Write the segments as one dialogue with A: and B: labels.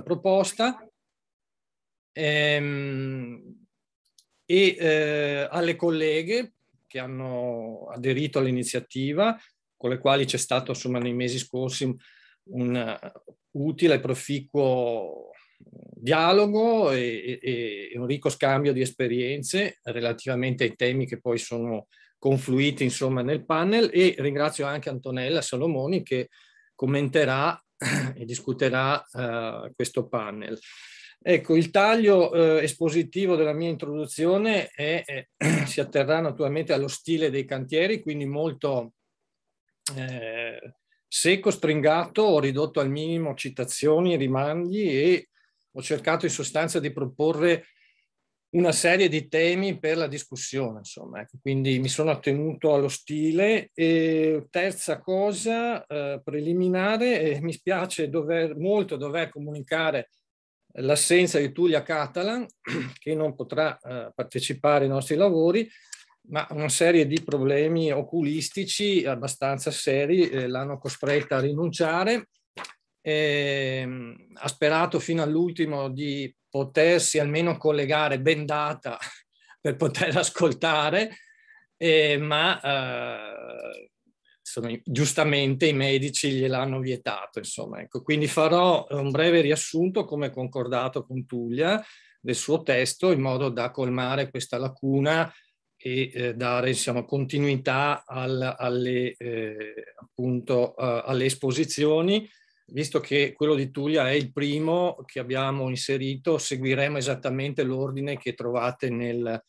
A: proposta ehm, e eh, alle colleghe che hanno aderito all'iniziativa, con le quali c'è stato insomma, nei mesi scorsi un utile e proficuo dialogo e, e, e, un ricco scambio di esperienze relativamente ai temi che poi sono confluiti insomma, nel panel e ringrazio anche Antonella Salomoni che commenterà e discuterà eh, questo panel. Ecco, il taglio eh, espositivo della mia introduzione è, è, si atterrà naturalmente allo stile dei cantieri, quindi molto eh, secco, stringato, ho ridotto al minimo citazioni, rimandi e ho cercato in sostanza di proporre una serie di temi per la discussione, insomma, ecco. quindi mi sono attenuto allo stile. E terza cosa eh, preliminare, eh, mi spiace dover, molto dover comunicare l'assenza di Tulia Catalan, che non potrà eh, partecipare ai nostri lavori, ma una serie di problemi oculistici abbastanza seri eh, l'hanno costretta a rinunciare. Ehm, ha sperato fino all'ultimo di potersi almeno collegare bendata per poter ascoltare, eh, ma eh, insomma, giustamente i medici gliel'hanno vietato. Insomma, ecco. Quindi farò un breve riassunto, come concordato con Puglia, del suo testo in modo da colmare questa lacuna e eh, dare insomma, continuità al, alle, eh, appunto, eh, alle esposizioni visto che quello di Tullia è il primo che abbiamo inserito, seguiremo esattamente l'ordine che trovate nel,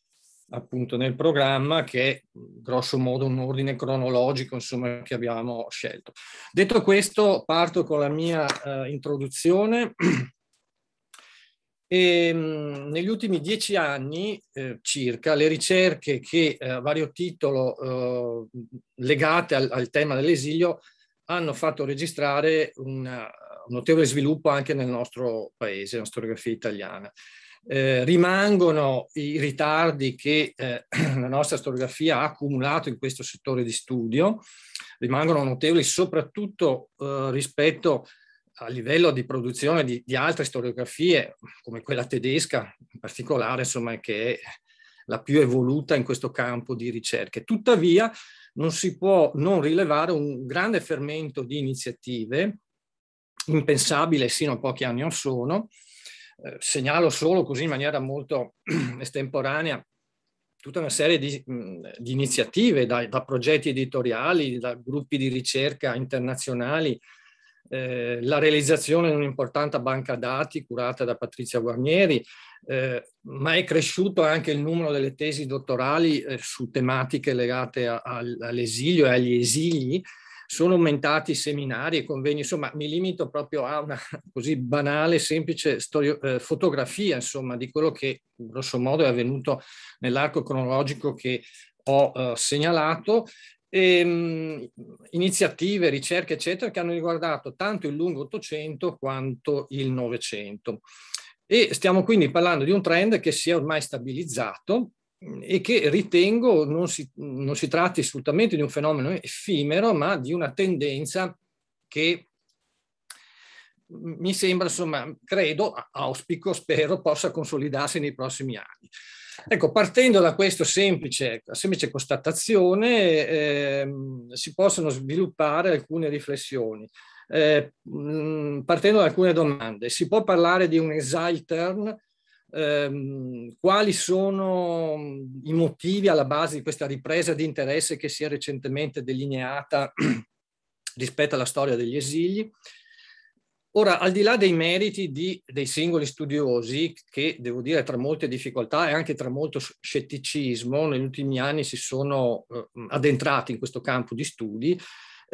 A: appunto, nel programma, che è grosso modo un ordine cronologico insomma, che abbiamo scelto. Detto questo, parto con la mia eh, introduzione. E, ehm, negli ultimi dieci anni eh, circa le ricerche che eh, a vario titolo eh, legate al, al tema dell'esilio hanno fatto registrare eh, un notevole sviluppo anche nel nostro paese, nella storiografia italiana. Eh, rimangono i ritardi che eh, la nostra storiografia ha accumulato in questo settore di studio, rimangono notevoli soprattutto eh, rispetto a livello di produzione di, di, altre storiografie, come quella tedesca in particolare, insomma, che è la più evoluta in questo campo di ricerche. Tuttavia, non si può non rilevare un grande fermento di iniziative, impensabile sino a pochi anni or sono. Eh, segnalo solo così in maniera molto estemporanea tutta una serie di, di iniziative, da, da, progetti editoriali, da gruppi di ricerca internazionali, eh, la realizzazione di un'importante banca dati curata da Patrizia Guarnieri, eh, ma è cresciuto anche il numero delle tesi dottorali eh, su tematiche legate a, a, all'esilio e agli esili, sono aumentati seminari e convegni, insomma mi limito proprio a una così banale, semplice storio, eh, fotografia insomma, di quello che grosso modo è avvenuto nell'arco cronologico che ho eh, segnalato. E, ehm, mh, iniziative, ricerche, eccetera, che hanno riguardato tanto il lungo Ottocento quanto il Novecento. E stiamo quindi parlando di un trend che si è ormai stabilizzato mm, e che ritengo non si, non si tratti assolutamente di un fenomeno effimero, ma di una tendenza che mm, mi sembra, insomma, credo, auspico, spero, possa consolidarsi nei prossimi anni. Ecco, partendo da questa semplice, semplice, constatazione, eh, si possono sviluppare alcune riflessioni eh, partendo da alcune domande. Si può parlare di un exiltern? Ehm, quali sono i motivi alla base di questa ripresa di interesse che si è recentemente delineata rispetto alla storia degli esili? Ora, al di là dei meriti di, dei singoli studiosi, che devo dire tra molte difficoltà e anche tra molto scetticismo, negli ultimi anni si sono eh, addentrati in questo campo di studi,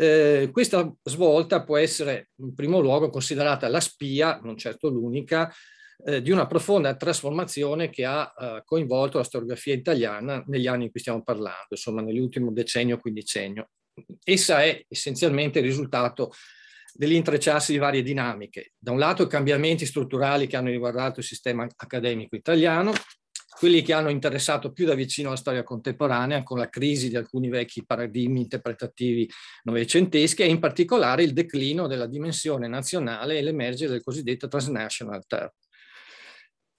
A: eh, questa svolta può essere in primo luogo considerata la spia, non certo l'unica, eh, di una profonda trasformazione che ha eh, coinvolto la storiografia italiana negli anni in cui stiamo parlando, insomma nell'ultimo decennio quindicennio. Essa è essenzialmente il risultato dell'intrecciarsi di varie dinamiche. Da un lato i cambiamenti strutturali che hanno riguardato il sistema accademico italiano, quelli che hanno interessato più da vicino la storia contemporanea con la crisi di alcuni vecchi paradigmi interpretativi novecenteschi e in particolare il declino della dimensione nazionale e l'emergere del cosiddetto transnational term.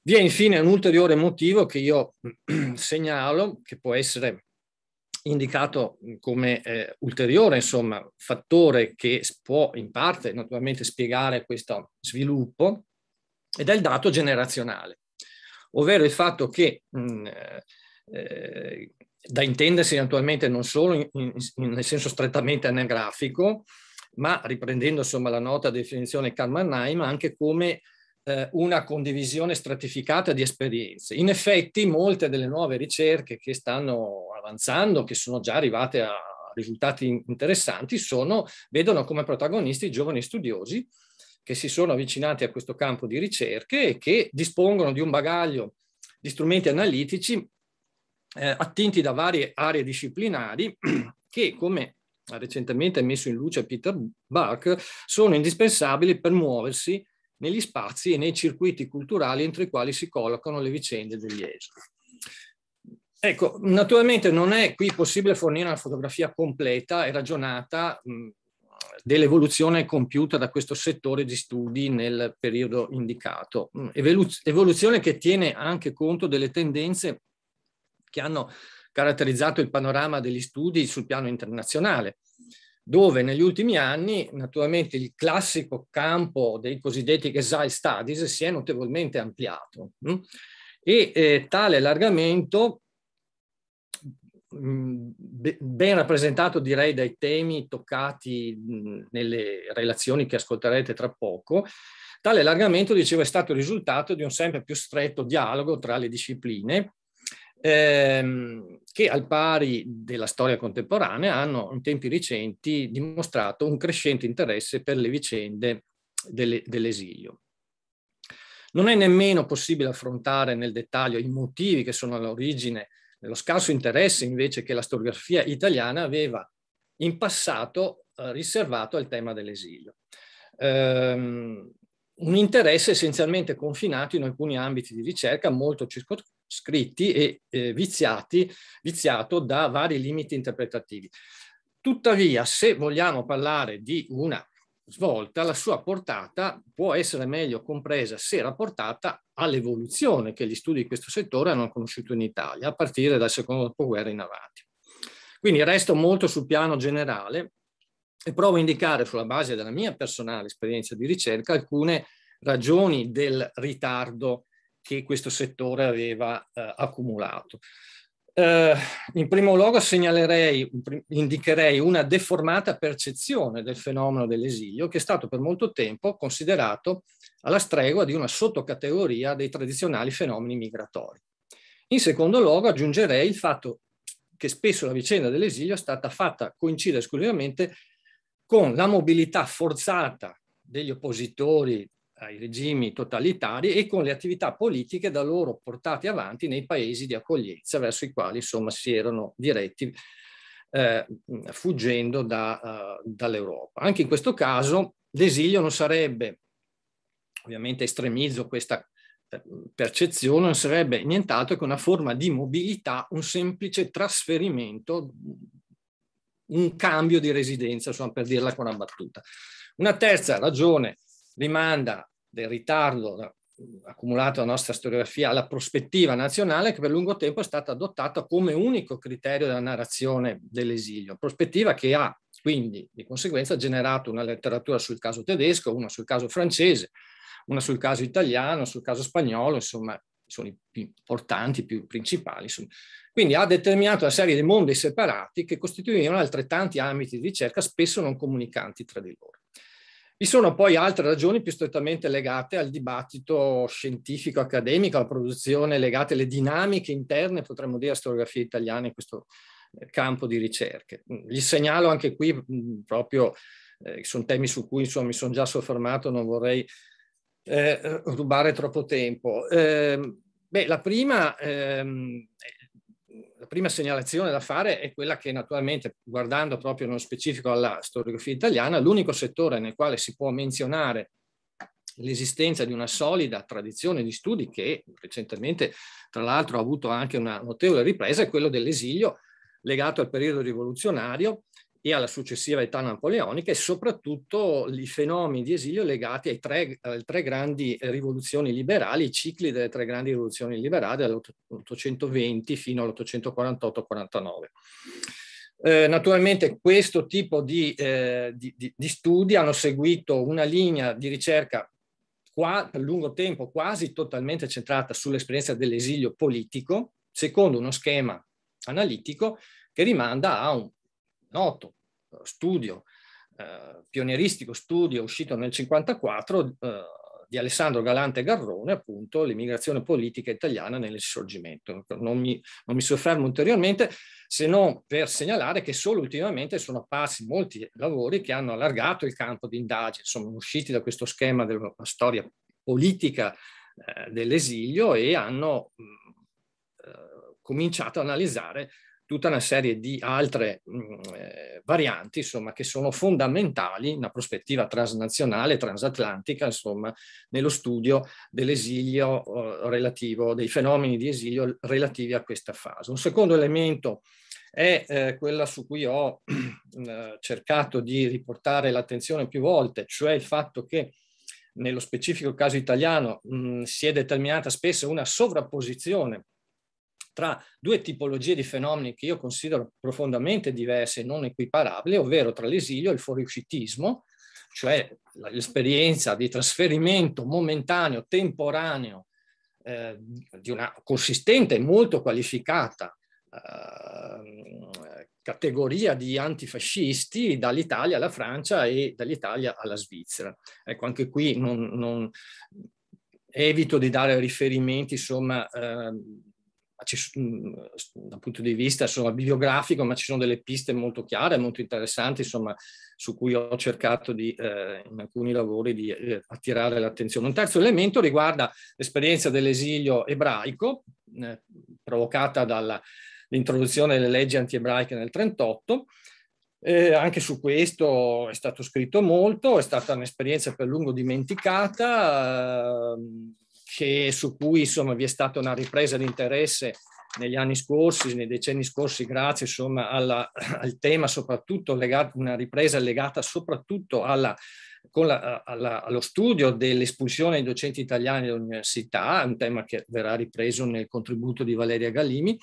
A: Vi è infine un ulteriore motivo che io segnalo, che può essere indicato come eh, ulteriore insomma, fattore che può in parte naturalmente spiegare questo sviluppo, ed è il dato generazionale ovvero il fatto che mh, eh, eh da intendersi naturalmente non solo in, in, nel senso strettamente anagrafico, ma riprendendo insomma la nota definizione Karmanheim anche come eh, una condivisione stratificata di esperienze. In effetti molte delle nuove ricerche che stanno avanzando, che sono già arrivate a risultati interessanti, sono, vedono come protagonisti i giovani studiosi che si sono avvicinati a questo campo di ricerche e che dispongono di un bagaglio di strumenti analitici eh, attinti da varie aree disciplinari che, come ha recentemente messo in luce Peter Bach, sono indispensabili per muoversi negli spazi e nei circuiti culturali entro i quali si collocano le vicende degli esuli. Ecco, naturalmente non è qui possibile fornire una fotografia completa e ragionata mh, dell'evoluzione compiuta da questo settore di studi nel periodo indicato. Mm, evoluzione che tiene anche conto delle tendenze che hanno caratterizzato il panorama degli studi sul piano internazionale, dove negli ultimi anni naturalmente il classico campo dei cosiddetti exile studies si è notevolmente ampliato mm, e eh, tale allargamento ben rappresentato direi dai temi toccati nelle relazioni che ascolterete tra poco. Tale allargamento, dicevo, è stato il risultato di un sempre più stretto dialogo tra le discipline ehm, che al pari della storia contemporanea hanno in tempi recenti dimostrato un crescente interesse per le vicende delle, dell'esilio. Non è nemmeno possibile affrontare nel dettaglio i motivi che sono all'origine nello scarso interesse invece che la storiografia italiana aveva in passato eh, riservato al tema dell'esilio. Ehm, un interesse essenzialmente confinato in alcuni ambiti di ricerca molto circoscritti e eh, viziati, viziato da vari limiti interpretativi. Tuttavia, se vogliamo parlare di una svolta, la sua portata può essere meglio compresa se rapportata all'evoluzione che gli studi di questo settore hanno conosciuto in Italia, a partire dal secondo dopoguerra in avanti. Quindi resto molto sul piano generale e provo a indicare sulla base della mia personale esperienza di ricerca alcune ragioni del ritardo che questo settore aveva eh, accumulato. Eh, in primo luogo segnalerei, indicherei una deformata percezione del fenomeno dell'esilio che è stato per molto tempo considerato alla stregua di una sottocategoria dei tradizionali fenomeni migratori. In secondo luogo aggiungerei il fatto che spesso la vicenda dell'esilio è stata fatta coincidere esclusivamente con la mobilità forzata degli oppositori ai regimi totalitari e con le attività politiche da loro portate avanti nei paesi di accoglienza verso i quali insomma si erano diretti eh, fuggendo da, uh, dall'Europa. Anche in questo caso l'esilio non sarebbe ovviamente estremizzo questa eh, percezione, non sarebbe nient'altro che una forma di mobilità, un semplice trasferimento, un cambio di residenza, insomma, per dirla con una battuta. Una terza ragione rimanda del ritardo accumulato dalla nostra storiografia alla prospettiva nazionale che per lungo tempo è stata adottata come unico criterio della narrazione dell'esilio, prospettiva che ha quindi di conseguenza generato una letteratura sul caso tedesco, una sul caso francese, una sul caso italiano, sul caso spagnolo, insomma, sono i più importanti, i più principali. Insomma. Quindi ha determinato una serie di mondi separati che costituivano altrettanti ambiti di ricerca, spesso non comunicanti tra di loro. Vi sono poi altre ragioni più strettamente legate al dibattito scientifico, accademico, alla produzione, legate alle dinamiche interne, potremmo dire, a storiografia italiana in questo eh, campo di ricerche. Mm, gli segnalo anche qui mm, proprio, eh, sono temi su cui insomma, mi sono già soffermato, non vorrei eh, rubare troppo tempo. Eh, beh, la prima, ehm, la prima segnalazione da fare è quella che naturalmente, guardando proprio nello specifico alla storiografia italiana, l'unico settore nel quale si può menzionare l'esistenza di una solida tradizione di studi che recentemente, tra l'altro, ha avuto anche una notevole ripresa, è quello dell'esilio legato al periodo rivoluzionario e alla successiva età napoleonica e soprattutto i fenomeni di esilio legati tre, alle tre grandi rivoluzioni liberali, i cicli delle tre grandi rivoluzioni liberali dall'820 fino all'848-49. Eh, naturalmente questo tipo di, eh, di, di, di studi hanno seguito una linea di ricerca qua, per lungo tempo quasi totalmente centrata sull'esperienza dell'esilio politico, secondo uno schema analitico che rimanda a un noto eh, studio, eh, pionieristico studio uscito nel 1954 eh, di Alessandro Galante Garrone, appunto, l'immigrazione politica italiana nel risorgimento. Non mi, non mi, soffermo ulteriormente, se non per segnalare che solo ultimamente sono apparsi molti lavori che hanno allargato il campo di indagine, sono usciti da questo schema della storia politica eh, dell'esilio e hanno mh, mm, eh, cominciato a analizzare tutta una serie di altre mm, eh, varianti, insomma, che sono fondamentali in una prospettiva transnazionale, transatlantica, insomma, nello studio dell'esilio eh, relativo, dei fenomeni di esilio relativi a questa fase. Un secondo elemento è eh, quella su cui ho eh, cercato di riportare l'attenzione più volte, cioè il fatto che nello specifico caso italiano mh, mm, si è determinata spesso una sovrapposizione tra due tipologie di fenomeni che io considero profondamente diverse e non equiparabili, ovvero tra l'esilio e il fuoriuscitismo, cioè l'esperienza di trasferimento momentaneo, temporaneo, eh, di una consistente e molto qualificata eh, categoria di antifascisti dall'Italia alla Francia e dall'Italia alla Svizzera. Ecco, anche qui non, non evito di dare riferimenti, insomma, eh, Mm, dal punto di vista insomma, bibliografico, ma ci sono delle piste molto chiare, molto interessanti, insomma, su cui ho cercato di, eh, in alcuni lavori di eh, attirare l'attenzione. Un terzo elemento riguarda l'esperienza dell'esilio ebraico, eh, provocata dall'introduzione delle leggi anti-ebraiche nel 1938, eh, anche su questo è stato scritto molto, è stata un'esperienza per lungo dimenticata. Eh, che, su cui insomma, vi è stata una ripresa di interesse negli anni scorsi, nei decenni scorsi, grazie insomma, alla, al tema soprattutto legato, una ripresa legata soprattutto alla, la, alla, allo studio dell'espulsione dei docenti italiani dall'università, un tema che verrà ripreso nel contributo di Valeria Galimi.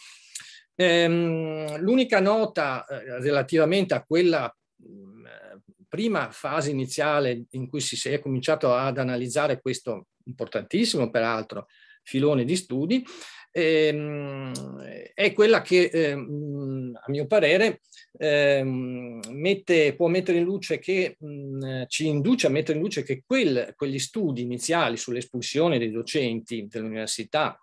A: Ehm, l'unica nota eh, relativamente a quella mm, prima fase iniziale in cui si è cominciato ad analizzare questo importantissimo peraltro filone di studi, ehm, è quella che ehm, a mio parere ehm, mette, può mettere in luce che mh, ci induce a mettere in luce che quel, quegli studi iniziali sull'espulsione dei docenti delle università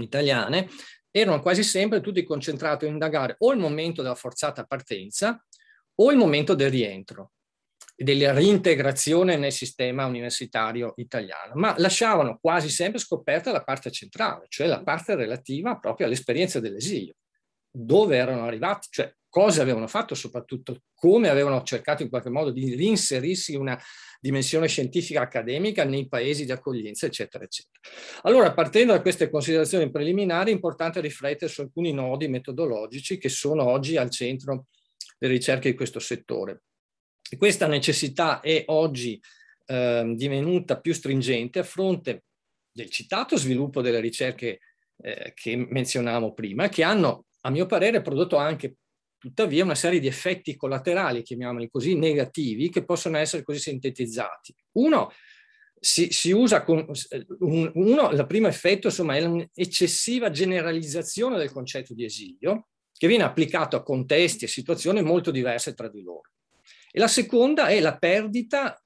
A: italiane erano quasi sempre tutti concentrati a indagare o il momento della forzata partenza o il momento del rientro della reintegrazione nel sistema universitario italiano, ma lasciavano quasi sempre scoperta la parte centrale, cioè la parte relativa proprio all'esperienza dell'esilio, dove erano arrivati, cioè cosa avevano fatto, soprattutto come avevano cercato in qualche modo di reinserirsi una dimensione scientifica accademica nei paesi di accoglienza, eccetera, eccetera. Allora, partendo da queste considerazioni preliminari, è importante riflettere su alcuni nodi metodologici che sono oggi al centro delle ricerche di questo settore. E questa necessità è oggi eh, divenuta più stringente a fronte del citato sviluppo delle ricerche eh, che menzionavo prima, che hanno, a mio parere, prodotto anche tuttavia una serie di effetti collaterali, chiamiamoli così, negativi, che possono essere così sintetizzati. Uno, si, si, usa con, uno, il primo effetto insomma, è un'eccessiva generalizzazione del concetto di esilio che viene applicato a contesti e situazioni molto diverse tra di loro. E la seconda è la perdita,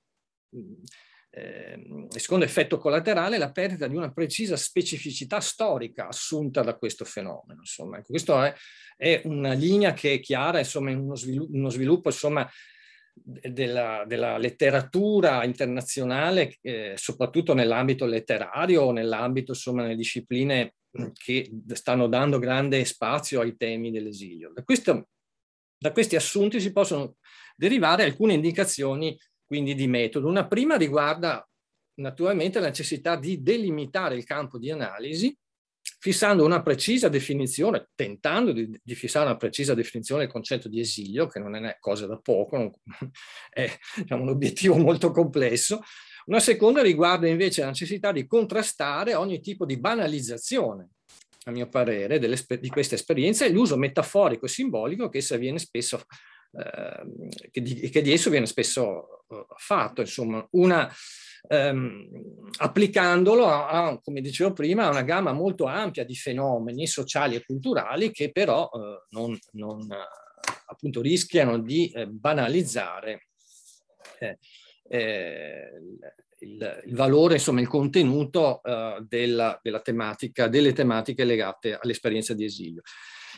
A: eh, secondo effetto collaterale, la perdita di una precisa specificità storica assunta da questo fenomeno. Insomma, ecco, questa è, è, una linea che è chiara, insomma, in uno sviluppo, uno sviluppo insomma, della, della, letteratura internazionale, eh, soprattutto nell'ambito letterario, nell'ambito, insomma, nelle discipline che stanno dando grande spazio ai temi dell'esilio. Da, da, questi assunti si possono derivare alcune indicazioni quindi di metodo. Una prima riguarda naturalmente la necessità di delimitare il campo di analisi fissando una precisa definizione, tentando di, di, fissare una precisa definizione del concetto di esilio, che non è cosa da poco, non, è diciamo, un obiettivo molto complesso. Una seconda riguarda invece la necessità di contrastare ogni tipo di banalizzazione, a mio parere, di questa esperienza e l'uso metaforico e simbolico che essa viene spesso Ehm, che, di, che, di, esso viene spesso eh, fatto, insomma, una, ehm, applicandolo a, a, come dicevo prima, a una gamma molto ampia di fenomeni sociali e culturali che però eh, non, non, appunto, rischiano di eh, banalizzare eh, eh, il, il, valore, insomma il contenuto della, della tematica, delle tematiche legate all'esperienza di esilio.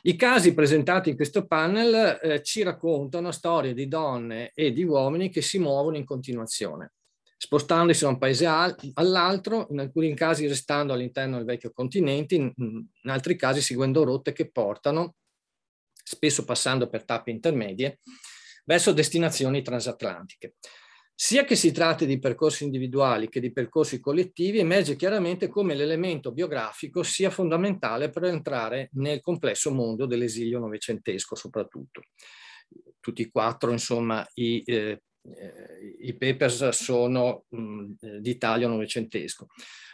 A: I casi presentati in questo panel eh, ci raccontano storie di donne e di uomini che si muovono in continuazione, spostandosi da un paese all'altro, in alcuni casi restando all'interno del vecchio continente, in, in altri casi seguendo rotte che portano, spesso passando per tappe intermedie, verso destinazioni transatlantiche. Sia che si tratti di percorsi individuali che di percorsi collettivi, emerge chiaramente come l'elemento biografico sia fondamentale per entrare nel complesso mondo dell'esilio novecentesco soprattutto. Tutti e quattro, insomma, i, eh, i papers sono di taglio novecentesco.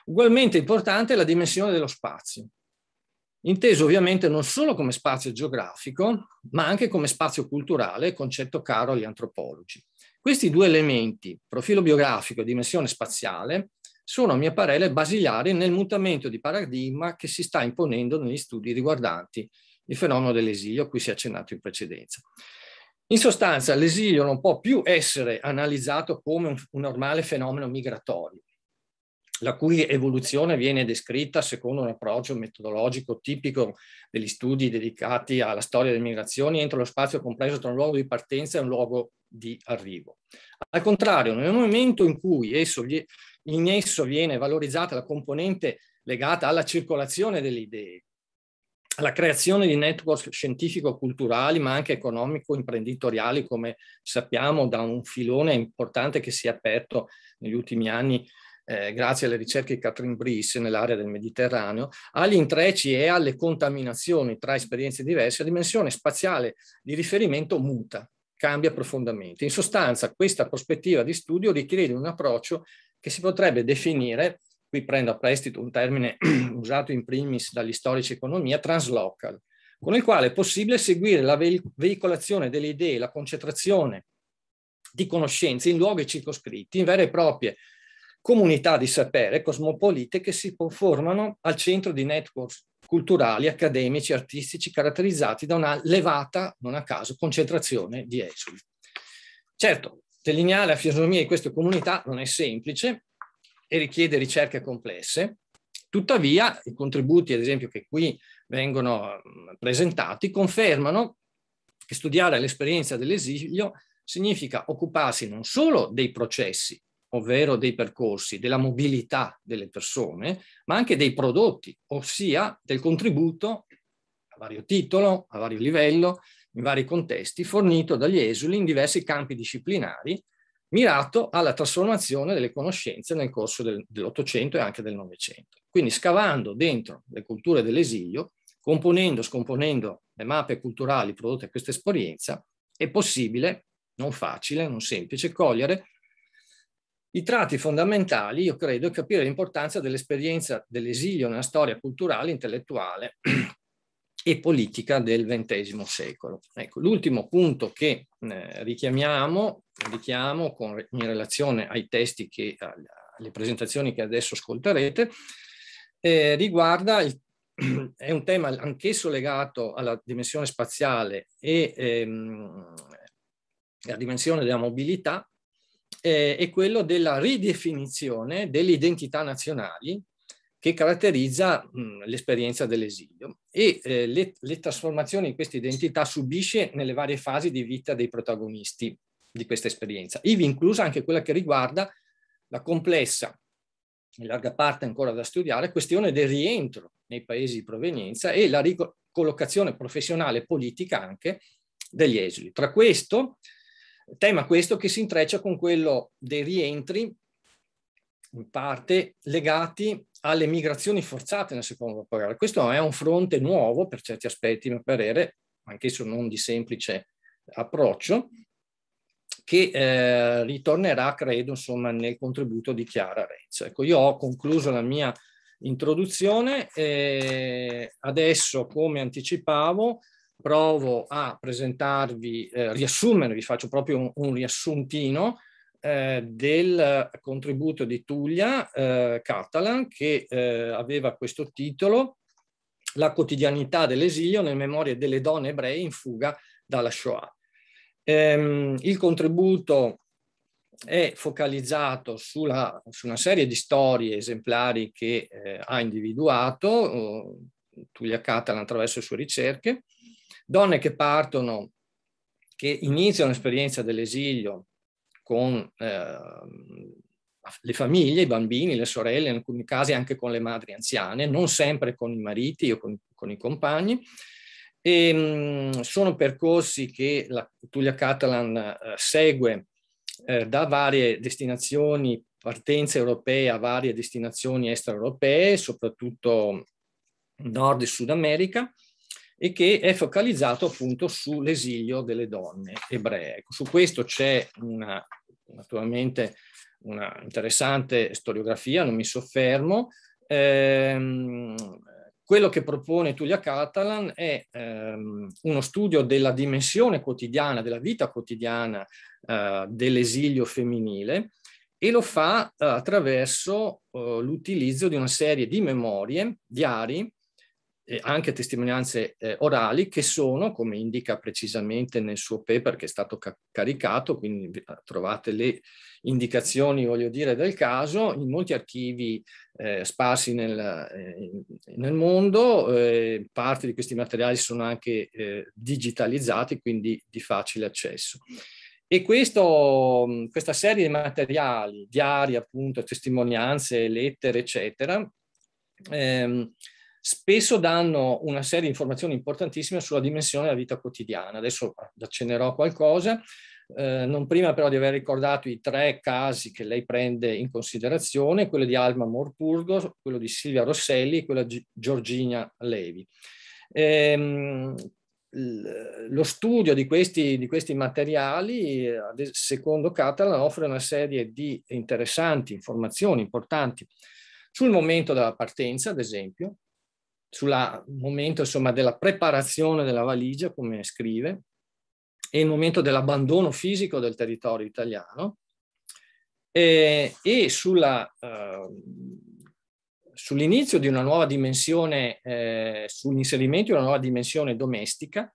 A: Ugualmente importante è la dimensione dello spazio, inteso ovviamente non solo come spazio geografico, ma anche come spazio culturale, concetto caro agli antropologi. Questi due elementi, profilo biografico e dimensione spaziale, sono a mio parere basilari nel mutamento di paradigma che si sta imponendo negli studi riguardanti il fenomeno dell'esilio a cui si è accennato in precedenza. In sostanza, l'esilio non può più essere analizzato come un, normale fenomeno migratorio, la cui evoluzione viene descritta secondo un approccio metodologico tipico degli studi dedicati alla storia delle migrazioni entro lo spazio compreso tra un luogo di partenza e un luogo di arrivo. Al contrario, nel momento in cui esso, in esso viene valorizzata la componente legata alla circolazione delle idee, alla creazione di network scientifico-culturali, ma anche economico-imprenditoriali, come sappiamo da un filone importante che si è aperto negli ultimi anni eh, grazie alle ricerche di Catherine Brice nell'area del Mediterraneo, agli intrecci e alle contaminazioni tra esperienze diverse, la dimensione spaziale di riferimento muta, cambia profondamente. In sostanza, questa prospettiva di studio richiede un approccio che si potrebbe definire, qui prendo a prestito un termine usato in primis dagli storici economia, translocal, con il quale è possibile seguire la veicolazione delle idee, la concentrazione di conoscenze in luoghi circoscritti, in vere e proprie comunità di sapere cosmopolite che si formano al centro di network culturali, accademici, artistici caratterizzati da una elevata, non a caso, concentrazione di esuli. Certo, delineare la fisionomia di queste comunità non è semplice e richiede ricerche complesse, tuttavia i contributi, ad esempio, che qui vengono mm, presentati, confermano che studiare l'esperienza dell'esilio significa occuparsi non solo dei processi ovvero dei percorsi, della mobilità delle persone, ma anche dei prodotti, ossia del contributo a vario titolo, a vario livello, in vari contesti, fornito dagli esuli in diversi campi disciplinari, mirato alla trasformazione delle conoscenze nel corso del, dell'Ottocento e anche del Novecento. Quindi scavando dentro le culture dell'esilio, componendo, e scomponendo le mappe culturali prodotte a questa esperienza, è possibile, non facile, non semplice, cogliere i tratti fondamentali, io credo, è capire l'importanza dell'esperienza dell'esilio nella storia culturale, intellettuale e politica del XX secolo. Ecco, l'ultimo punto che eh, richiamiamo, richiamo con, in relazione ai testi che, alle presentazioni che adesso ascolterete, eh, riguarda il è un tema anch'esso legato alla dimensione spaziale e ehm, alla dimensione della mobilità, eh, è quello della ridefinizione delle identità nazionali che caratterizza mm, l'esperienza dell'esilio e eh, le, le trasformazioni di questa identità subisce nelle varie fasi di vita dei protagonisti di questa esperienza, ivi inclusa anche quella che riguarda la complessa, in larga parte ancora da studiare, questione del rientro nei paesi di provenienza e la ricollocazione professionale e politica anche degli esuli. Tra questo Tema questo che si intreccia con quello dei rientri, in parte legati alle migrazioni forzate nel secondo dopoguerra. Questo è un fronte nuovo per certi aspetti, a mio parere, anch'esso non di semplice approccio, che eh, ritornerà, credo, insomma, nel contributo di Chiara Renzo. Ecco, io ho concluso la mia introduzione. Eh, adesso, come anticipavo, provo a presentarvi, eh, riassumere, vi faccio proprio un, un riassuntino eh, del contributo di Tullia eh, Catalan che eh, aveva questo titolo La quotidianità dell'esilio nel memorie delle donne ebree in fuga dalla Shoah. Ehm, il contributo è focalizzato sulla, su una serie di storie esemplari che eh, ha individuato oh, Tullia Catalan attraverso le sue ricerche Donne che partono, che iniziano l'esperienza dell'esilio con eh, le famiglie, i bambini, le sorelle, in alcuni casi anche con le madri anziane, non sempre con i mariti o con, con i compagni. E, ehm, mh, sono percorsi che la Tullia Catalan eh, segue eh, da varie destinazioni, partenze europee a varie destinazioni extraeuropee, soprattutto Nord e Sud America, e che è focalizzato appunto sull'esilio delle donne ebree. Ecco, su questo c'è una, naturalmente una interessante storiografia, non mi soffermo. Eh, quello che propone Tulia Catalan è ehm, uno studio della dimensione quotidiana, della vita quotidiana eh, dell'esilio femminile e lo fa eh, attraverso eh, l'utilizzo di una serie di memorie, diari, eh, anche testimonianze eh, orali che sono, come indica precisamente nel suo paper che è stato ca- caricato, quindi ah, trovate le indicazioni, voglio dire, del caso, in molti archivi eh, sparsi nel, eh, nel mondo, eh, parte di questi materiali sono anche eh, digitalizzati, quindi di facile accesso. E questo, questa serie di materiali, diari, appunto, testimonianze, lettere, eccetera, ehm, spesso danno una serie di informazioni importantissime sulla dimensione della vita quotidiana. Adesso accennerò qualcosa, eh, non prima però di aver ricordato i tre casi che lei prende in considerazione, quello di Alma Morpurgo, quello di Silvia Rosselli e quello di Giorginia Levi. Ehm, lo studio di questi, di questi, materiali, secondo Catalan, offre una serie di interessanti informazioni importanti sul momento della partenza, ad esempio, sul momento insomma, della preparazione della valigia, come scrive, e il momento dell'abbandono fisico del territorio italiano e, e sulla, eh, sull'inizio di una nuova dimensione, eh, sull'inserimento di una nuova dimensione domestica,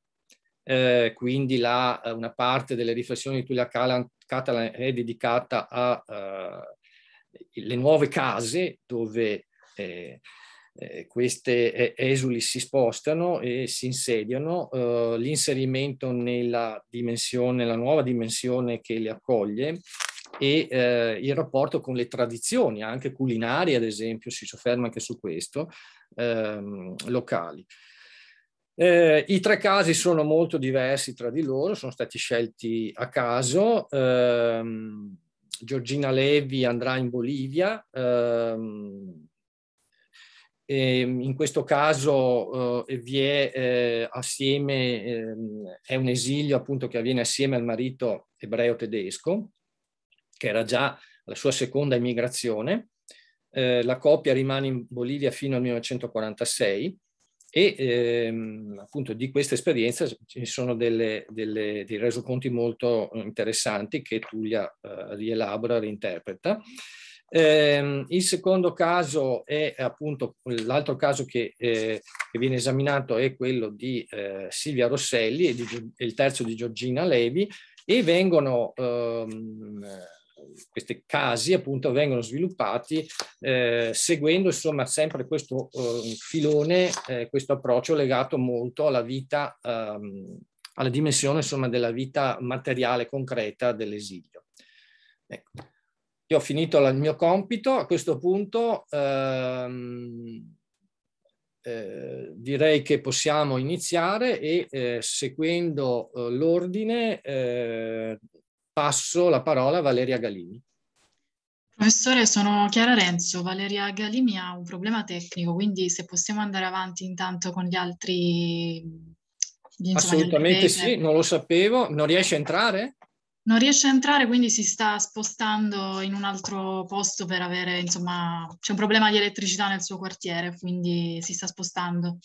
A: eh, quindi la, una parte delle riflessioni di Tulia Catalan è dedicata alle eh, nuove case dove eh, eh, queste esuli si spostano e si insediano, eh, l'inserimento nella dimensione, la nuova dimensione che le accoglie e eh, il rapporto con le tradizioni, anche culinarie ad esempio, si sofferma anche su questo, ehm, locali. Eh, I tre casi sono molto diversi tra di loro, sono stati scelti a caso. Ehm, Giorgina Levi andrà in Bolivia, ehm, eh, in questo caso eh, vi è eh, assieme, ehm, è un esilio appunto che avviene assieme al marito ebreo tedesco, che era già la sua seconda immigrazione. Eh, la coppia rimane in Bolivia fino al 1946 e ehm, appunto di questa esperienza ci sono delle, delle, dei resoconti molto interessanti che Tullia eh, rielabora, reinterpreta. Eh, il secondo caso è appunto l'altro caso che, eh, che, viene esaminato è quello di eh, Silvia Rosselli e, di, il terzo di Giorgina Levi e vengono ehm, questi casi appunto vengono sviluppati eh, seguendo insomma sempre questo eh, filone, eh, questo approccio legato molto alla vita, ehm, alla dimensione insomma della vita materiale concreta dell'esilio. Ecco. Io ho finito il mio compito, a questo punto ehm, eh, direi che possiamo iniziare e eh, seguendo eh, l'ordine eh, passo la parola a Valeria Galini.
B: Professore, sono Chiara Renzo. Valeria Galimi ha un problema tecnico, quindi se possiamo andare avanti intanto con gli altri... Insomma, Assolutamente gli sì, non
A: lo sapevo. Non riesce a entrare?
B: non riesce a entrare, quindi si sta spostando in un altro posto per avere, insomma, c'è un problema di elettricità nel suo quartiere, quindi si sta spostando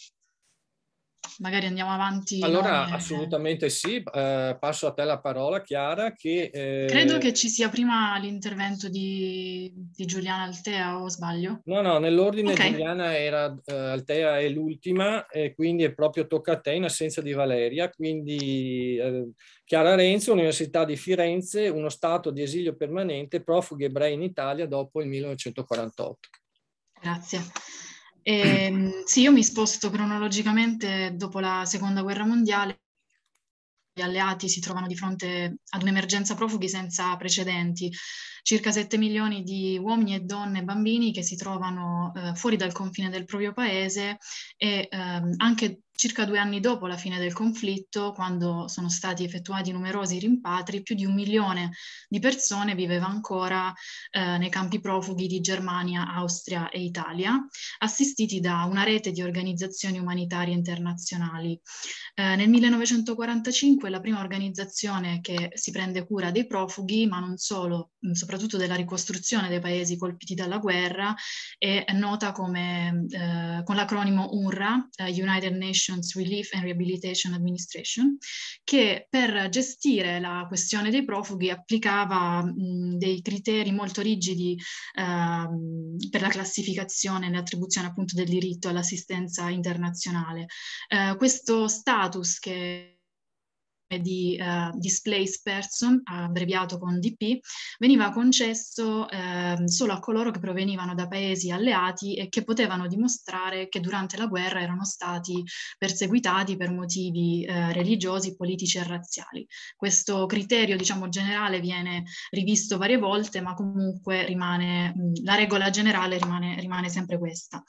B: magari andiamo avanti. Allora, no? Eh.
A: assolutamente sì, eh, passo a te la parola Chiara che... Eh... Credo che
B: ci sia prima l'intervento di, di Giuliana Altea o sbaglio?
A: No, no, nell'ordine okay. Giuliana era, eh, Altea è l'ultima e quindi è proprio tocca a te in assenza di Valeria, quindi eh, Chiara Renzi, Università di Firenze, uno stato di esilio permanente, profughi ebrei in Italia dopo il 1948.
B: Grazie. E, ehm, sì, io mi sposto cronologicamente dopo la seconda guerra mondiale. Gli alleati si trovano di fronte ad un'emergenza profughi senza precedenti, circa 7 milioni di uomini e donne e bambini che si trovano eh, fuori dal confine del proprio paese e eh, anche Circa due anni dopo la fine del conflitto, quando sono stati effettuati numerosi rimpatri, più di un milione di persone viveva ancora eh, nei campi profughi di Germania, Austria e Italia, assistiti da una rete di organizzazioni umanitarie internazionali. Eh, nel 1945 la prima organizzazione che si prende cura dei profughi, ma non solo, mm, soprattutto della ricostruzione dei paesi colpiti dalla guerra, è nota come, eh, con l'acronimo UNRWA, eh, United Nations Patients Relief and Rehabilitation Administration, che per gestire la questione dei profughi applicava mh, dei criteri molto rigidi eh, per la classificazione e l'attribuzione appunto del diritto all'assistenza internazionale. Eh, questo status che eh, di uh, displaced person, abbreviato con DP, veniva concesso uh, solo a coloro che provenivano da paesi alleati e che potevano dimostrare che durante la guerra erano stati perseguitati per motivi uh, religiosi, politici e razziali. Questo criterio, diciamo, generale viene rivisto varie volte, ma comunque rimane, mh, la regola generale rimane, rimane, sempre questa.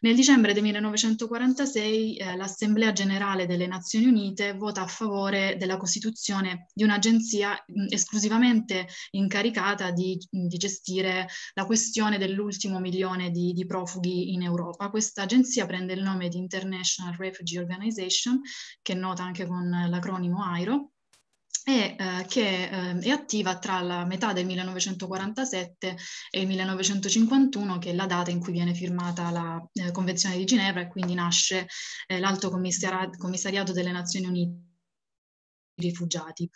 B: Nel dicembre del 1946 l'Assemblea Generale delle Nazioni Unite vota a favore del della costituzione di un'agenzia mm, esclusivamente incaricata di, mm, di, gestire la questione dell'ultimo milione di, di profughi in Europa. Questa agenzia prende il nome di International Refugee Organization, che è nota anche con l'acronimo AIRO, e, eh, che eh, è attiva tra la metà del 1947 e il 1951, che è la data in cui viene firmata la eh, Convenzione di Ginevra e quindi nasce eh, l'Alto commissariato, commissariato delle Nazioni Unite rifugiati.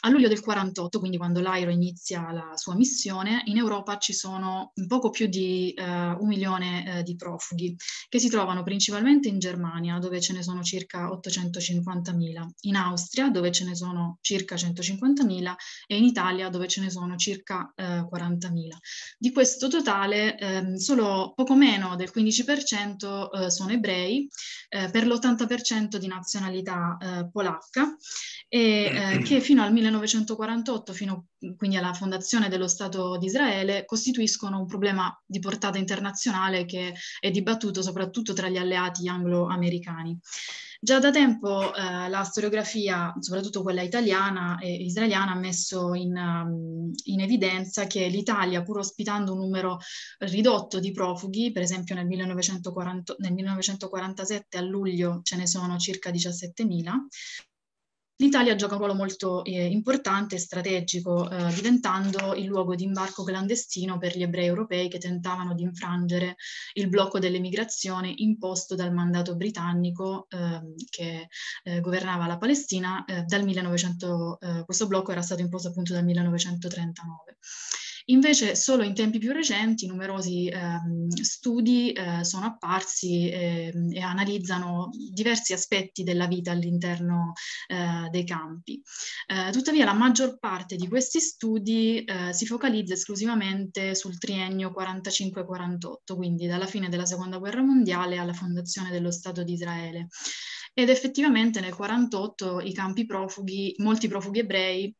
B: A luglio del 48, quindi quando l'Airo inizia la sua missione, in Europa ci sono poco più di eh, un milione eh, di profughi che si trovano principalmente in Germania, dove ce ne sono circa 850.000, in Austria, dove ce ne sono circa 150.000 e in Italia, dove ce ne sono circa eh, 40.000. Di questo totale ehm, solo poco meno del 15% eh, sono ebrei, eh, per l'80% di nazionalità eh, polacca e eh, che fino al 1948, fino quindi alla fondazione dello Stato di Israele, costituiscono un problema di portata internazionale che è dibattuto soprattutto tra gli alleati anglo-americani. Già da tempo eh, la storiografia, soprattutto quella italiana e israeliana, ha messo in, um, in, evidenza che l'Italia, pur ospitando un numero ridotto di profughi, per esempio nel, 1940, nel 1947 a luglio ce ne sono circa 17.000, L'Italia gioca un ruolo molto eh, importante e strategico, eh, diventando il luogo di imbarco clandestino per gli ebrei europei che tentavano di infrangere il blocco dell'emigrazione imposto dal mandato britannico ehm, eh, che governava la Palestina. 1900, eh, eh, questo blocco era stato imposto appunto dal 1939. Invece solo in tempi più recenti numerosi ehm, studi eh, sono apparsi eh, e analizzano diversi aspetti della vita all'interno eh, dei campi. Eh, tuttavia la maggior parte di questi studi eh, si focalizza esclusivamente sul triennio 45-48, quindi dalla fine della seconda guerra mondiale alla fondazione dello Stato di Israele. Ed effettivamente nel 48 i campi profughi, molti profughi ebrei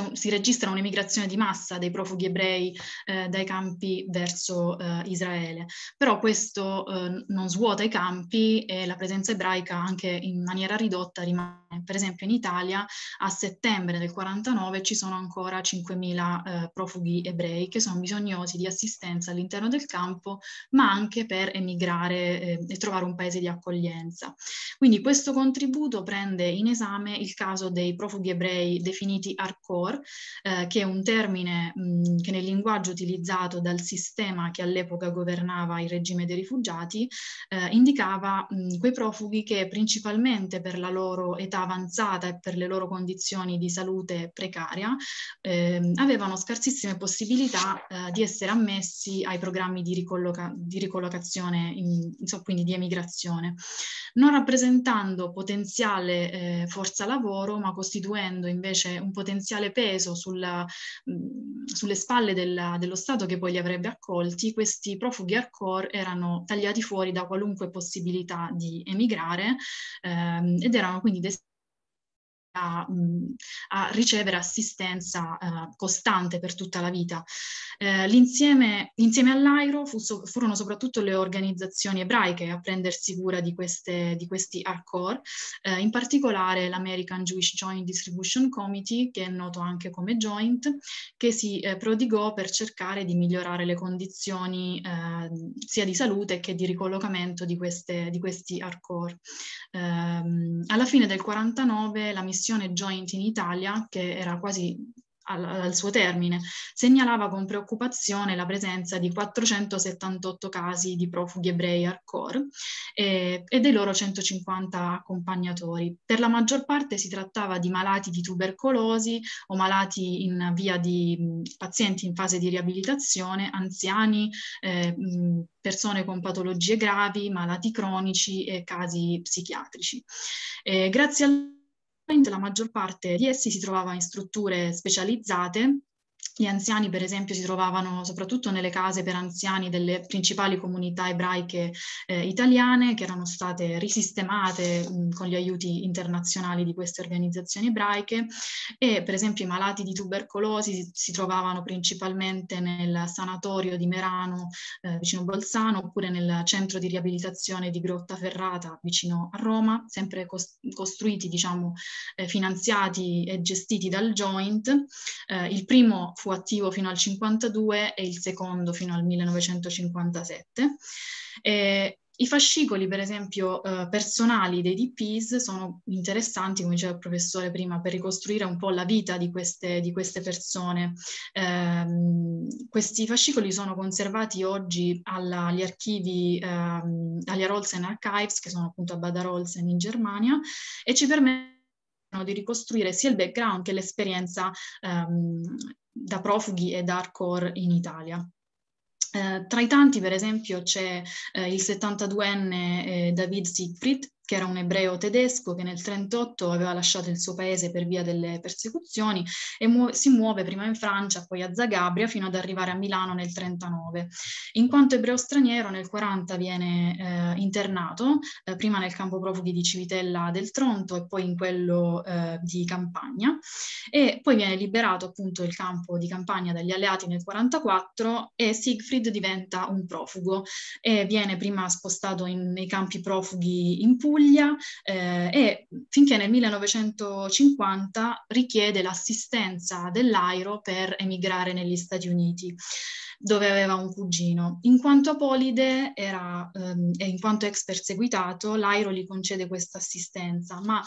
B: un, si registra un'emigrazione di massa dei profughi ebrei eh, dai campi verso eh, Israele, però questo eh, non svuota i campi e la presenza ebraica anche in maniera ridotta rimane. Per esempio in Italia a settembre del 49 ci sono ancora 5.000 eh, profughi ebrei che sono bisognosi di assistenza all'interno del campo, ma anche per emigrare eh, e trovare un paese di accoglienza. Quindi questo contributo prende in esame il caso dei profughi ebrei definiti arcosi war, eh, che è un termine mh, che nel linguaggio utilizzato dal sistema che all'epoca governava il regime dei rifugiati eh, indicava mh, quei profughi che principalmente per la loro età avanzata e per le loro condizioni di salute precaria eh, avevano scarsissime possibilità eh, di essere ammessi ai programmi di, ricolloca- di ricollocazione, in, insomma, quindi di emigrazione, non rappresentando potenziale eh, forza lavoro ma costituendo invece un potenziale tale peso sulla, mh, sulle spalle della, dello Stato che poi li avrebbe accolti, questi profughi hardcore erano tagliati fuori da qualunque possibilità di emigrare ehm, ed erano quindi destinati a, a ricevere assistenza uh, costante per tutta la vita. Eh, l'insieme, insieme all'Airo fu so, furono soprattutto le organizzazioni ebraiche a prendersi cura di, queste, di questi hardcore, eh, in particolare l'American Jewish Joint Distribution Committee, che è noto anche come Joint, che si eh, prodigò per cercare di migliorare le condizioni eh, sia di salute che di ricollocamento di, queste, di questi hardcore. Ehm, alla fine del 49 la missione missione Joint in Italia, che era quasi al, al, suo termine, segnalava con preoccupazione la presenza di 478 casi di profughi ebrei hardcore eh, e dei loro 150 accompagnatori. Per la maggior parte si trattava di malati di tubercolosi o malati in via di pazienti in fase di riabilitazione, anziani, eh, persone con patologie gravi, malati cronici e casi psichiatrici. Eh, grazie a la maggior parte di essi si trovava in strutture specializzate gli anziani, per esempio, si trovavano soprattutto nelle case per anziani delle principali comunità ebraiche eh, italiane, che erano state risistemate mh, mm, con gli aiuti internazionali di queste organizzazioni ebraiche. E, per esempio, i malati di tubercolosi si, si trovavano principalmente nel sanatorio di Merano, eh, vicino Bolzano, oppure nel centro di riabilitazione di Grottaferrata, vicino a Roma, sempre cos- costruiti, diciamo, eh, finanziati e gestiti dal Joint. Eh, il primo fu attivo fino al 52 e il secondo fino al 1957. E i fascicoli, per esempio, eh, personali dei DPs sono interessanti, come diceva il professore prima, per ricostruire un po' la vita di queste, di queste persone. Eh, questi fascicoli sono conservati oggi alla, agli archivi, eh, agli Arolsen Archives, che sono appunto a Bada Rolsen in Germania, e ci permettono di ricostruire sia il background che l'esperienza ehm, da profughi e da hardcore in Italia. Eh, tra i tanti, per esempio, c'è eh, il 72enne eh, David Siegfried, che era un ebreo tedesco che nel 1938 aveva lasciato il suo paese per via delle persecuzioni e mu- si muove prima in Francia, poi a Zagabria fino ad arrivare a Milano nel 1939. In quanto ebreo straniero nel 1940 viene eh, internato, eh, prima nel campo profughi di Civitella del Tronto e poi in quello eh, di Campagna e poi viene liberato appunto il campo di Campagna dagli alleati nel 1944 e Siegfried diventa un profugo e viene prima spostato in, nei campi profughi in Puglia Puglia eh, e finché nel 1950 richiede l'assistenza dell'Airo per emigrare negli Stati Uniti dove aveva un cugino. In quanto apolide era, ehm, e in quanto ex perseguitato, Lairo gli concede questa assistenza, ma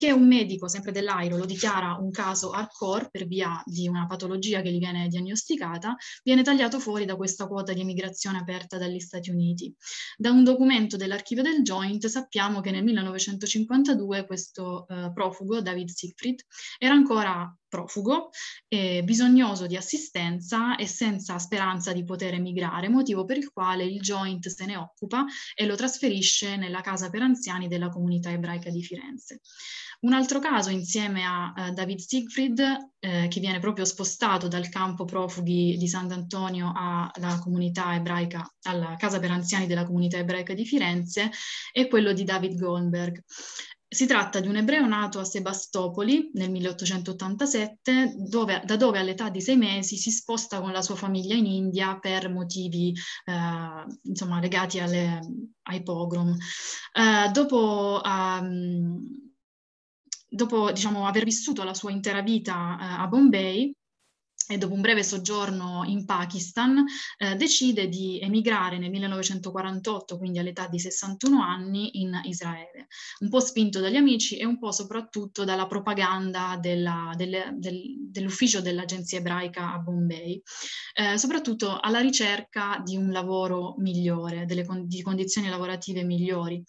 B: che un medico, sempre dell'Airo, lo dichiara un caso hardcore per via di una patologia che gli viene diagnosticata, viene tagliato fuori da questa quota di emigrazione aperta dagli Stati Uniti. Da un documento dell'archivio del Joint sappiamo che nel 1952 questo eh, profugo, David Siegfried, era ancora profugo, eh, bisognoso di assistenza e senza speranza di poter emigrare, motivo per il quale il joint se ne occupa e lo trasferisce nella casa per anziani della comunità ebraica di Firenze. Un altro caso insieme a eh, David Siegfried, eh, che viene proprio spostato dal campo profughi di Sant'Antonio alla comunità ebraica, alla casa per anziani della comunità ebraica di Firenze, è quello di David Goldberg. Si tratta di un ebreo nato a Sebastopoli nel 1887, dove, da dove all'età di sei mesi si sposta con la sua famiglia in India per motivi eh, insomma, legati alle, ai pogrom. Eh, dopo, um, dopo diciamo, aver vissuto la sua intera vita eh, a Bombay, e dopo un breve soggiorno in Pakistan eh, decide di emigrare nel 1948, quindi all'età di 61 anni, in Israele, un po' spinto dagli amici e un po' soprattutto dalla propaganda della, delle, del, dell'ufficio dell'agenzia ebraica a Bombay, eh, soprattutto alla ricerca di un lavoro migliore, delle con, di condizioni lavorative migliori.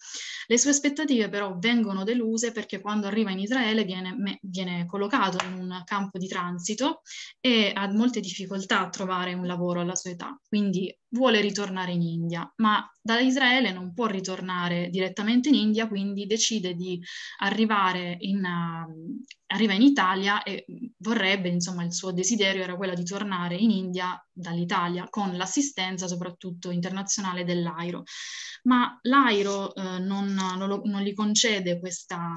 B: Le sue aspettative però vengono deluse perché quando arriva in Israele viene, viene collocato in un campo di transito e ha molte difficoltà a trovare un lavoro alla sua età, quindi vuole ritornare in India, ma da Israele non può ritornare direttamente in India, quindi decide di arrivare in, uh, arriva in Italia e vorrebbe, insomma, il suo desiderio era quello di tornare in India dall'Italia con l'assistenza soprattutto internazionale dell'Airo. Ma l'Airo uh, non, non, lo, non gli concede questa,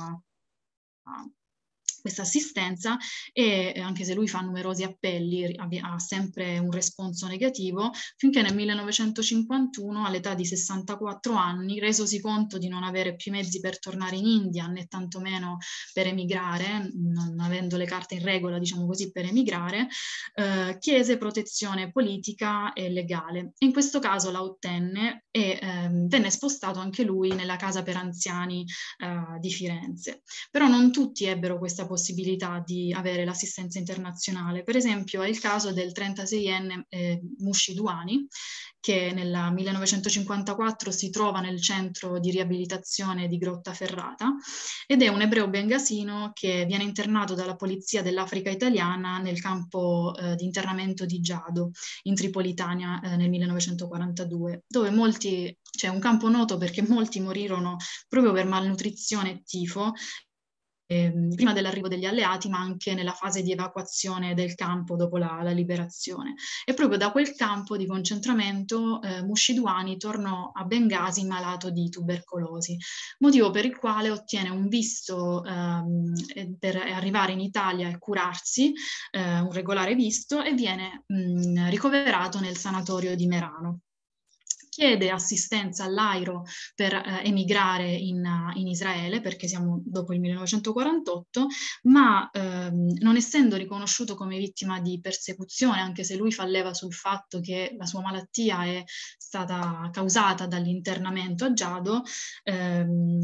B: questa assistenza e eh, anche se lui fa numerosi appelli ha sempre un responso negativo finché nel 1951 all'età di 64 anni resosi conto di non avere più mezzi per tornare in India né tantomeno per emigrare non avendo le carte in regola diciamo così per emigrare eh, chiese protezione politica e legale in questo caso la ottenne e eh, venne spostato anche lui nella casa per anziani eh, di Firenze però non tutti ebbero questa posizione possibilità di avere l'assistenza internazionale. Per esempio è il caso del 36enne eh, Mushi Duani, che nel 1954 si trova nel centro di riabilitazione di Grottaferrata ed è un ebreo bengasino che viene internato dalla polizia dell'Africa italiana nel campo eh, di internamento di Giado in Tripolitania eh, nel 1942, dove molti, c'è cioè un campo noto perché molti morirono proprio per malnutrizione e tifo Ehm, prima dell'arrivo degli alleati, ma anche nella fase di evacuazione del campo dopo la, la liberazione. E proprio da quel campo di concentramento eh, Mushiduani tornò a Bengasi malato di tubercolosi, motivo per il quale ottiene un visto ehm, per arrivare in Italia e curarsi, eh, un regolare visto, e viene mh, mm, ricoverato nel sanatorio di Merano chiede assistenza all'Airo per eh, emigrare in, eh, in, Israele, perché siamo dopo il 1948, ma ehm, non essendo riconosciuto come vittima di persecuzione, anche se lui falleva sul fatto che la sua malattia è stata causata dall'internamento a Giado, ehm,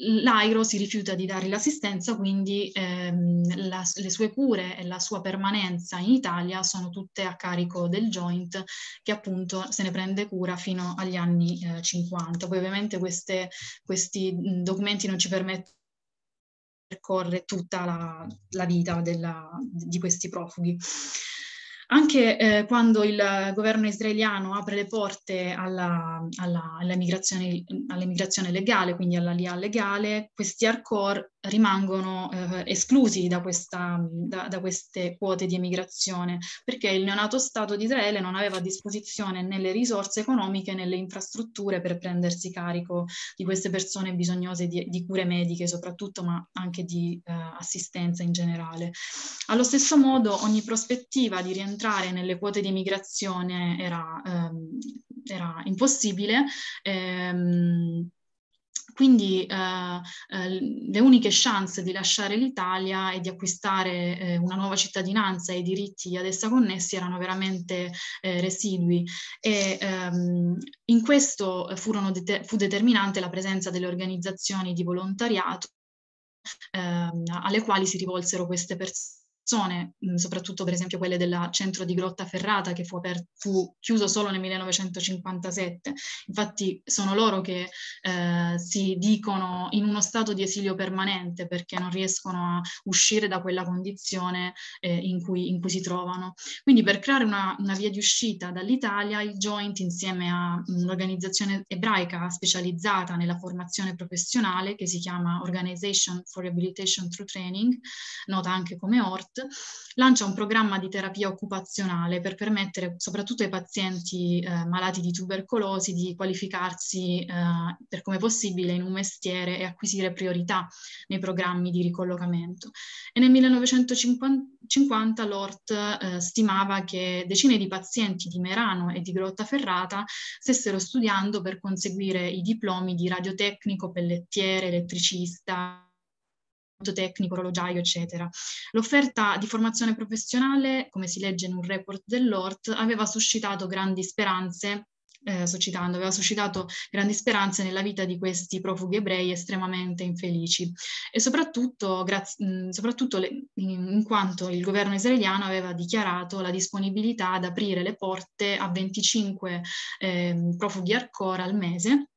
B: L'Airo si rifiuta di dargli l'assistenza, quindi ehm, la, le sue cure e la sua permanenza in Italia sono tutte a carico del joint che appunto se ne prende cura fino agli anni eh, 50. Poi ovviamente queste, questi documenti non ci permettono percorre tutta la, la vita della, di questi profughi. Anche eh, quando il governo israeliano apre le porte all'emigrazione alla, alla legale, quindi all'alia legale, questi hardcore rimangono eh, esclusi da, questa, da, da, queste quote di emigrazione, perché il neonato Stato di Israele non aveva a disposizione né le risorse economiche né le infrastrutture per prendersi carico di queste persone bisognose di, di cure mediche soprattutto, ma anche di eh, assistenza in generale. Allo stesso modo ogni prospettiva di rientrare entrare nelle quote di migrazione era, ehm, era impossibile. Ehm, quindi eh, eh, le uniche chance di lasciare l'Italia e di acquistare eh, una nuova cittadinanza e i diritti ad essa connessi erano veramente eh, residui e ehm, in questo dete- fu determinante la presenza delle organizzazioni di volontariato ehm, alle quali si rivolsero queste persone zone, mm, soprattutto per esempio quelle del centro di Grotta Ferrata che fu, aperto, fu, chiuso solo nel 1957. Infatti sono loro che eh, si dicono in uno stato di esilio permanente perché non riescono a uscire da quella condizione eh, in, cui, in, cui, si trovano. Quindi per creare una, una via di uscita dall'Italia, il Joint insieme a un'organizzazione mm, ebraica specializzata nella formazione professionale che si chiama Organization for Rehabilitation Through Training, nota anche come ORT, lancia un programma di terapia occupazionale per permettere soprattutto ai pazienti eh, malati di tubercolosi di qualificarsi eh, per come possibile in un mestiere e acquisire priorità nei programmi di ricollocamento. E nel 1950 l'ORT eh, stimava che decine di pazienti di Merano e di Grottaferrata stessero studiando per conseguire i diplomi di radiotecnico, pellettiere, elettricista, tecnico, orologiaio, eccetera. L'offerta di formazione professionale, come si legge in un report dell'ORT, aveva suscitato grandi speranze eh, suscitando, aveva suscitato grandi speranze nella vita di questi profughi ebrei estremamente infelici e soprattutto, mh, mm, soprattutto le, in, in quanto il governo israeliano aveva dichiarato la disponibilità ad aprire le porte a 25 eh, profughi Arcora al mese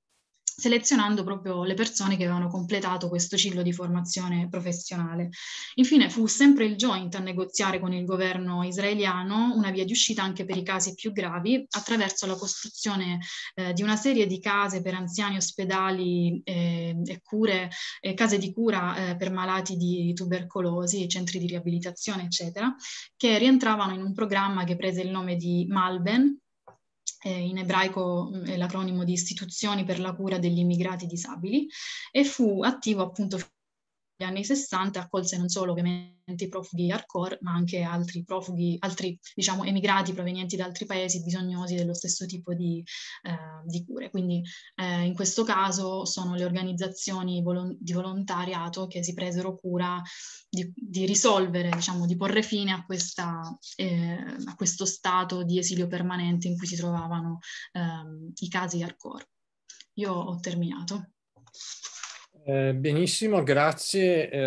B: selezionando proprio le persone che avevano completato questo ciclo di formazione professionale. Infine fu sempre il joint a negoziare con il governo israeliano una via di uscita anche per i casi più gravi attraverso la costruzione eh, di una serie di case per anziani, ospedali eh, e cure, eh, case di cura eh, per malati di tubercolosi, centri di riabilitazione, eccetera, che rientravano in un programma che prese il nome di Malben, eh, in ebraico mm, è l'acronimo di Istituzioni per la cura degli immigrati disabili, e fu attivo appunto anni 60 accolse non solo ovviamente i profughi hardcore, ma anche altri profughi, altri diciamo emigrati provenienti da altri paesi bisognosi dello stesso tipo di, eh, di cure. Quindi eh, in questo caso sono le organizzazioni volo- di volontariato che si presero cura di, di risolvere, diciamo, di porre fine a, questa, eh, a, questo stato di esilio permanente in cui si trovavano ehm, i casi hardcore. Io ho terminato.
A: Eh, benissimo, grazie eh,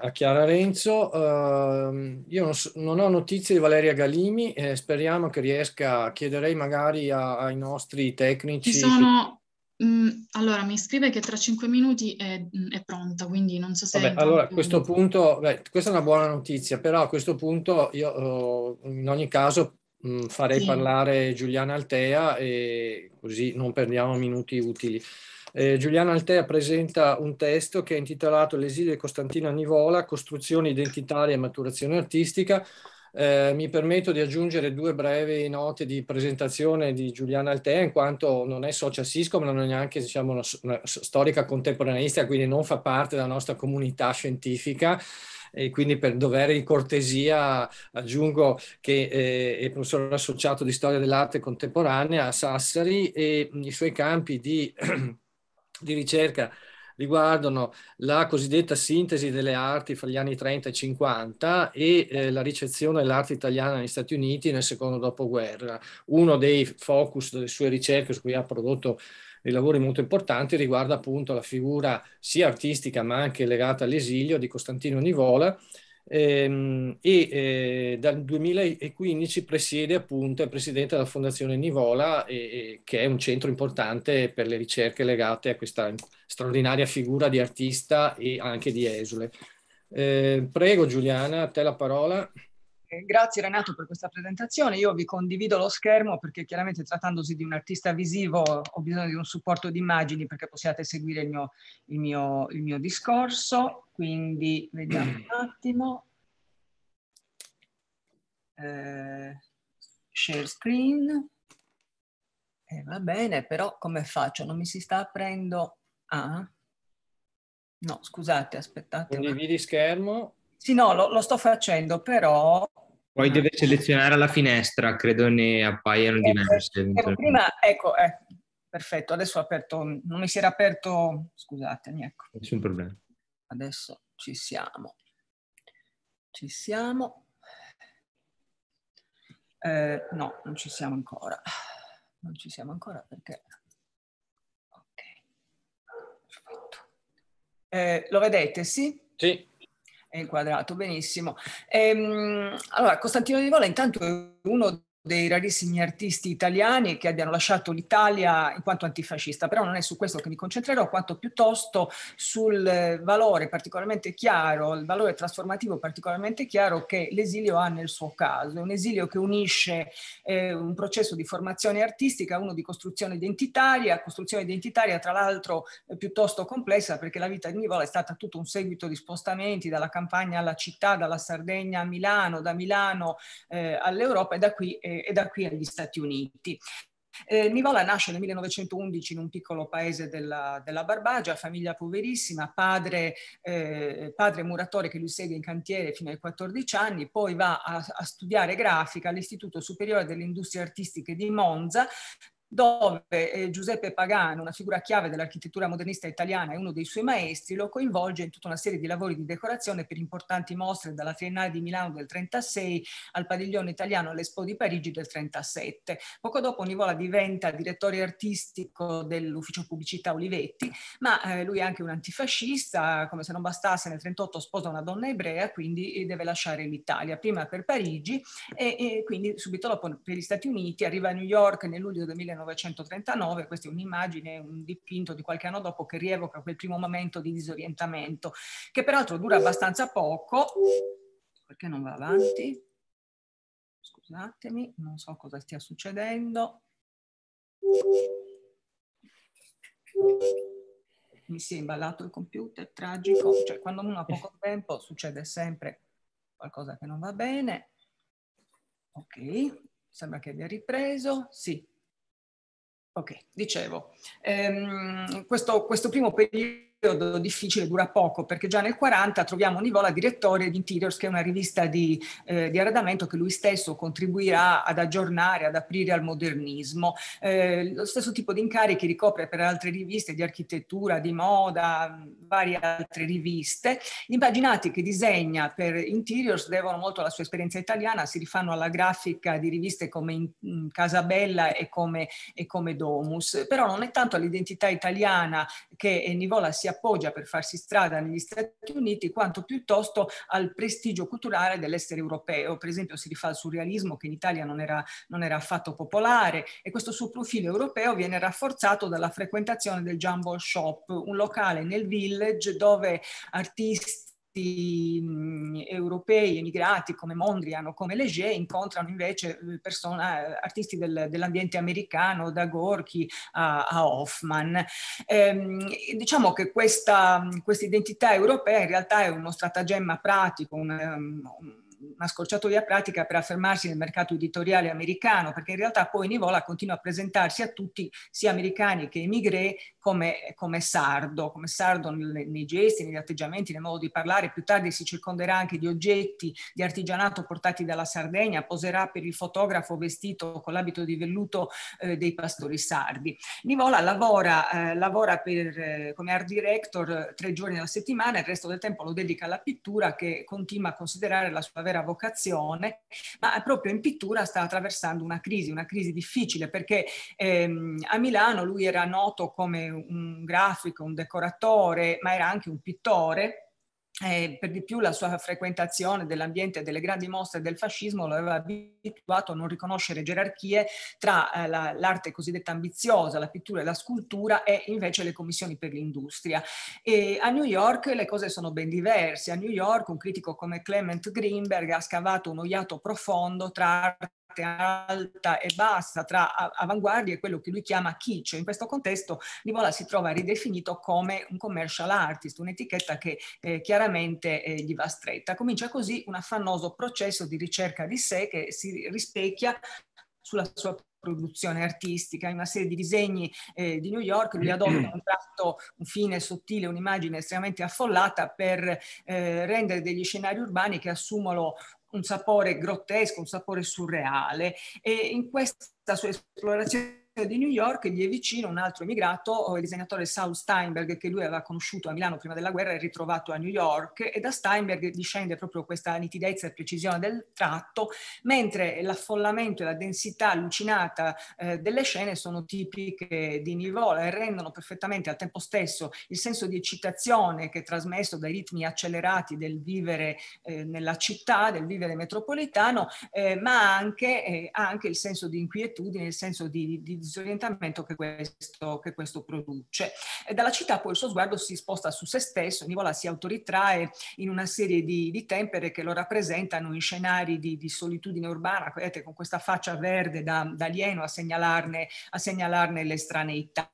A: a Chiara Renzo. Eh, io non, so, non, ho notizie di Valeria Galimi, speriamo che riesca, chiederei magari a, ai nostri tecnici. Ci sono,
B: mh, mm, allora mi scrive che tra cinque minuti è, mm, è pronta, quindi non so se... Vabbè, allora
A: a questo punto, beh, questa è una buona notizia, però a questo punto io oh, in ogni caso mh, mm, farei sì. parlare Giuliana Altea e così non perdiamo minuti utili. Eh, Giuliana Altea presenta un testo che è intitolato L'esilio di Costantina Nivola, costruzione identitaria e maturazione artistica. Eh, mi permetto di aggiungere due brevi note di presentazione di Giuliana Altea, in quanto non è socia Cisco, ma non è neanche diciamo, una, una storica contemporaneista, quindi non fa parte della nostra comunità scientifica e quindi per dovere di cortesia aggiungo che eh, è professore associato di storia dell'arte contemporanea a Sassari e mm, i suoi campi di di ricerca riguardano la cosiddetta sintesi delle arti fra gli anni 30 e 50 e eh, la ricezione dell'arte italiana negli Stati Uniti nel secondo dopoguerra. Uno dei focus delle sue ricerche su cui ha prodotto dei lavori molto importanti riguarda appunto la figura sia artistica ma anche legata all'esilio di Costantino Nivola, Ehm, e eh, dal 2015 presiede appunto, è presidente della Fondazione Nivola, e, e, che è un centro importante per le ricerche legate a questa straordinaria figura di artista e anche di esule. Eh, prego Giuliana, a te la parola.
C: Eh, grazie Renato per questa presentazione. Io vi condivido lo schermo perché chiaramente trattandosi di un artista visivo ho bisogno di un supporto di immagini perché possiate seguire il mio, il mio, il mio discorso. Quindi vediamo un attimo. Eh, share screen. Eh, va bene, però come faccio? Non mi si sta aprendo... Ah. No, scusate, aspettate. Condividi schermo sì, no, lo, lo sto facendo, però...
A: Poi deve eh, selezionare la finestra, credo ne appaiano eh, diverse. Eh, prima,
C: ecco, eh, perfetto, adesso ho aperto, non mi si era aperto, scusatemi, ecco.
A: Nessun problema.
C: Adesso ci siamo. Ci siamo. Eh, no, non ci siamo ancora. Non ci siamo ancora perché... Ok. Perfetto. Eh, lo vedete, sì? Sì inquadrato benissimo. Ehm, allora, Costantino Di Vola intanto è uno dei rarissimi artisti italiani che abbiano lasciato l'Italia in quanto antifascista, però non è su questo che mi concentrerò, quanto piuttosto sul eh, valore particolarmente chiaro, il valore trasformativo particolarmente chiaro che l'esilio ha nel suo caso. È un esilio che unisce eh, un processo di formazione artistica, uno di costruzione identitaria, costruzione identitaria tra l'altro eh, piuttosto complessa perché la vita di Nivola è stata tutto un seguito di spostamenti dalla campagna alla città, dalla Sardegna a Milano, da Milano eh, all'Europa e da qui eh, e da qui agli Stati Uniti. Eh, Nivola nasce nel 1911 in un piccolo paese della, della Barbagia, famiglia poverissima, padre, eh, padre, muratore che lui segue in cantiere fino ai 14 anni, poi va a, a studiare grafica all'Istituto Superiore delle Industrie Artistiche di Monza, dove eh, Giuseppe Pagano, una figura chiave dell'architettura modernista italiana e uno dei suoi maestri, lo coinvolge in tutta una serie di lavori di decorazione per importanti mostre dalla Triennale di Milano del 36 al Padiglione Italiano all'Expo di Parigi del 37. Poco dopo Nivola diventa direttore artistico dell'ufficio pubblicità Olivetti, ma eh, lui è anche un antifascista, come se non bastasse nel 38 sposa una donna ebrea, quindi eh, deve lasciare l'Italia, prima per Parigi e, e quindi subito dopo per gli Stati Uniti, arriva a New York nel luglio del 1939, questa è un'immagine, un dipinto di qualche anno dopo che rievoca quel primo momento di disorientamento, che peraltro dura abbastanza poco, perché non va avanti? Scusatemi, non so cosa stia succedendo. Mi si è imballato il computer, tragico, cioè quando uno ha poco tempo succede sempre qualcosa che non va bene. Ok, sembra che abbia ripreso, sì. Ok, dicevo, ehm, questo, questo primo periodo periodo difficile dura poco, perché già nel 40 troviamo Nivola direttore di Interiors, che è una rivista di, eh, di arredamento che lui stesso contribuirà ad aggiornare, ad aprire al modernismo. Eh, lo stesso tipo di incarichi ricopre per altre riviste di architettura, di moda, varie altre riviste. Gli impaginati che disegna per Interiors devono molto alla sua esperienza italiana, si rifanno alla grafica di riviste come in, in Casabella e come, e come Domus, però non è tanto all'identità italiana che Nivola si si appoggia per farsi strada negli Stati Uniti, quanto piuttosto al prestigio culturale dell'essere europeo. Per esempio si rifà al surrealismo che in Italia non era, non era affatto popolare e questo suo profilo europeo viene rafforzato dalla frequentazione del Jumbo Shop, un locale nel village dove artisti artisti mh, mm, europei emigrati come Mondrian o come Leger incontrano invece eh, persona, eh, artisti del, dell'ambiente americano, da Gorky a, a Hoffman. Ehm, diciamo che questa, questa identità europea in realtà è uno stratagemma pratico, un, ehm, un una scorciatoia pratica per affermarsi nel mercato editoriale americano, perché in realtà poi Nivola continua a presentarsi a tutti, sia americani che emigré, come, come sardo, come sardo nei, gesti, negli atteggiamenti, nel modo di parlare. Più tardi si circonderà anche di oggetti di artigianato portati dalla Sardegna, poserà per il fotografo vestito con l'abito di velluto eh, dei pastori sardi. Nivola lavora, eh, lavora per, eh, come art director tre giorni alla settimana, e il resto del tempo lo dedica alla pittura che continua a considerare la sua vera vera vocazione, ma proprio in pittura sta attraversando una crisi, una crisi difficile perché ehm, a Milano lui era noto come un grafico, un decoratore, ma era anche un pittore eh, per di più la sua frequentazione dell'ambiente delle grandi mostre del fascismo lo aveva abituato a non riconoscere gerarchie tra eh, la, l'arte cosiddetta ambiziosa, la pittura e la scultura e invece le commissioni per l'industria. E a New York le cose sono ben diverse. A New York un critico come Clement Greenberg ha scavato un oiato profondo tra parte alta e bassa tra avanguardia e quello che lui chiama kitsch. In questo contesto Nivola si trova ridefinito come un commercial artist, un'etichetta che eh, chiaramente eh, gli va stretta. Comincia così un affannoso processo di ricerca di sé che si rispecchia sulla sua produzione artistica, in una serie di disegni eh, di New York, lui adotta un tratto, un fine sottile, un'immagine estremamente affollata per eh, rendere degli scenari urbani che assumono un sapore grottesco, un sapore surreale e in questa sua esplorazione di New York gli è vicino un altro emigrato, eh, il disegnatore Saul Steinberg, che lui aveva conosciuto a Milano prima della guerra e ritrovato a New York, e da Steinberg discende proprio questa nitidezza e precisione del tratto, mentre l'affollamento e la densità allucinata eh, delle scene sono tipiche di Nivola e rendono perfettamente al tempo stesso il senso di eccitazione che è trasmesso dai ritmi accelerati del vivere eh, nella città, del vivere metropolitano, eh, ma anche, eh, anche, il senso di inquietudine, il senso di, di disorientamento che questo, che questo produce. E dalla città poi il suo sguardo si sposta su se stesso, Nicola si autoritrae in una serie di, di tempere che lo rappresentano in scenari di, di solitudine urbana, vedete, con questa faccia verde da, da alieno a segnalarne, a segnalarne l'estraneità.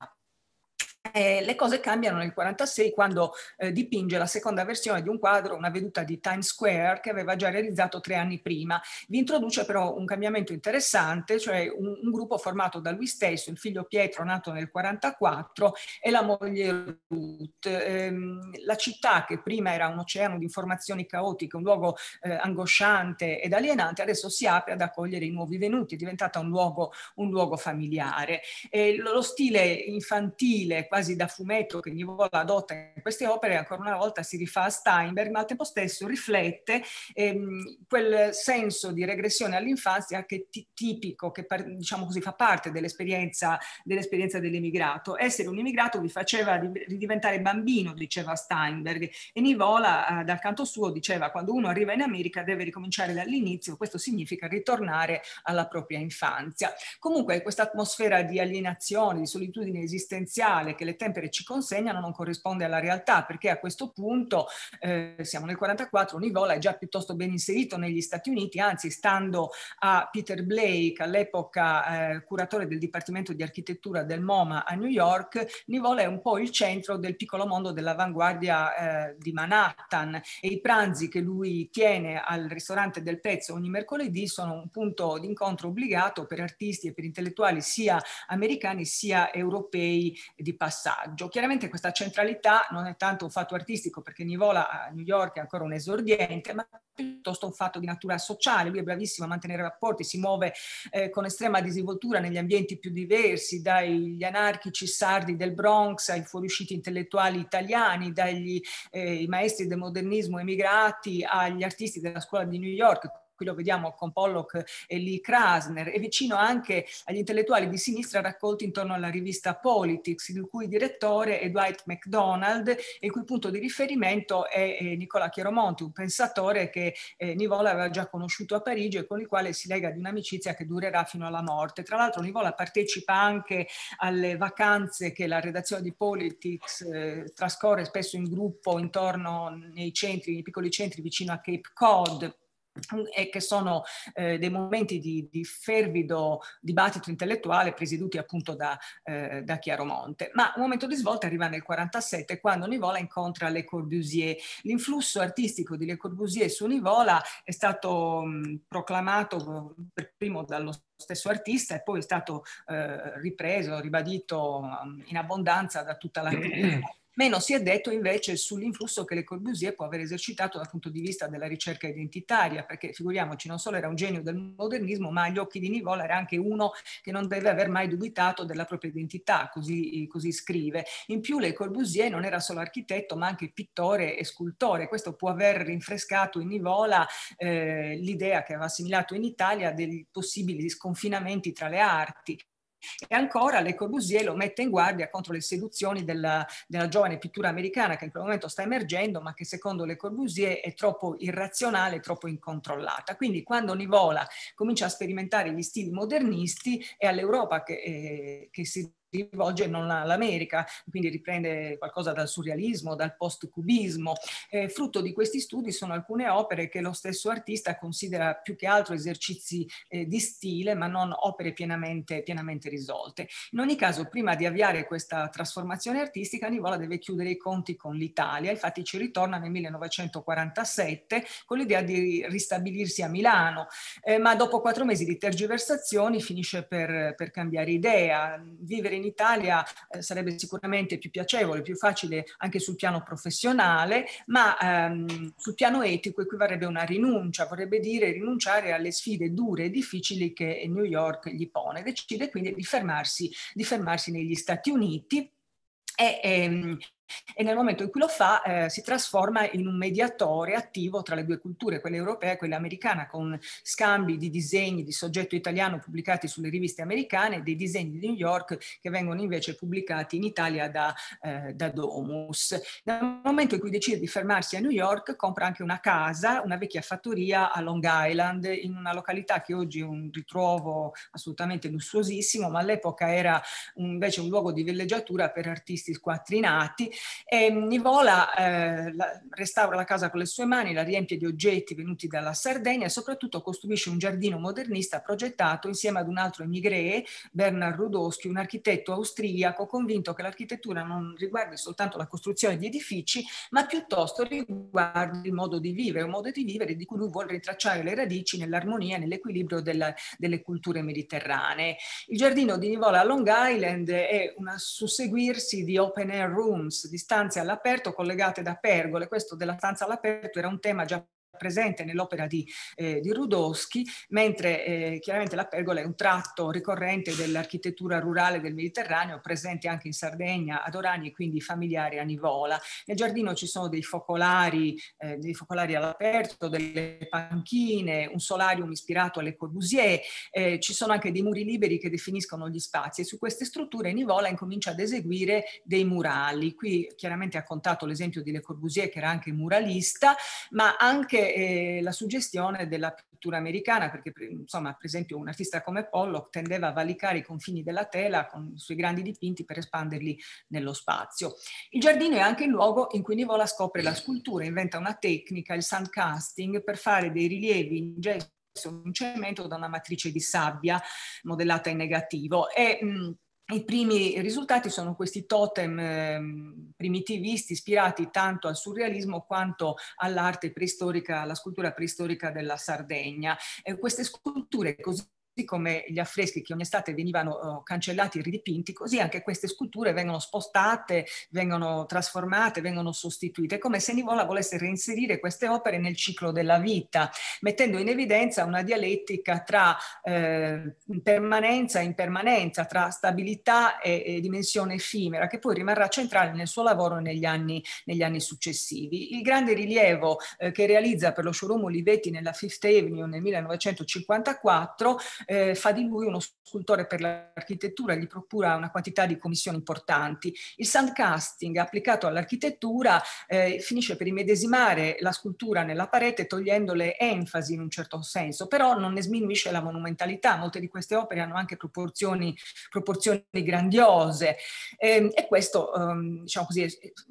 C: Eh, le cose cambiano nel 1946 quando eh, dipinge la seconda versione di un quadro, una veduta di Times Square che aveva già realizzato tre anni prima. Vi introduce però un cambiamento interessante, cioè un, un gruppo formato da lui stesso, il figlio Pietro nato nel 1944 e la moglie Ruth. Eh, la città che prima era un oceano di informazioni caotiche, un luogo eh, angosciante ed alienante, adesso si apre ad accogliere i nuovi venuti, è diventata un luogo, un luogo familiare. Eh, lo, lo stile infantile quasi da fumetto che Nivola adotta in queste opere, ancora una volta si rifà a Steinberg, ma al tempo stesso riflette ehm, quel senso di regressione all'infanzia che è tipico, che diciamo così, fa parte dell'esperienza, dell'esperienza dell'emigrato. Essere un immigrato vi faceva ridiventare bambino, diceva Steinberg, e Nivola eh, dal canto suo diceva quando uno arriva in America deve ricominciare dall'inizio, questo significa ritornare alla propria infanzia. Comunque questa atmosfera di alienazione, di solitudine esistenziale che le tempere ci consegnano non corrisponde alla realtà, perché a questo punto eh, siamo nel 44, Nivola è già piuttosto ben inserito negli Stati Uniti, anzi stando a Peter Blake, all'epoca eh, curatore del Dipartimento di Architettura del MoMA a New York, Nivola è un po' il centro del piccolo mondo dell'avanguardia eh, di Manhattan e i pranzi che lui tiene al ristorante del pezzo ogni mercoledì sono un punto d'incontro obbligato per artisti e per intellettuali sia americani sia europei di passaggio passaggio. Chiaramente questa centralità non è tanto un fatto artistico perché Nivola a New York è ancora un esordiente, ma piuttosto un fatto di natura sociale, lui è bravissimo a mantenere rapporti, si muove eh, con estrema disinvoltura negli ambienti più diversi, dagli anarchici sardi del Bronx ai fuoriusciti intellettuali italiani, dagli eh, maestri del modernismo emigrati agli artisti della scuola di New York, qui lo vediamo con Pollock e Lee Krasner, e vicino anche agli intellettuali di sinistra raccolti intorno alla rivista Politics, il cui direttore è Dwight MacDonald e il cui punto di riferimento è eh, Nicola Chiaromonti, un pensatore che eh, Nivola aveva già conosciuto a Parigi e con il quale si lega di un'amicizia che durerà fino alla morte. Tra l'altro Nivola partecipa anche alle vacanze che la redazione di Politics eh, trascorre spesso in gruppo intorno nei centri, nei piccoli centri vicino a Cape Cod Mm, e che sono eh, dei momenti di, di, fervido dibattito intellettuale presieduti appunto da, eh, da, Chiaromonte. Ma un momento di svolta arriva nel 1947 quando Nivola incontra Le Corbusier. L'influsso artistico di Le Corbusier su Nivola è stato mh, mm, proclamato mm, per primo dallo stesso artista e poi è stato eh, ripreso, ribadito mh, in abbondanza da tutta la critica Meno si è detto invece sull'influsso che Le Corbusier può aver esercitato dal punto di vista della ricerca identitaria, perché figuriamoci, non solo era un genio del modernismo, ma agli occhi di Nivola era anche uno che non deve aver mai dubitato della propria identità, così, così scrive. In più Le Corbusier non era solo architetto, ma anche pittore e scultore. Questo può aver rinfrescato in Nivola eh, l'idea che aveva assimilato in Italia dei possibili sconfinamenti tra le arti. E ancora Le Corbusier lo mette in guardia contro le seduzioni della, della giovane pittura americana che in quel momento sta emergendo, ma che secondo Le Corbusier è troppo irrazionale, troppo incontrollata. Quindi quando Nivola comincia a sperimentare gli stili modernisti, è all'Europa che, eh, che si rivolge non all'America, quindi riprende qualcosa dal surrealismo, dal post-cubismo. Eh, frutto di questi studi sono alcune opere che lo stesso artista considera più che altro esercizi eh, di stile, ma non opere pienamente, pienamente, risolte. In ogni caso, prima di avviare questa trasformazione artistica, Nivola deve chiudere i conti con l'Italia, infatti ci ritorna nel 1947 con l'idea di ristabilirsi a Milano, eh, ma dopo quattro mesi di tergiversazioni finisce per, per cambiare idea. Vivere in in Italia eh, sarebbe sicuramente più piacevole, più facile anche sul piano professionale, ma ehm, sul piano etico equivarrebbe una rinuncia, vorrebbe dire rinunciare alle sfide dure e difficili che New York gli pone. Decide quindi di fermarsi, di fermarsi negli Stati Uniti. E, ehm, e nel momento in cui lo fa eh, si trasforma in un mediatore attivo tra le due culture, quella europea e quella americana, con scambi di disegni di soggetto italiano pubblicati sulle riviste americane e dei disegni di New York che vengono invece pubblicati in Italia da, eh, da Domus. Nel momento in cui decide di fermarsi a New York compra anche una casa, una vecchia fattoria a Long Island, in una località che oggi è un ritrovo assolutamente lussuosissimo, ma all'epoca era un, invece un luogo di villeggiatura per artisti squattrinati e Nivola eh, la, restaura la casa con le sue mani, la riempie di oggetti venuti dalla Sardegna e soprattutto costruisce un giardino modernista progettato insieme ad un altro emigré, Bernard Rudowski, un architetto austriaco convinto che l'architettura non riguardi soltanto la costruzione di edifici, ma piuttosto riguardi il modo di vivere, un modo di vivere di cui lui vuole ritracciare le radici nell'armonia, nell'equilibrio della, delle culture mediterranee. Il giardino di Nivola a Long Island è un susseguirsi di open air rooms, di stanze all'aperto collegate da pergole. Questo della stanza all'aperto era un tema già presente nell'opera di, eh, di Rudowski, mentre eh, chiaramente la pergola è un tratto ricorrente dell'architettura rurale del Mediterraneo, presente anche in Sardegna, ad Orani e quindi familiare a Nivola. Nel giardino ci sono dei focolari, eh, dei focolari all'aperto, delle panchine, un solarium ispirato alle Corbusier, eh, ci sono anche dei muri liberi che definiscono gli spazi e su queste strutture Nivola incomincia ad eseguire dei murali. Qui chiaramente ha contato l'esempio di Le Corbusier che era anche muralista, ma anche anche eh, la suggestione della pittura americana, perché insomma, per esempio un artista come Pollock tendeva a valicare i confini della tela con i suoi grandi dipinti per espanderli nello spazio. Il giardino è anche il luogo in cui Nivola scopre la scultura, inventa una tecnica, il sand casting, per fare dei rilievi in gesso, in cemento da una matrice di sabbia modellata in negativo. E, mh, i primi risultati sono questi totem ehm, primitivisti ispirati tanto al surrealismo quanto all'arte preistorica, alla scultura preistorica della Sardegna. Eh, queste sculture così Così come gli affreschi che ogni estate venivano oh, cancellati e ridipinti, così anche queste sculture vengono spostate, vengono trasformate, vengono sostituite, come se Nivola volesse reinserire queste opere nel ciclo della vita, mettendo in evidenza una dialettica tra eh, permanenza e impermanenza, tra stabilità e, e, dimensione effimera, che poi rimarrà centrale nel suo lavoro negli anni, negli anni successivi. Il grande rilievo eh, che realizza per lo showroom Olivetti nella Fifth Avenue nel 1954 eh, fa di lui uno scultore per l'architettura, gli procura una quantità di commissioni importanti. Il sandcasting applicato all'architettura eh, finisce per immedesimare la scultura nella parete togliendole enfasi in un certo senso, però non ne sminuisce la monumentalità, molte di queste opere hanno anche proporzioni, proporzioni grandiose e, ehm, e questo ehm, diciamo così,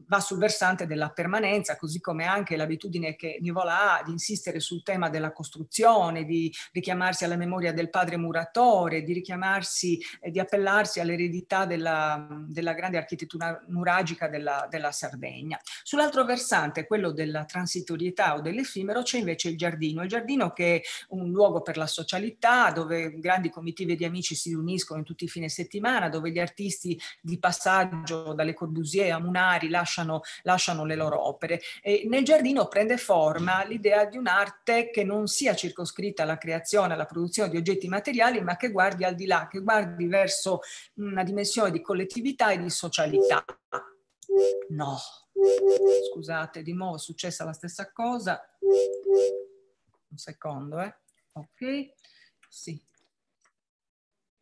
C: va sul versante della permanenza, così come anche l'abitudine che Nivola ha di insistere sul tema della costruzione, di richiamarsi alla memoria del padre padre muratore, di richiamarsi e di appellarsi all'eredità della, della grande architettura nuragica della, della Sardegna. Sull'altro versante, quello della transitorietà o dell'effimero, c'è invece il giardino. Il giardino che è un luogo per la socialità, dove grandi comitive di amici si riuniscono in tutti i fine settimana, dove gli artisti di passaggio dalle Corbusier a Munari lasciano, lasciano le loro opere. E nel giardino prende forma l'idea di un'arte che non sia circoscritta alla creazione, alla produzione di oggetti materiali, ma che guardi al di là, che guardi verso una dimensione di collettività e di socialità. No, scusate, di nuovo è successa la stessa cosa. Un secondo, eh. Ok, sì,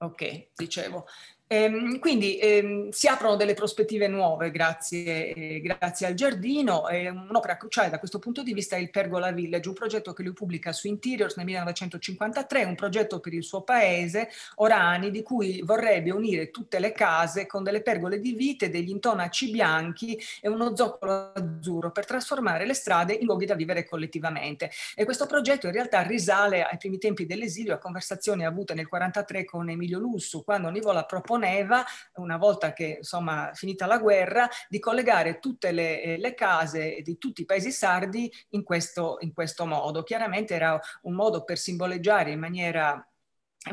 C: Ok, dicevo, Ehm, quindi ehm, si aprono delle prospettive nuove grazie, eh, grazie al giardino. Eh, un'opera cruciale cioè, da questo punto di vista è il Pergola Village, un progetto che lui pubblica su Interiors nel 1953, un progetto per il suo paese, Orani, di cui vorrebbe unire tutte le case con delle pergole di vite, degli intonaci bianchi e uno zoccolo azzurro per trasformare le strade in luoghi da vivere collettivamente. E questo progetto in realtà risale ai primi tempi dell'esilio, a conversazioni avute nel 1943 con Emilio Lussu, quando Nivola propone proponeva, una volta che insomma finita la guerra, di collegare tutte le, eh, le case di tutti i paesi sardi in questo, in questo modo. Chiaramente era un modo per simboleggiare in maniera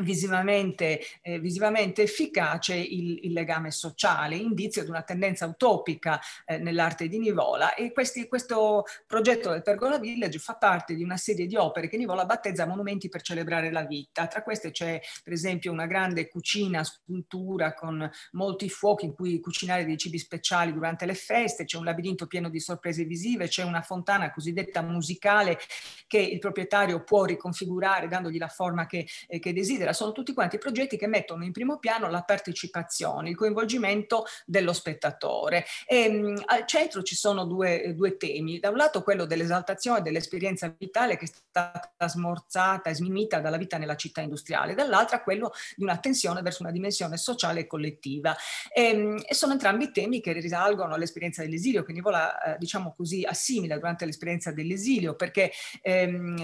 C: Visivamente, eh, visivamente, efficace il, il, legame sociale, indizio di una tendenza utopica eh, nell'arte di Nivola e questi, questo progetto del Pergola Village fa parte di una serie di opere che Nivola battezza monumenti per celebrare la vita. Tra queste c'è per esempio una grande cucina, scultura con molti fuochi in cui cucinare dei cibi speciali durante le feste, c'è un labirinto pieno di sorprese visive, c'è una fontana cosiddetta musicale che il proprietario può riconfigurare dandogli la forma che, eh, che desidera desidera sono tutti quanti progetti che mettono in primo piano la partecipazione, il coinvolgimento dello spettatore. E, ehm, mh, al centro ci sono due, due, temi, da un lato quello dell'esaltazione dell'esperienza vitale che è stata smorzata e sminuita dalla vita nella città industriale, dall'altra quello di una tensione verso una dimensione sociale e collettiva. E, ehm, mh, e sono entrambi temi che risalgono all'esperienza dell'esilio, che Nivola eh, diciamo così assimila durante l'esperienza dell'esilio, perché ehm,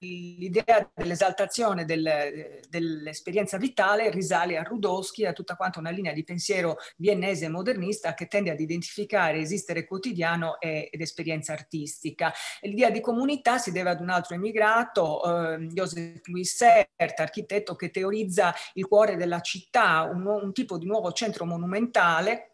C: l'idea dell'esaltazione del, eh, dell'esperienza vitale risale a Rudolsky e a tutta quanta una linea di pensiero viennese modernista che tende ad identificare esistere quotidiano e, ed esperienza artistica. L'idea di comunità si deve ad un altro emigrato, eh, Joseph Louis Sert, architetto che teorizza il cuore della città, un, un tipo di nuovo centro monumentale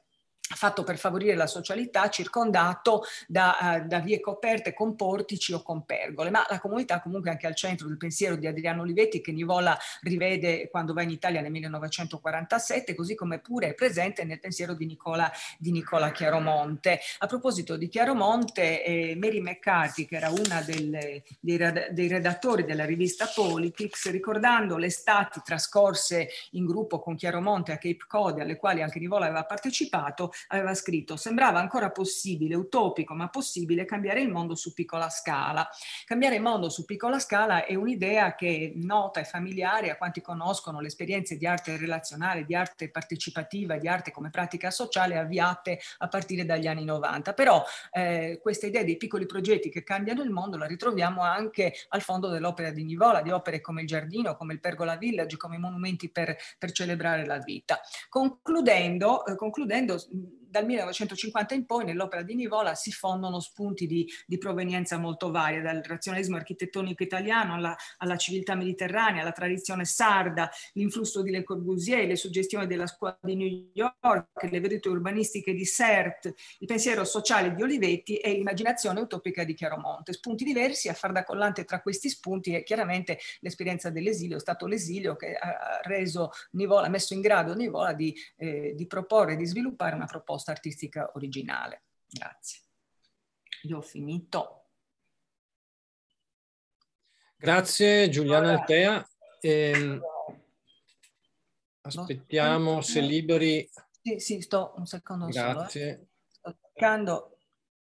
C: fatto per favorire la socialità, circondato da, eh, da, vie coperte con portici o con pergole. Ma la comunità comunque è anche al centro del pensiero di Adriano Olivetti che Nivola rivede quando va in Italia nel 1947, così come pure è presente nel pensiero di Nicola, di Nicola Chiaromonte. A proposito di Chiaromonte, eh, Mary McCarthy, che era una delle, dei, dei redattori della rivista Politics, ricordando le stati trascorse in gruppo con Chiaromonte a Cape Cod, alle quali anche Nivola aveva partecipato, aveva scritto sembrava ancora possibile, utopico ma possibile cambiare il mondo su piccola scala. Cambiare il mondo su piccola scala è un'idea che è nota e familiare a quanti conoscono le esperienze di arte relazionale, di arte partecipativa, di arte come pratica sociale avviate a partire dagli anni 90. Però eh, questa idea dei piccoli progetti che cambiano il mondo la ritroviamo anche al fondo dell'opera di Nivola, di opere come il Giardino, come il Pergola Village, come i monumenti per, per celebrare la vita. Concludendo, eh, concludendo dal 1950 in poi nell'opera di Nivola si fondono spunti di, di provenienza molto varia, dal razionalismo architettonico italiano alla, alla civiltà mediterranea, alla tradizione sarda, l'influsso di Le Corbusier, le suggestioni della scuola di New York, le vedute urbanistiche di Sert, il pensiero sociale di Olivetti e l'immaginazione utopica di Chiaromonte. Spunti diversi, a far da collante tra questi spunti è chiaramente l'esperienza dell'esilio, è stato l'esilio che ha reso Nivola, messo in grado Nivola di, eh, di proporre, di sviluppare una proposta proposta artistica originale. Grazie. Io ho finito.
A: Grazie Giuliana allora. Altea. Eh, aspettiamo se liberi. Sì, sì,
C: sto un secondo Grazie. Solo, eh. Sto cercando,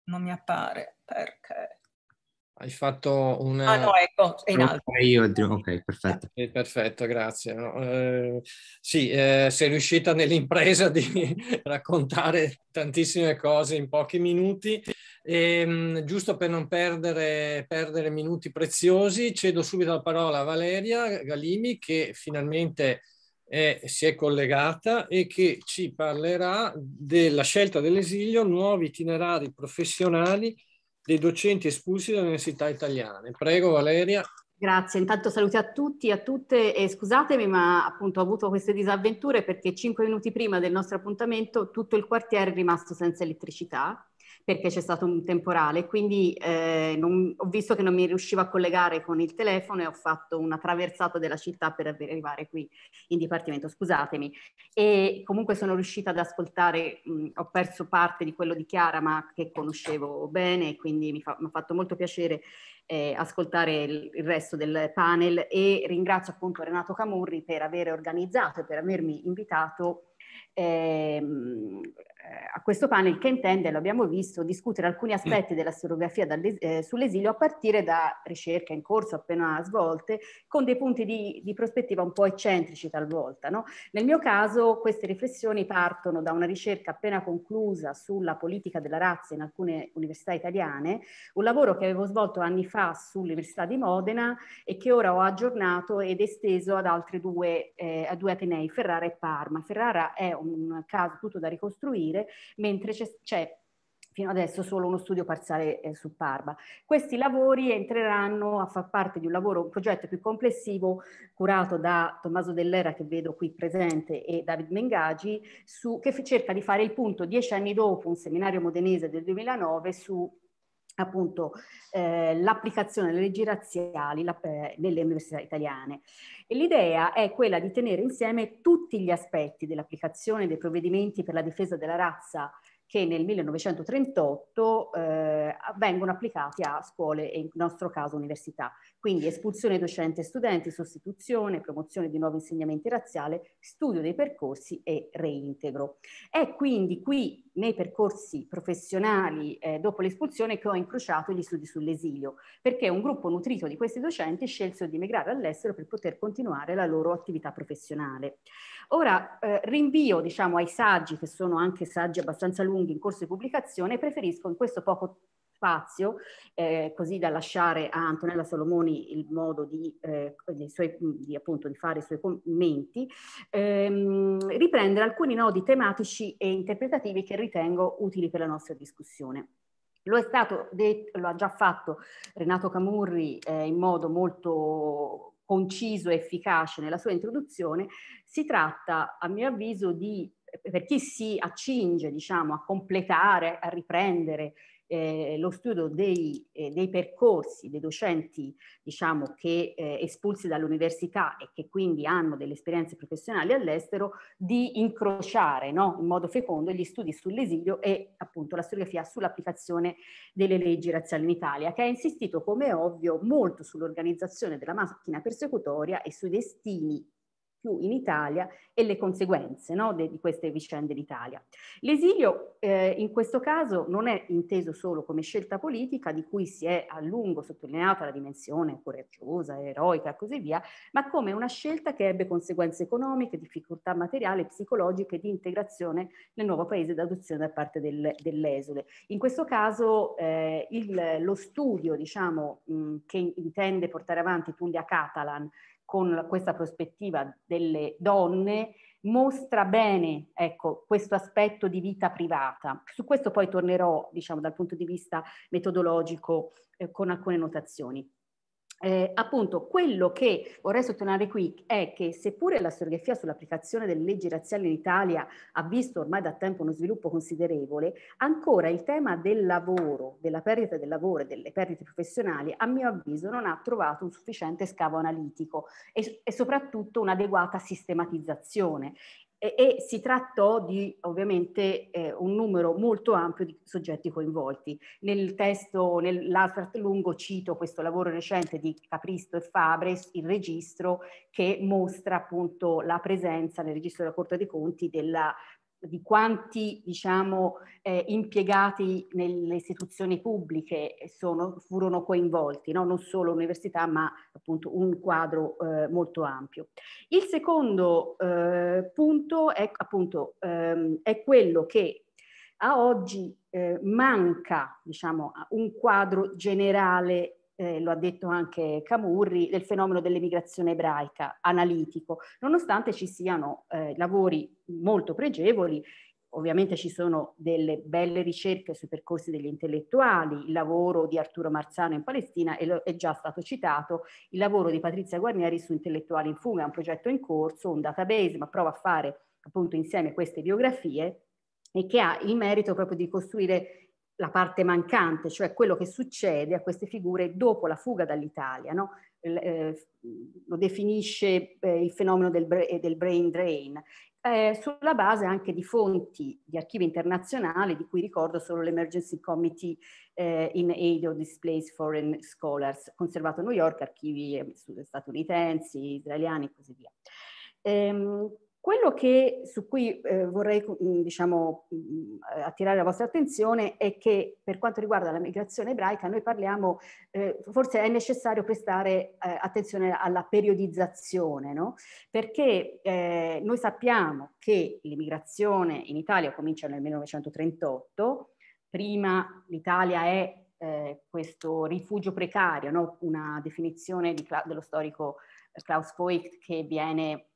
C: non mi appare perché...
A: Hai fatto un... Ah no, ecco, in alto. Ok, perfetto. Eh, perfetto, grazie. Eh, sì, eh, sei riuscita nell'impresa di raccontare tantissime cose in pochi minuti. E, ehm, giusto per non perdere, perdere minuti preziosi, cedo subito la parola a Valeria Galimi che finalmente è, si è collegata e che ci parlerà della scelta dell'esilio, nuovi itinerari professionali dei docenti espulsi dalle università italiane. Prego Valeria. Grazie, intanto saluti a tutti e a tutte
D: e scusatemi ma appunto ho avuto queste disavventure perché cinque minuti prima del nostro appuntamento tutto il quartiere è rimasto senza elettricità perché c'è stato un temporale, quindi eh, non, ho visto che non mi riuscivo a collegare con il telefono e ho fatto una traversata della città per arrivare qui in dipartimento, scusatemi. E comunque sono riuscita ad ascoltare, mh, ho perso parte di quello di Chiara, ma che conoscevo bene, quindi mi, fa, mi ha fatto molto piacere eh, ascoltare il, il, resto del panel e ringrazio appunto Renato Camurri per aver organizzato e per avermi invitato. Ehm, eh, a questo panel che intende, lo abbiamo visto, discutere alcuni aspetti della storiografia eh, sull'esilio a partire da ricerche in corso appena svolte con dei punti di, di prospettiva un po' eccentrici talvolta. No? Nel mio caso queste riflessioni partono da una ricerca appena conclusa sulla politica della razza in alcune università italiane, un lavoro che avevo svolto anni fa sull'Università di Modena e che ora ho aggiornato ed esteso ad altri due, eh, due Atenei, Ferrara e Parma. Ferrara è un caso tutto da ricostruire approfondire, mentre c'è fino adesso solo uno studio parziale eh, su Parma. Questi lavori entreranno a far parte di un lavoro, un progetto più complessivo curato da Tommaso Dell'Era che vedo qui presente e David Mengagi su, che cerca di fare il punto dieci anni dopo un seminario modenese del 2009 su appunto eh, l'applicazione delle leggi razziali la, eh, nelle università italiane. E l'idea è quella di tenere insieme tutti gli aspetti dell'applicazione dei provvedimenti per la difesa della razza che nel 1938 eh, vengono applicati a scuole e in nostro caso università. Quindi espulsione docente e studenti, sostituzione, promozione di nuovi insegnamenti razziali, studio dei percorsi e reintegro. È quindi qui nei percorsi professionali eh, dopo l'espulsione che ho incrociato gli studi sull'esilio, perché un gruppo nutrito di questi docenti scelse di emigrare all'estero per poter continuare la loro attività professionale. Ora eh, rinvio diciamo, ai saggi, che sono anche saggi abbastanza lunghi in corso di pubblicazione, preferisco in questo poco spazio, eh, così da lasciare a Antonella Solomoni il modo di, eh, suoi, di, appunto, di fare i suoi commenti, ehm, riprendere alcuni nodi tematici e interpretativi che ritengo utili per la nostra discussione. Lo è stato detto, lo ha già fatto Renato Camurri eh, in modo molto conciso e efficace nella sua introduzione, si tratta, a mio avviso, di per chi si accinge diciamo, a completare, a riprendere eh, lo studio dei, eh, dei, percorsi dei docenti diciamo, che eh, espulsi dall'università e che quindi hanno delle esperienze professionali all'estero di incrociare no, in modo fecondo gli studi sull'esilio e appunto la storiografia sull'applicazione delle leggi razziali in Italia che ha insistito come ovvio molto sull'organizzazione della macchina persecutoria e sui destini più in Italia e le conseguenze no, di queste vicende d'Italia. L'esilio eh, in questo caso non è inteso solo come scelta politica di cui si è a lungo sottolineata la dimensione coraggiosa, eroica e così via, ma come una scelta che ebbe conseguenze economiche, difficoltà materiali, psicologiche di integrazione nel nuovo paese d'adozione da parte del, dell'esule. In questo caso eh, il, lo studio diciamo, mh, che intende portare avanti Tullia Catalan con questa prospettiva delle donne mostra bene ecco, questo aspetto di vita privata. Su questo poi tornerò diciamo, dal punto di vista metodologico eh, con alcune notazioni. Eh, appunto, quello che vorrei sottolineare qui è che seppure la storiografia sull'applicazione delle leggi razziali in Italia ha visto ormai da tempo uno sviluppo considerevole, ancora il tema del lavoro, della perdita del lavoro e delle perdite professionali, a mio avviso, non ha trovato un sufficiente scavo analitico e, e soprattutto un'adeguata sistematizzazione e, e si trattò di ovviamente eh, un numero molto ampio di soggetti coinvolti. Nel testo, nell'Alfred Lungo, cito questo lavoro recente di Capristo e Fabres, il registro che mostra appunto la presenza nel registro della Corte dei Conti della di quanti diciamo, eh, impiegati nelle istituzioni pubbliche sono, furono coinvolti, no? non solo l'università ma appunto un quadro eh, molto ampio. Il secondo eh, punto è, appunto, ehm, è quello che a oggi eh, manca diciamo, un quadro generale eh, lo ha detto anche Camurri, del fenomeno dell'emigrazione ebraica, analitico, nonostante ci siano eh, lavori molto pregevoli Ovviamente ci sono delle belle ricerche sui percorsi degli intellettuali, il lavoro di Arturo Marzano in Palestina è già stato citato, il lavoro di Patrizia Guarnieri su Intellettuali in fuga, è un progetto in corso, un database, ma prova a fare appunto insieme queste biografie e che ha il merito proprio di costruire la parte mancante, cioè quello che succede a queste figure dopo la fuga dall'Italia. No? Eh, lo definisce eh, il fenomeno del, eh, del brain drain, eh, sulla base anche di fonti di archivi internazionali, di cui ricordo solo l'Emergency Committee eh, in Aid of Displaced Foreign Scholars, conservato a New York, archivi eh, statunitensi, israeliani e così via. Ehm, quello che, su cui eh, vorrei mm, diciamo, mm, attirare la vostra attenzione è che per quanto riguarda la migrazione ebraica noi parliamo, eh, forse è necessario prestare eh, attenzione alla periodizzazione, no? perché eh, noi sappiamo che l'immigrazione in Italia comincia nel 1938, prima l'Italia è eh, questo rifugio precario, no? una definizione di, dello storico Klaus Voigt che viene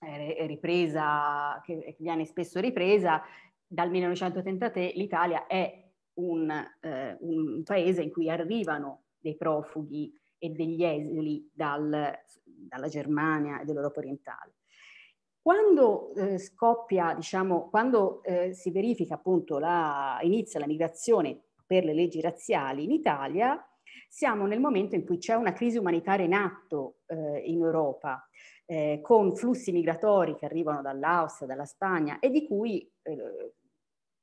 D: ripresa, che viene spesso ripresa, dal 1933 l'Italia è un, eh, un, paese in cui arrivano dei profughi e degli esili dal, dalla Germania e dell'Europa orientale. Quando eh, scoppia, diciamo, quando eh, si verifica appunto la, inizia la migrazione per le leggi razziali in Italia, siamo nel momento in cui c'è una crisi umanitaria in atto eh, in Europa eh, con flussi migratori che arrivano dall'Austria, dalla Spagna e di cui, eh,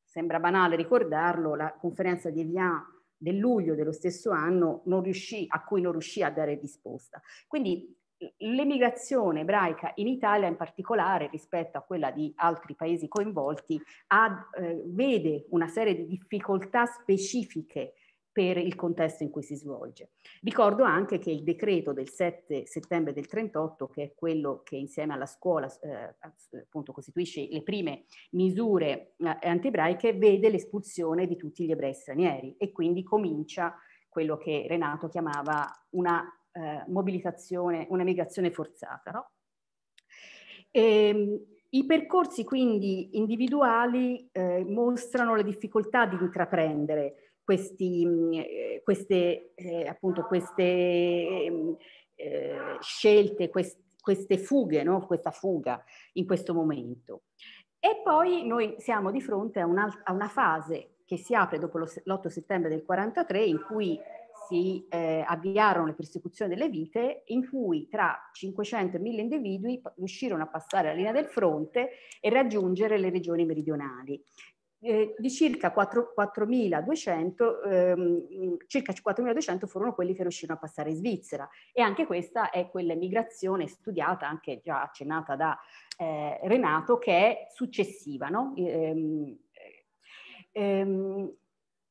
D: sembra banale ricordarlo, la conferenza di Evian del luglio dello stesso anno riuscì, a cui non riuscì a dare risposta. Quindi l'emigrazione ebraica in Italia in particolare rispetto a quella di altri paesi coinvolti ha, eh, vede una serie di difficoltà specifiche per il contesto in cui si svolge. Ricordo anche che il decreto del 7 settembre del 38, che è quello che insieme alla scuola eh, appunto costituisce le prime misure eh, antiebraiche, vede l'espulsione di tutti gli ebrei stranieri e quindi comincia quello che Renato chiamava una eh, mobilitazione, una migrazione forzata. No? E, ehm, i percorsi quindi individuali eh, mostrano la difficoltà di intraprendere questi, mm, eh, queste, eh, appunto, queste mm, eh, scelte, queste fughe, no? questa fuga in questo momento. E poi noi siamo di fronte a, una, a una fase che si apre dopo l'8 settembre del 43 in cui si eh, avviarono le persecuzioni delle vite in cui tra 500 e 1000 individui riuscirono a passare la linea del fronte e raggiungere le regioni meridionali eh, di circa 4.200, ehm, mm, circa 4.200 furono quelli che riuscirono a passare in Svizzera e anche questa è quell'emigrazione studiata, anche già accennata da eh, Renato, che è successiva. No? Ehm, eh, ehm,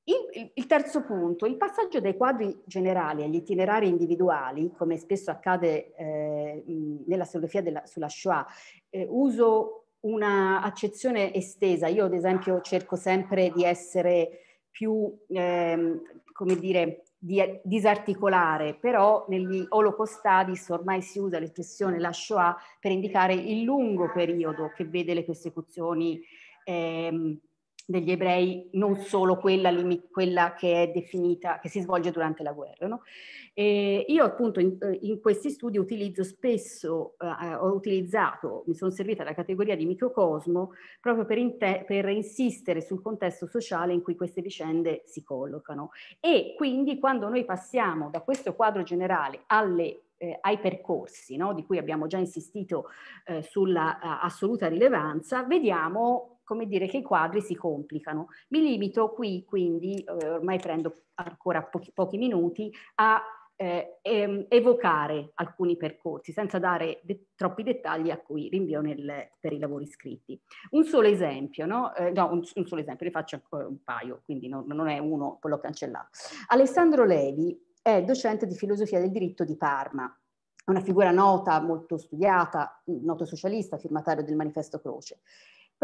D: il, il, terzo punto, il passaggio dai quadri generali agli itinerari individuali, come spesso accade eh, mm, nella storiografia sulla Shoah, eh, uso una accezione estesa. Io ad esempio cerco sempre di essere più, ehm, come dire, di disarticolare, però negli Holocaust Studies ormai si usa l'espressione la Shoah per indicare il lungo periodo che vede le persecuzioni ehm, degli ebrei, non solo quella, quella che è definita, che si svolge durante la guerra. No? io appunto in, eh, in, questi studi utilizzo spesso, eh, eh, ho utilizzato, mi sono servita la categoria di microcosmo proprio per, per insistere sul contesto sociale in cui queste vicende si collocano. E quindi quando noi passiamo da questo quadro generale alle eh, ai percorsi, no? di cui abbiamo già insistito eh, sulla eh, assoluta rilevanza, vediamo come dire che i quadri si complicano. Mi limito qui, quindi, eh, ormai prendo ancora pochi, pochi minuti, a eh, ehm, evocare alcuni percorsi senza dare de troppi dettagli a cui rinvio nel, per i lavori scritti. Un solo esempio, no? Eh, no un, un, solo esempio, ne faccio ancora un paio, quindi non, non è uno, poi l'ho cancellato. Alessandro Levi è docente di filosofia del diritto di Parma, una figura nota, molto studiata, noto socialista, firmatario del manifesto Croce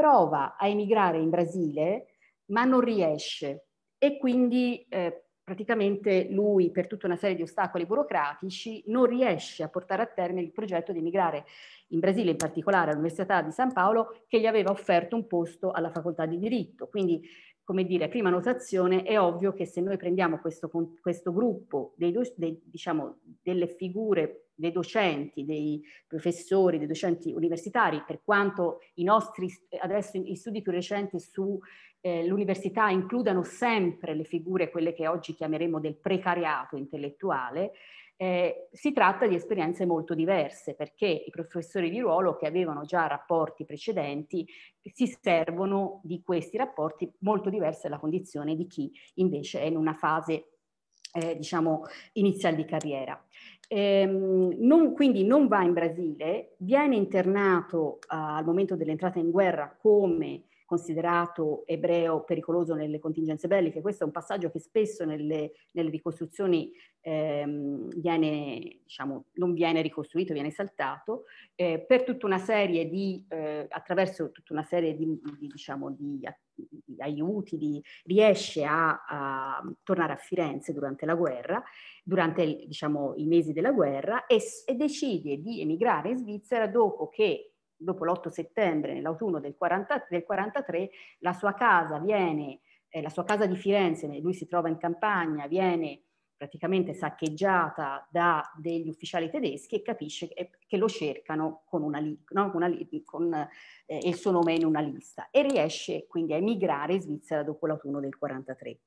D: prova a emigrare in Brasile ma non riesce e quindi eh, praticamente lui per tutta una serie di ostacoli burocratici non riesce a portare a termine il progetto di emigrare in Brasile, in particolare all'Università di San Paolo, che gli aveva offerto un posto alla facoltà di diritto. Quindi, come dire, prima notazione, è ovvio che se noi prendiamo questo, questo gruppo dei, dei, diciamo, delle figure dei docenti, dei professori, dei docenti universitari, per quanto i nostri eh, adesso i studi più recenti sull'università eh, includano sempre le figure, quelle che oggi chiameremo del precariato intellettuale, eh, si tratta di esperienze molto diverse perché i professori di ruolo che avevano già rapporti precedenti si servono di questi rapporti molto diverse dalla condizione di chi invece è in una fase eh, diciamo iniziale di carriera. Ehm, non, quindi non va in Brasile, viene internato eh, al momento dell'entrata in guerra come considerato ebreo pericoloso nelle contingenze belliche. Questo è un passaggio che spesso nelle, nelle ricostruzioni ehm, viene, diciamo, non viene ricostruito, viene saltato, eh, per tutta una serie di, eh, attraverso tutta una serie di, di, diciamo, di, di aiuti, di, riesce a, a, tornare a Firenze durante la guerra, durante diciamo, i mesi della guerra e, e decide di emigrare in Svizzera dopo che dopo l'8 settembre, nell'autunno del, 40, 43, la sua casa viene, eh, la sua casa di Firenze, lui si trova in campagna, viene praticamente saccheggiata da degli ufficiali tedeschi e capisce che, che lo cercano con, una, no? una, con eh, il suo nome in una lista e riesce quindi a emigrare in Svizzera dopo l'autunno del 43.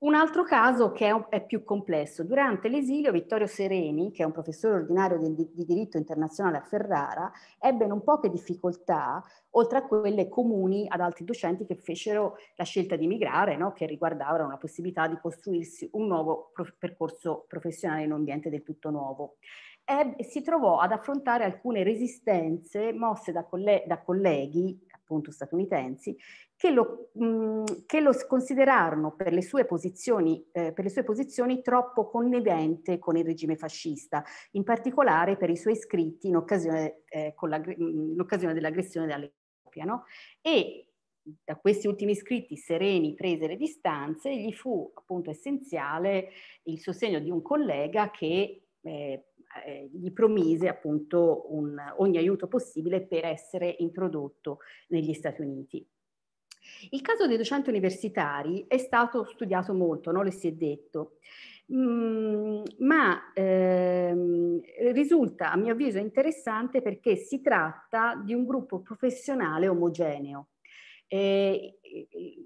D: Un altro caso che è, è, più complesso. Durante l'esilio Vittorio Sereni, che è un professore ordinario di, di, diritto internazionale a Ferrara, ebbe non poche difficoltà, oltre a quelle comuni ad altri docenti che fecero la scelta di migrare, no? che riguardavano la possibilità di costruirsi un nuovo prof- percorso professionale in un ambiente del tutto nuovo. E si trovò ad affrontare alcune resistenze mosse da, coll- da colleghi appunto statunitensi, che lo, mh, mm, che lo considerarono per le, sue posizioni, eh, per le sue posizioni troppo connivente con il regime fascista, in particolare per i suoi scritti in occasione, eh, la, mm, in occasione dell'aggressione dall'Etiopia. No? E da questi ultimi scritti sereni prese le distanze, gli fu appunto essenziale il sostegno di un collega che eh, eh, gli promise appunto un, ogni aiuto possibile per essere introdotto negli Stati Uniti. Il caso dei docenti universitari è stato studiato molto, non lo si è detto, mm, ma ehm, risulta a mio avviso interessante perché si tratta di un gruppo professionale omogeneo. Eh,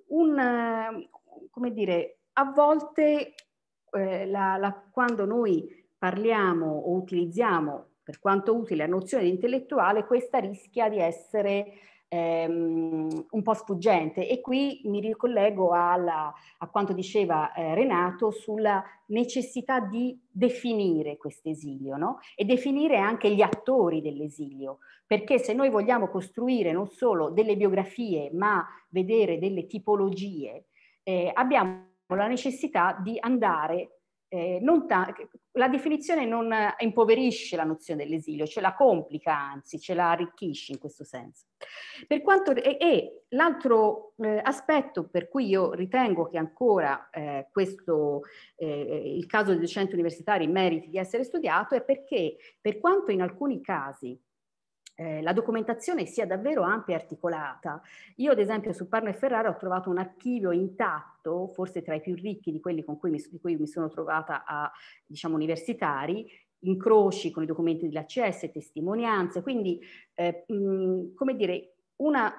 D: un, come dire, a volte eh, la, la, quando noi parliamo o utilizziamo, per quanto utile, la nozione di intellettuale, questa rischia di essere ehm, un po' sfuggente. E qui mi ricollego alla, a quanto diceva eh, Renato sulla necessità di definire quest'esilio no? e definire anche gli attori dell'esilio, perché se noi vogliamo costruire non solo delle biografie, ma vedere delle tipologie, eh, abbiamo la necessità di andare eh, la definizione non impoverisce la nozione dell'esilio, ce la complica anzi, ce la arricchisce in questo senso. Per quanto, e, e l'altro eh, aspetto per cui io ritengo che ancora eh, questo, eh, il caso dei docenti universitari meriti di essere studiato è perché per quanto in alcuni casi eh, la documentazione sia davvero ampia e articolata. Io ad esempio su Parma e Ferrara ho trovato un archivio intatto, forse tra i più ricchi di quelli con cui mi, di cui mi sono trovata a diciamo, universitari, incroci con i documenti dell'ACS, testimonianze, quindi eh, mh, come dire, una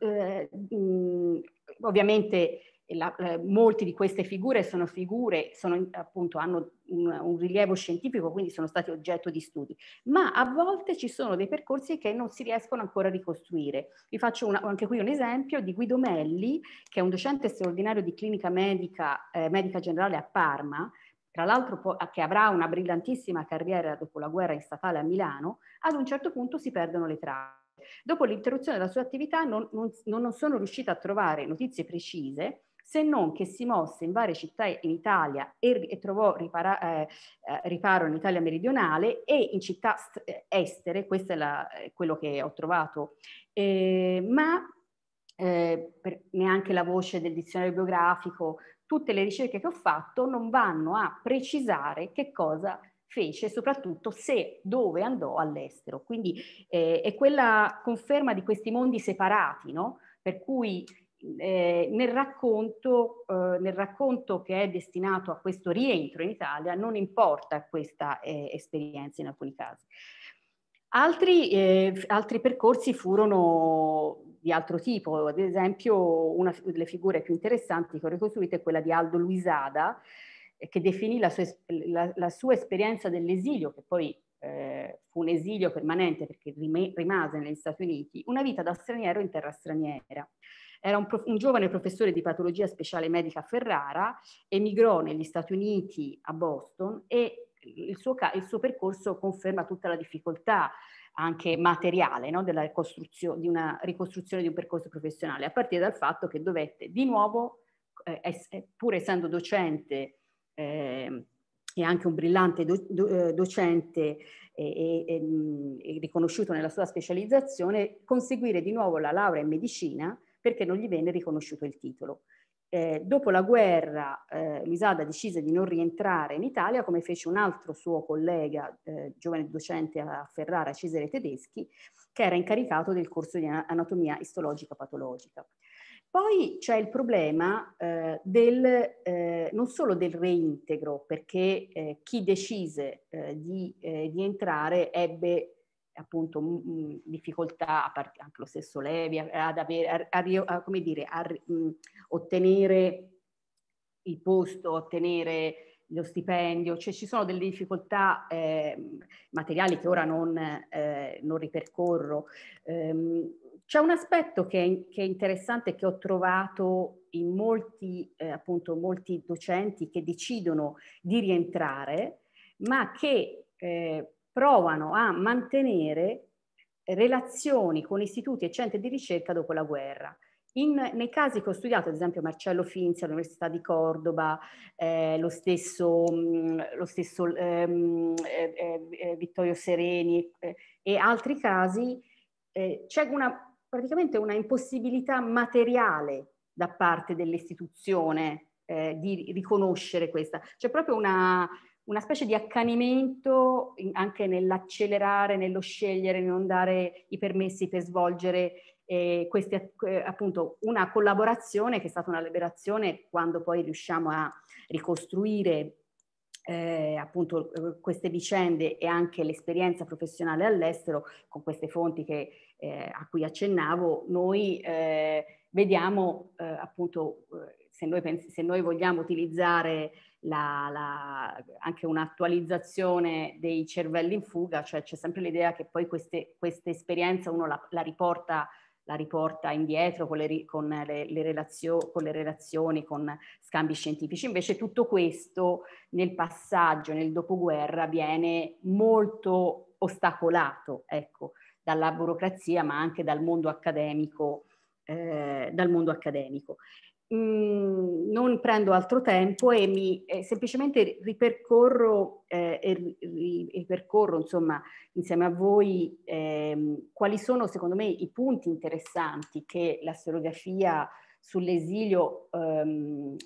D: eh, mh, ovviamente la, eh, molti di queste figure sono figure, sono, appunto, hanno un, un, rilievo scientifico, quindi sono stati oggetto di studi, ma a volte ci sono dei percorsi che non si riescono ancora a ricostruire. Vi faccio una, anche qui un esempio di Guido Melli, che è un docente straordinario di clinica medica, eh, medica generale a Parma, tra l'altro che avrà una brillantissima carriera dopo la guerra in statale a Milano, ad un certo punto si perdono le tracce. Dopo l'interruzione della sua attività non, non, non sono riuscita a trovare notizie precise, se non che si mosse in varie città in Italia e, e trovò ripara, eh, eh, riparo in Italia meridionale e in città eh, estere, questo è la, eh, quello che ho trovato, eh, ma eh, per, neanche la voce del dizionario biografico, tutte le ricerche che ho fatto non vanno a precisare che cosa fece, soprattutto se dove andò all'estero. Quindi eh, è quella conferma di questi mondi separati, no? per cui eh, nel, racconto, eh, nel, racconto, che è destinato a questo rientro in Italia non importa questa eh, esperienza in alcuni casi. Altri, eh, altri, percorsi furono di altro tipo, ad esempio una delle figure più interessanti che ho ricostruito è quella di Aldo Luisada, eh, che definì la sua, la, la sua esperienza dell'esilio, che poi eh, fu un esilio permanente perché rimase negli Stati Uniti, una vita da straniero in terra straniera. Era un, prof- un giovane professore di patologia speciale medica a Ferrara, emigrò negli Stati Uniti a Boston e il suo, il suo percorso conferma tutta la difficoltà anche materiale no? della di una ricostruzione di un percorso professionale, a partire dal fatto che dovette di nuovo, eh, eh pur essendo docente eh, e anche un brillante do- eh, docente e, e, e, riconosciuto nella sua specializzazione, conseguire di nuovo la laurea in medicina perché non gli venne riconosciuto il titolo. Eh, dopo la guerra eh, Lisada decise di non rientrare in Italia come fece un altro suo collega, eh, giovane docente a Ferrara, Cesare Tedeschi, che era incaricato del corso di anatomia istologica patologica. Poi c'è il problema eh, del, eh, non solo del reintegro, perché eh, chi decise eh, di, eh, di, entrare ebbe appunto mh, mm, mm, difficoltà, a part- anche lo stesso Levi, ad avere, a, a, come dire, a, mh, mm, ottenere il posto, ottenere lo stipendio, cioè ci sono delle difficoltà eh, materiali che ora non, eh, non ripercorro. Ehm, c'è un aspetto che, che è interessante che ho trovato in molti, eh, appunto, molti docenti che decidono di rientrare, ma che eh, provano a mantenere relazioni con istituti e centri di ricerca dopo la guerra. In, nei casi che ho studiato, ad esempio Marcello Finzi all'Università di Cordova, eh, lo stesso, lo stesso ehm, eh, eh, eh Vittorio Sereni eh, e altri casi, eh, c'è una, praticamente una impossibilità materiale da parte dell'istituzione di riconoscere questa. C'è proprio una, una specie di accanimento anche nell'accelerare, nello scegliere, non dare i permessi per svolgere eh, questi, eh, appunto una collaborazione che è stata una liberazione quando poi riusciamo a ricostruire eh, appunto eh, queste vicende e anche l'esperienza professionale all'estero con queste fonti che, eh, a cui accennavo, noi eh, vediamo appunto se noi, se noi vogliamo utilizzare la, la, anche un'attualizzazione dei cervelli in fuga, cioè c'è sempre l'idea che poi queste, questa esperienza uno la, la, riporta, la riporta indietro con le, con, le, le relazio, con le relazioni, con scambi scientifici. Invece tutto questo nel passaggio, nel dopoguerra, viene molto ostacolato, ecco, dalla burocrazia ma anche dal mondo accademico. Eh, dal mondo accademico. Mm, non prendo altro tempo e mi eh, semplicemente ripercorro, eh, e ripercorro insomma, insieme a voi eh, quali sono secondo me i punti interessanti che la storiografia sull'esilio ehm,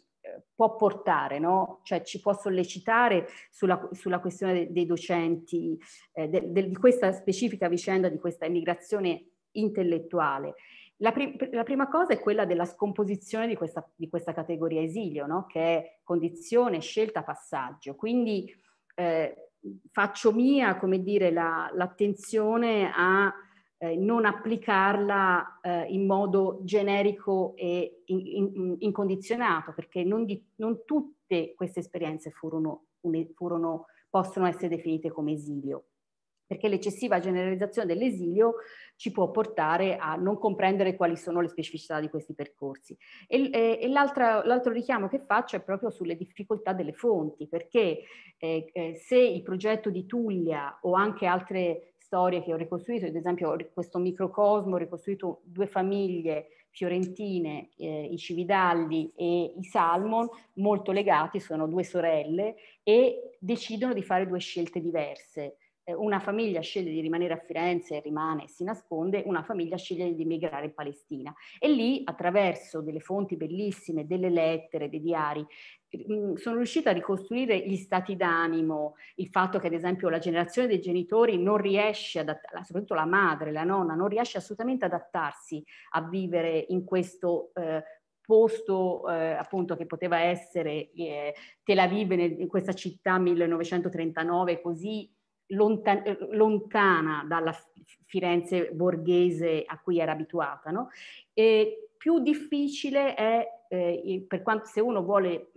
D: può portare, no? cioè ci può sollecitare sulla, sulla questione dei docenti, eh, de, de, di questa specifica vicenda, di questa emigrazione intellettuale. La, prim- la, prima cosa è quella della scomposizione di questa, di questa categoria esilio, no? che è condizione, scelta, passaggio. Quindi eh, faccio mia, come dire, la, l'attenzione a eh, non applicarla eh, in modo generico e in, in, incondizionato, perché non, di, non, tutte queste esperienze furono, furono, possono essere definite come esilio perché l'eccessiva generalizzazione dell'esilio ci può portare a non comprendere quali sono le specificità di questi percorsi. E, e, e l'altro richiamo che faccio è proprio sulle difficoltà delle fonti, perché eh, eh, se il progetto di Tullia o anche altre storie che ho ricostruito, ad esempio questo microcosmo, ho ricostruito due famiglie fiorentine, eh, i Cividalli e i Salmon, molto legati, sono due sorelle, e decidono di fare due scelte diverse eh, una famiglia sceglie di rimanere a Firenze e rimane e si nasconde, una famiglia sceglie di emigrare in Palestina. E lì, attraverso delle fonti bellissime, delle lettere, dei diari, sono riuscita a ricostruire gli stati d'animo, il fatto che ad esempio la generazione dei genitori non riesce, ad soprattutto la madre, la nonna, non riesce assolutamente ad adattarsi a vivere in questo eh, posto eh, appunto che poteva essere eh, Tel Aviv, in questa città 1939 così eh, lontana dalla Firenze borghese a cui era abituata, no? e più difficile è, eh, per quanto se uno vuole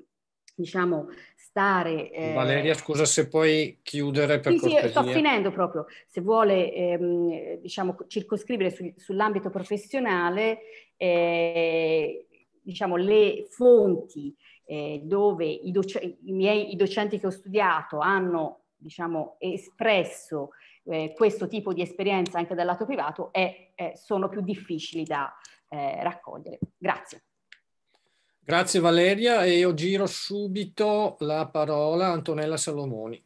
D: diciamo, stare... Eh... Valeria,
A: scusa se puoi chiudere per sì, cortesia. Sì, sto finendo
D: proprio. Se vuole, ehm, diciamo, circoscrivere su, sull'ambito professionale, eh, diciamo, le fonti eh, dove i, doc- i miei i docenti che ho studiato hanno diciamo, espresso eh, questo tipo di esperienza anche dal lato privato è, eh, sono più difficili da eh, raccogliere. Grazie.
A: Grazie Valeria e io giro subito la parola a Antonella Salomoni.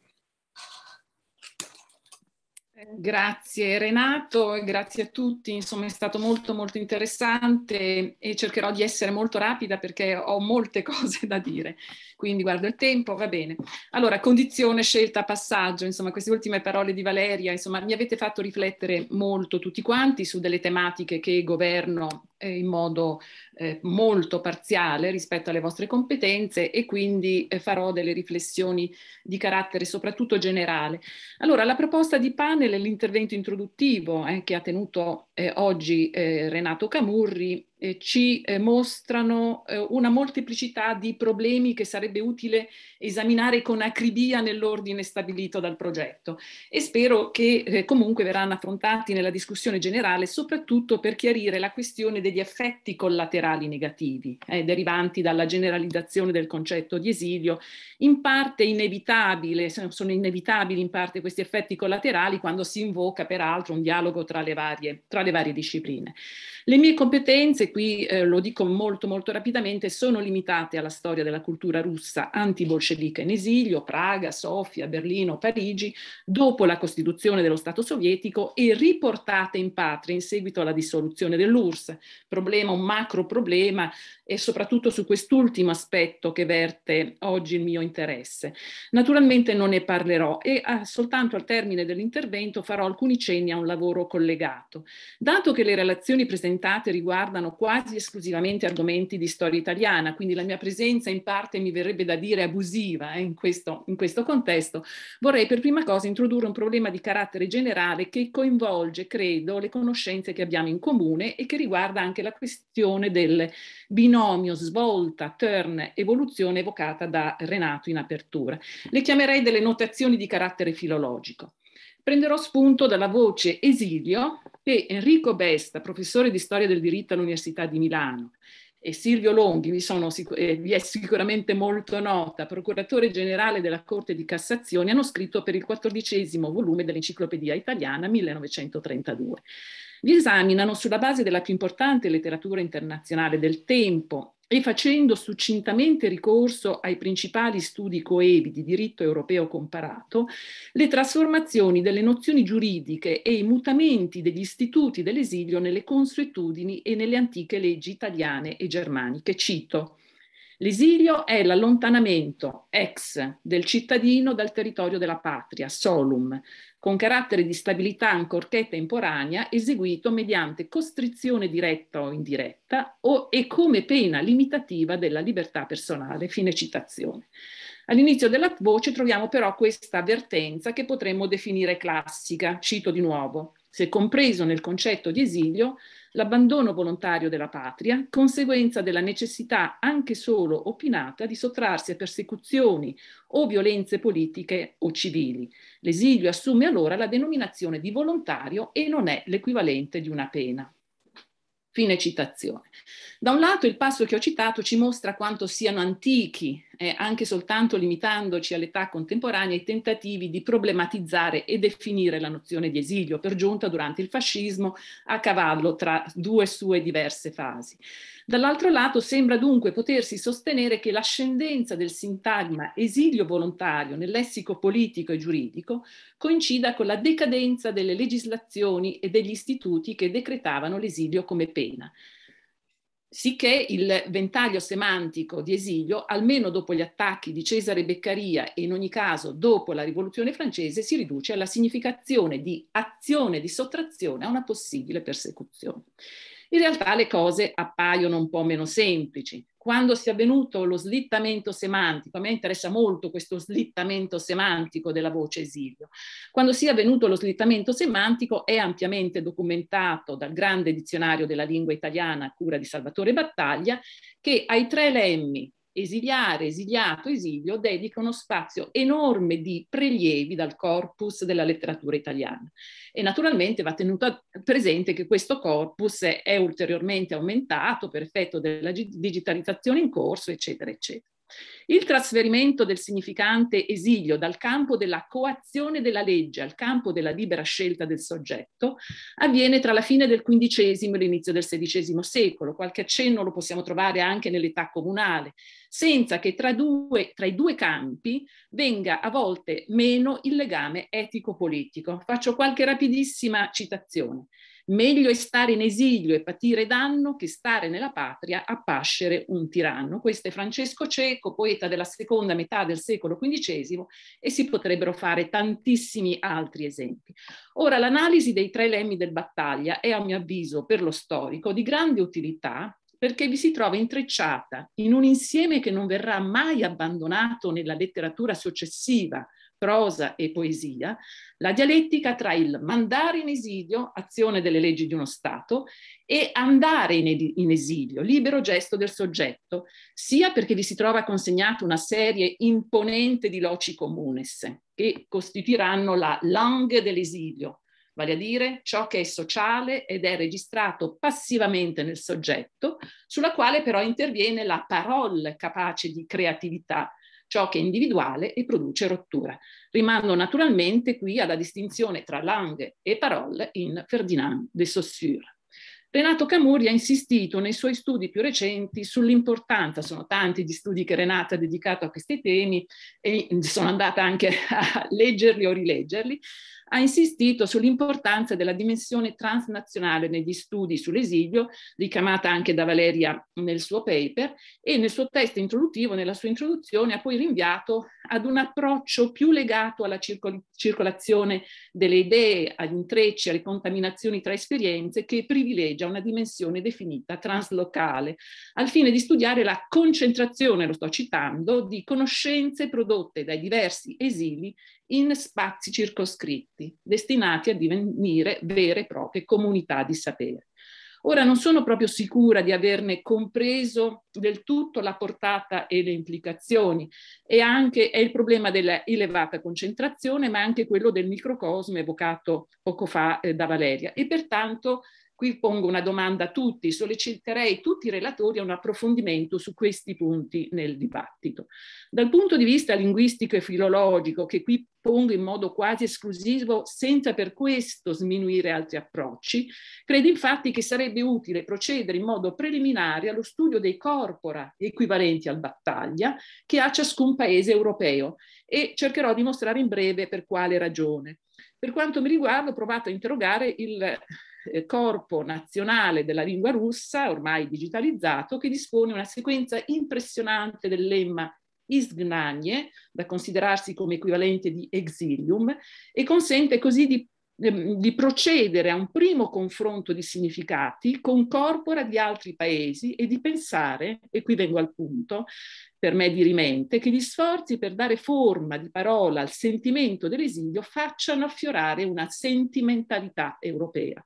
E: Grazie Renato e grazie a tutti, insomma è stato molto molto interessante e cercherò di essere molto rapida perché ho molte cose da dire, quindi guardo il tempo, va bene. Allora, condizione, scelta, passaggio, insomma queste ultime parole di Valeria, insomma mi avete fatto riflettere molto tutti quanti su delle tematiche che governo eh, in modo eh, molto parziale rispetto alle vostre competenze e quindi eh, farò delle riflessioni di carattere soprattutto generale. Allora, la proposta di panel e l'intervento introduttivo eh, che ha tenuto eh, oggi eh, Renato Camurri eh, ci eh, mostrano eh, una molteplicità di problemi che sarebbe utile esaminare con acribia nell'ordine stabilito dal progetto e spero che eh, comunque verranno affrontati nella discussione generale soprattutto per chiarire la questione degli effetti collaterali negativi eh, derivanti dalla generalizzazione del concetto di esilio, in parte inevitabile, sono inevitabili in parte questi effetti collaterali quando si invoca peraltro un dialogo tra le varie, tra le varie discipline. Le mie competenze qui eh, lo dico molto molto rapidamente, sono limitate alla storia della cultura russa antibolscevica in esilio, Praga, Sofia, Berlino, Parigi, dopo la costituzione dello Stato sovietico e riportate in patria in seguito alla dissoluzione dell'URSS. Problema, un macro problema e soprattutto su quest'ultimo aspetto che verte oggi il mio interesse. Naturalmente non ne parlerò e ah, soltanto al termine dell'intervento farò alcuni cenni a un lavoro collegato. Dato che le relazioni presentate riguardano quasi esclusivamente argomenti di storia italiana, quindi la mia presenza in parte mi verrebbe da dire abusiva eh, in, questo, in questo contesto, vorrei per prima cosa introdurre un problema di carattere generale che coinvolge, credo, le conoscenze che abbiamo in comune e che riguarda anche la questione del binomio svolta, turn, evoluzione evocata da Renato in apertura. Le chiamerei delle notazioni di carattere filologico prenderò spunto dalla voce esilio che Enrico Besta, professore di storia del diritto all'Università di Milano, e Silvio Longhi, vi, sono, eh, vi è sicuramente molto nota, procuratore generale della Corte di Cassazione, hanno scritto per il quattordicesimo volume dell'Enciclopedia Italiana 1932. Li esaminano sulla base della più importante letteratura internazionale del tempo e facendo succintamente ricorso ai principali studi coevi di diritto europeo comparato, le trasformazioni delle nozioni giuridiche e i mutamenti degli istituti dell'esilio nelle consuetudini e nelle antiche leggi italiane e germaniche. Cito. L'esilio è l'allontanamento ex del cittadino dal territorio della patria, solum, con carattere di stabilità ancorché temporanea, eseguito mediante costrizione diretta o indiretta o e come pena limitativa della libertà personale. Fine citazione. All'inizio della voce troviamo però questa avvertenza che potremmo definire classica, cito di nuovo, se compreso nel concetto di esilio, l'abbandono volontario della patria, conseguenza della necessità anche solo opinata di sottrarsi a persecuzioni o violenze politiche o civili. L'esilio assume allora la denominazione di volontario e non è l'equivalente di una pena. Fine citazione. Da un lato il passo che ho citato ci mostra quanto siano antichi, eh, anche soltanto limitandoci all'età contemporanea, i tentativi di problematizzare e definire la nozione di esilio, per giunta durante il fascismo, a cavallo tra due sue diverse fasi. Dall'altro lato sembra dunque potersi sostenere che l'ascendenza del sintagma esilio volontario nel lessico politico e giuridico coincida con la decadenza delle legislazioni e degli istituti che decretavano l'esilio come pena sicché il ventaglio semantico di esilio, almeno dopo gli attacchi di Cesare Beccaria e in ogni caso dopo la rivoluzione francese, si riduce alla significazione di azione di sottrazione a una possibile persecuzione. In realtà le cose appaiono un po' meno semplici. Quando sia avvenuto lo slittamento semantico, a me interessa molto questo slittamento semantico della voce esilio, quando sia avvenuto lo slittamento semantico è ampiamente documentato dal grande dizionario della lingua italiana a cura di Salvatore Battaglia che ai tre lemmi esiliare, esiliato, esilio dedica uno spazio enorme di prelievi dal corpus della letteratura italiana. E naturalmente va tenuto presente che questo corpus è ulteriormente aumentato per effetto della digitalizzazione in corso, eccetera, eccetera. Il trasferimento del significante esilio dal campo della coazione della legge al campo della libera scelta del soggetto avviene tra la fine del XV e l'inizio del XVI secolo, qualche accenno lo possiamo trovare anche nell'età comunale, senza che tra, due, tra i due campi venga a volte meno il legame etico-politico. Faccio qualche rapidissima citazione. Meglio è stare in esilio e patire danno che stare nella patria a pascere un tiranno. Questo è Francesco Cecco, poeta della seconda metà del secolo XV e si potrebbero fare tantissimi altri esempi. Ora, l'analisi dei tre lemmi del battaglia è, a mio avviso, per lo storico, di grande utilità perché vi si trova intrecciata in un insieme che non verrà mai abbandonato nella letteratura successiva, prosa e poesia, la dialettica tra il mandare in esilio, azione delle leggi di uno Stato, e andare in, esilio, libero gesto del soggetto, sia perché vi si trova consegnata una serie imponente di loci comunes, che costituiranno la langue dell'esilio, vale a dire ciò che è sociale ed è registrato passivamente nel soggetto, sulla quale però interviene la parole capace di creatività ciò che è individuale e produce rottura. Rimando naturalmente qui alla distinzione tra langue e parole in Ferdinand de Saussure. Renato Camuri ha insistito nei suoi studi più recenti sull'importanza, sono tanti gli studi che Renata ha dedicato a questi temi e sono andata anche a leggerli o rileggerli, ha insistito sull'importanza della dimensione transnazionale negli studi sull'esilio, richiamata anche da Valeria nel suo paper, e nel suo testo introduttivo, nella sua introduzione, ha poi rinviato ad un approccio più legato alla circol- circolazione delle idee, agli intrecci, alle contaminazioni tra esperienze, che privilegia una dimensione definita translocale, al fine di studiare la concentrazione, lo sto citando, di conoscenze prodotte dai diversi esili in spazi circoscritti, destinati a divenire vere e proprie comunità di sapere. Ora non sono proprio sicura di averne compreso del tutto la portata e le implicazioni e anche è il problema della elevata concentrazione ma anche quello del microcosmo evocato poco fa eh, da Valeria e pertanto Qui pongo una domanda a tutti, solleciterei tutti i relatori a un approfondimento su questi punti nel dibattito. Dal punto di vista linguistico e filologico, che qui pongo in modo quasi esclusivo senza per questo sminuire altri approcci, credo infatti che sarebbe utile procedere in modo preliminare allo studio dei corpora equivalenti al battaglia che ha ciascun paese europeo e cercherò di mostrare in breve per quale ragione. Per quanto mi riguarda ho provato a interrogare il eh, corpo nazionale della lingua russa, ormai digitalizzato, che dispone una sequenza impressionante del lemma Isgnanie, da considerarsi come equivalente di exilium, e consente così di Ehm, di procedere a un primo confronto di significati con corpora di altri paesi e di pensare, e qui vengo al punto, per me di rimente, che gli sforzi per dare forma di parola al sentimento dell'esilio facciano affiorare una sentimentalità europea.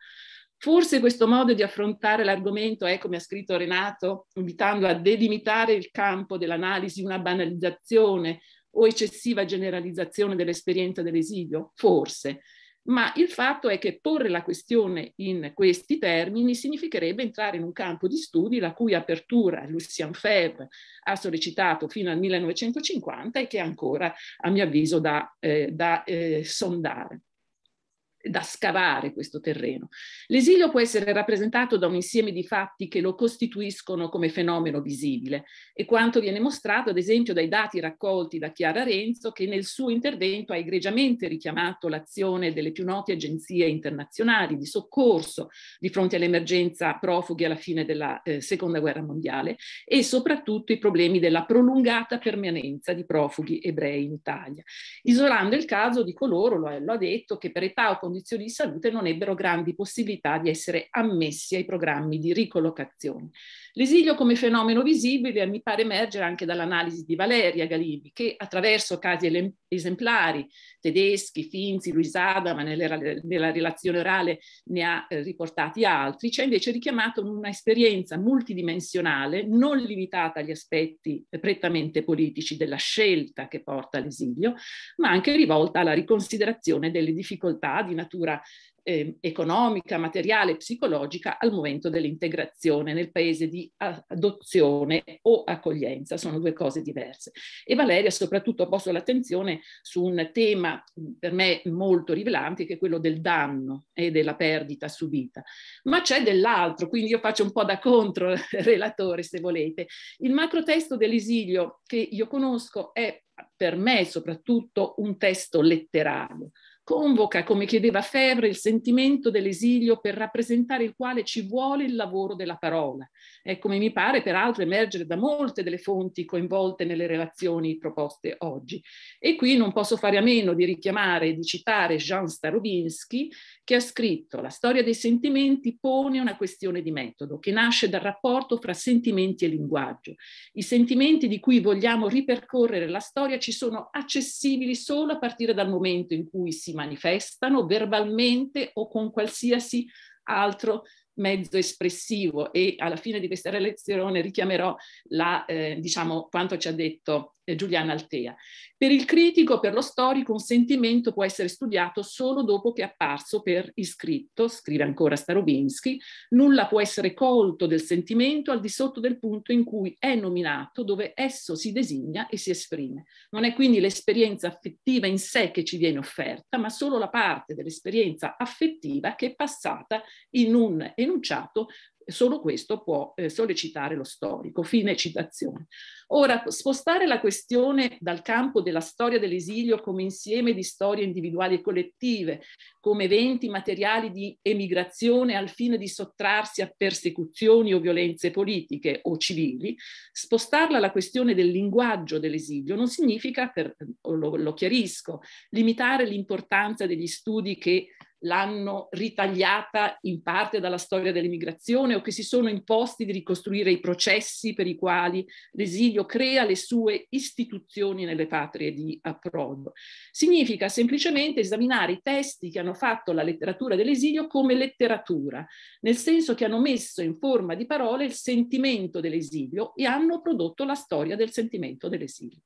E: Forse questo modo di affrontare l'argomento è, come ha scritto Renato, invitando a delimitare il campo dell'analisi, una banalizzazione o eccessiva generalizzazione dell'esperienza dell'esilio? Forse ma il fatto è che porre la questione in questi termini significherebbe entrare in un campo di studi la cui apertura Lucien Febvre ha sollecitato fino al 1950 e che ancora, a mio avviso, da, eh, da eh, sondare da scavare questo terreno. L'esilio può essere rappresentato da un insieme di fatti che lo costituiscono come fenomeno visibile e quanto viene mostrato ad esempio dai dati raccolti da Chiara Renzo che nel suo intervento ha egregiamente richiamato l'azione delle più note agenzie internazionali di soccorso di fronte all'emergenza profughi alla fine della eh, Seconda Guerra Mondiale e soprattutto i problemi della prolungata permanenza di profughi ebrei in Italia, isolando il caso di coloro, lo, lo ha detto, che per età o condizione condizioni di salute non ebbero grandi possibilità di essere ammessi ai programmi di ricollocazione. L'esilio come fenomeno visibile mi pare emergere anche dall'analisi di Valeria Galibi, che attraverso casi esemplari, tedeschi, Finzi, Luisada, ma nella, nella relazione orale ne ha eh, riportati altri, ci ha invece richiamato un'esperienza multidimensionale, non limitata agli aspetti prettamente politici della scelta che porta all'esilio, ma anche rivolta alla riconsiderazione delle difficoltà di natura eh, economica, materiale, e psicologica al momento dell'integrazione nel paese di adozione o accoglienza, sono due cose diverse. E Valeria soprattutto ha posto l'attenzione su un tema per me molto rivelante che è quello del danno e della perdita subita, ma c'è dell'altro, quindi io faccio un po' da contro relatore se volete. Il macro testo dell'esilio che io conosco è per me soprattutto un testo letterario, Convoca, come chiedeva Febbre, il sentimento dell'esilio per rappresentare il quale ci vuole il lavoro della parola. È come ecco, mi pare peraltro emergere da molte delle fonti coinvolte nelle relazioni proposte oggi. E qui non posso fare a meno di richiamare e di citare Jean Starobinsky che ha scritto La storia dei sentimenti pone una questione di metodo che nasce dal rapporto fra sentimenti e linguaggio. I sentimenti di cui vogliamo ripercorrere la storia ci sono accessibili solo a partire dal momento in cui si manifestano verbalmente o con qualsiasi altro mezzo espressivo e alla fine di questa relazione richiamerò la, eh, diciamo, quanto ci ha detto eh, Giuliana Altea. Per il critico, per lo storico, un sentimento può essere studiato solo dopo che è apparso per iscritto, scrive ancora Starobinsky, nulla può essere colto del sentimento al di sotto del punto in cui è nominato, dove esso si designa e si esprime. Non è quindi l'esperienza affettiva in sé che ci viene offerta, ma solo la parte dell'esperienza affettiva che è passata in un enunciato solo questo può eh, sollecitare lo storico. Fine citazione. Ora, spostare la questione dal campo della storia dell'esilio come insieme di storie individuali e collettive, come eventi materiali di emigrazione al fine di sottrarsi a persecuzioni o violenze politiche o civili, spostarla alla questione del linguaggio dell'esilio non significa, per, lo, lo chiarisco, limitare l'importanza degli studi che l'hanno ritagliata in parte dalla storia dell'immigrazione o che si sono imposti di ricostruire i processi per i quali l'esilio crea le sue istituzioni nelle patrie di approdo. Significa semplicemente esaminare i testi che hanno fatto la letteratura dell'esilio come letteratura, nel senso che hanno messo in forma di parole il sentimento dell'esilio e hanno prodotto la storia del sentimento dell'esilio.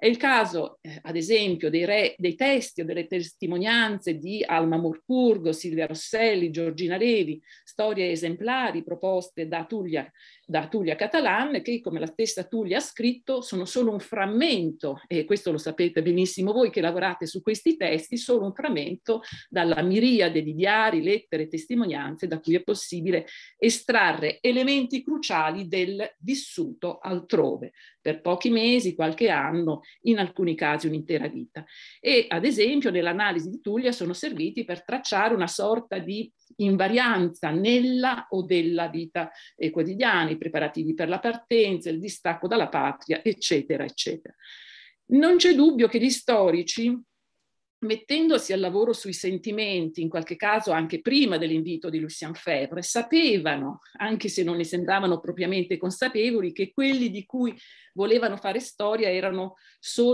E: È il caso, eh, ad esempio, dei, re, dei, testi o delle testimonianze di Alma Morpurgo, Silvia Rosselli, Giorgina Levi, storie esemplari proposte da Tullia da Tullia Catalan, che come la stessa Tullia ha scritto, sono solo un frammento, e questo lo sapete benissimo voi che lavorate su questi testi, solo un frammento dalla miriade di diari, lettere e testimonianze da cui è possibile estrarre elementi cruciali del vissuto altrove, per pochi mesi, qualche anno, in alcuni casi un'intera vita. E ad esempio nell'analisi di Tullia sono serviti per tracciare una sorta di invarianza nella o della vita eh, quotidiana, i preparativi per la partenza, il distacco dalla patria, eccetera, eccetera. Non c'è dubbio che gli storici mettendosi al lavoro sui sentimenti, in qualche caso anche prima dell'invito di Lucien Febvre, sapevano, anche se non ne sembravano propriamente consapevoli, che quelli di cui volevano fare storia erano,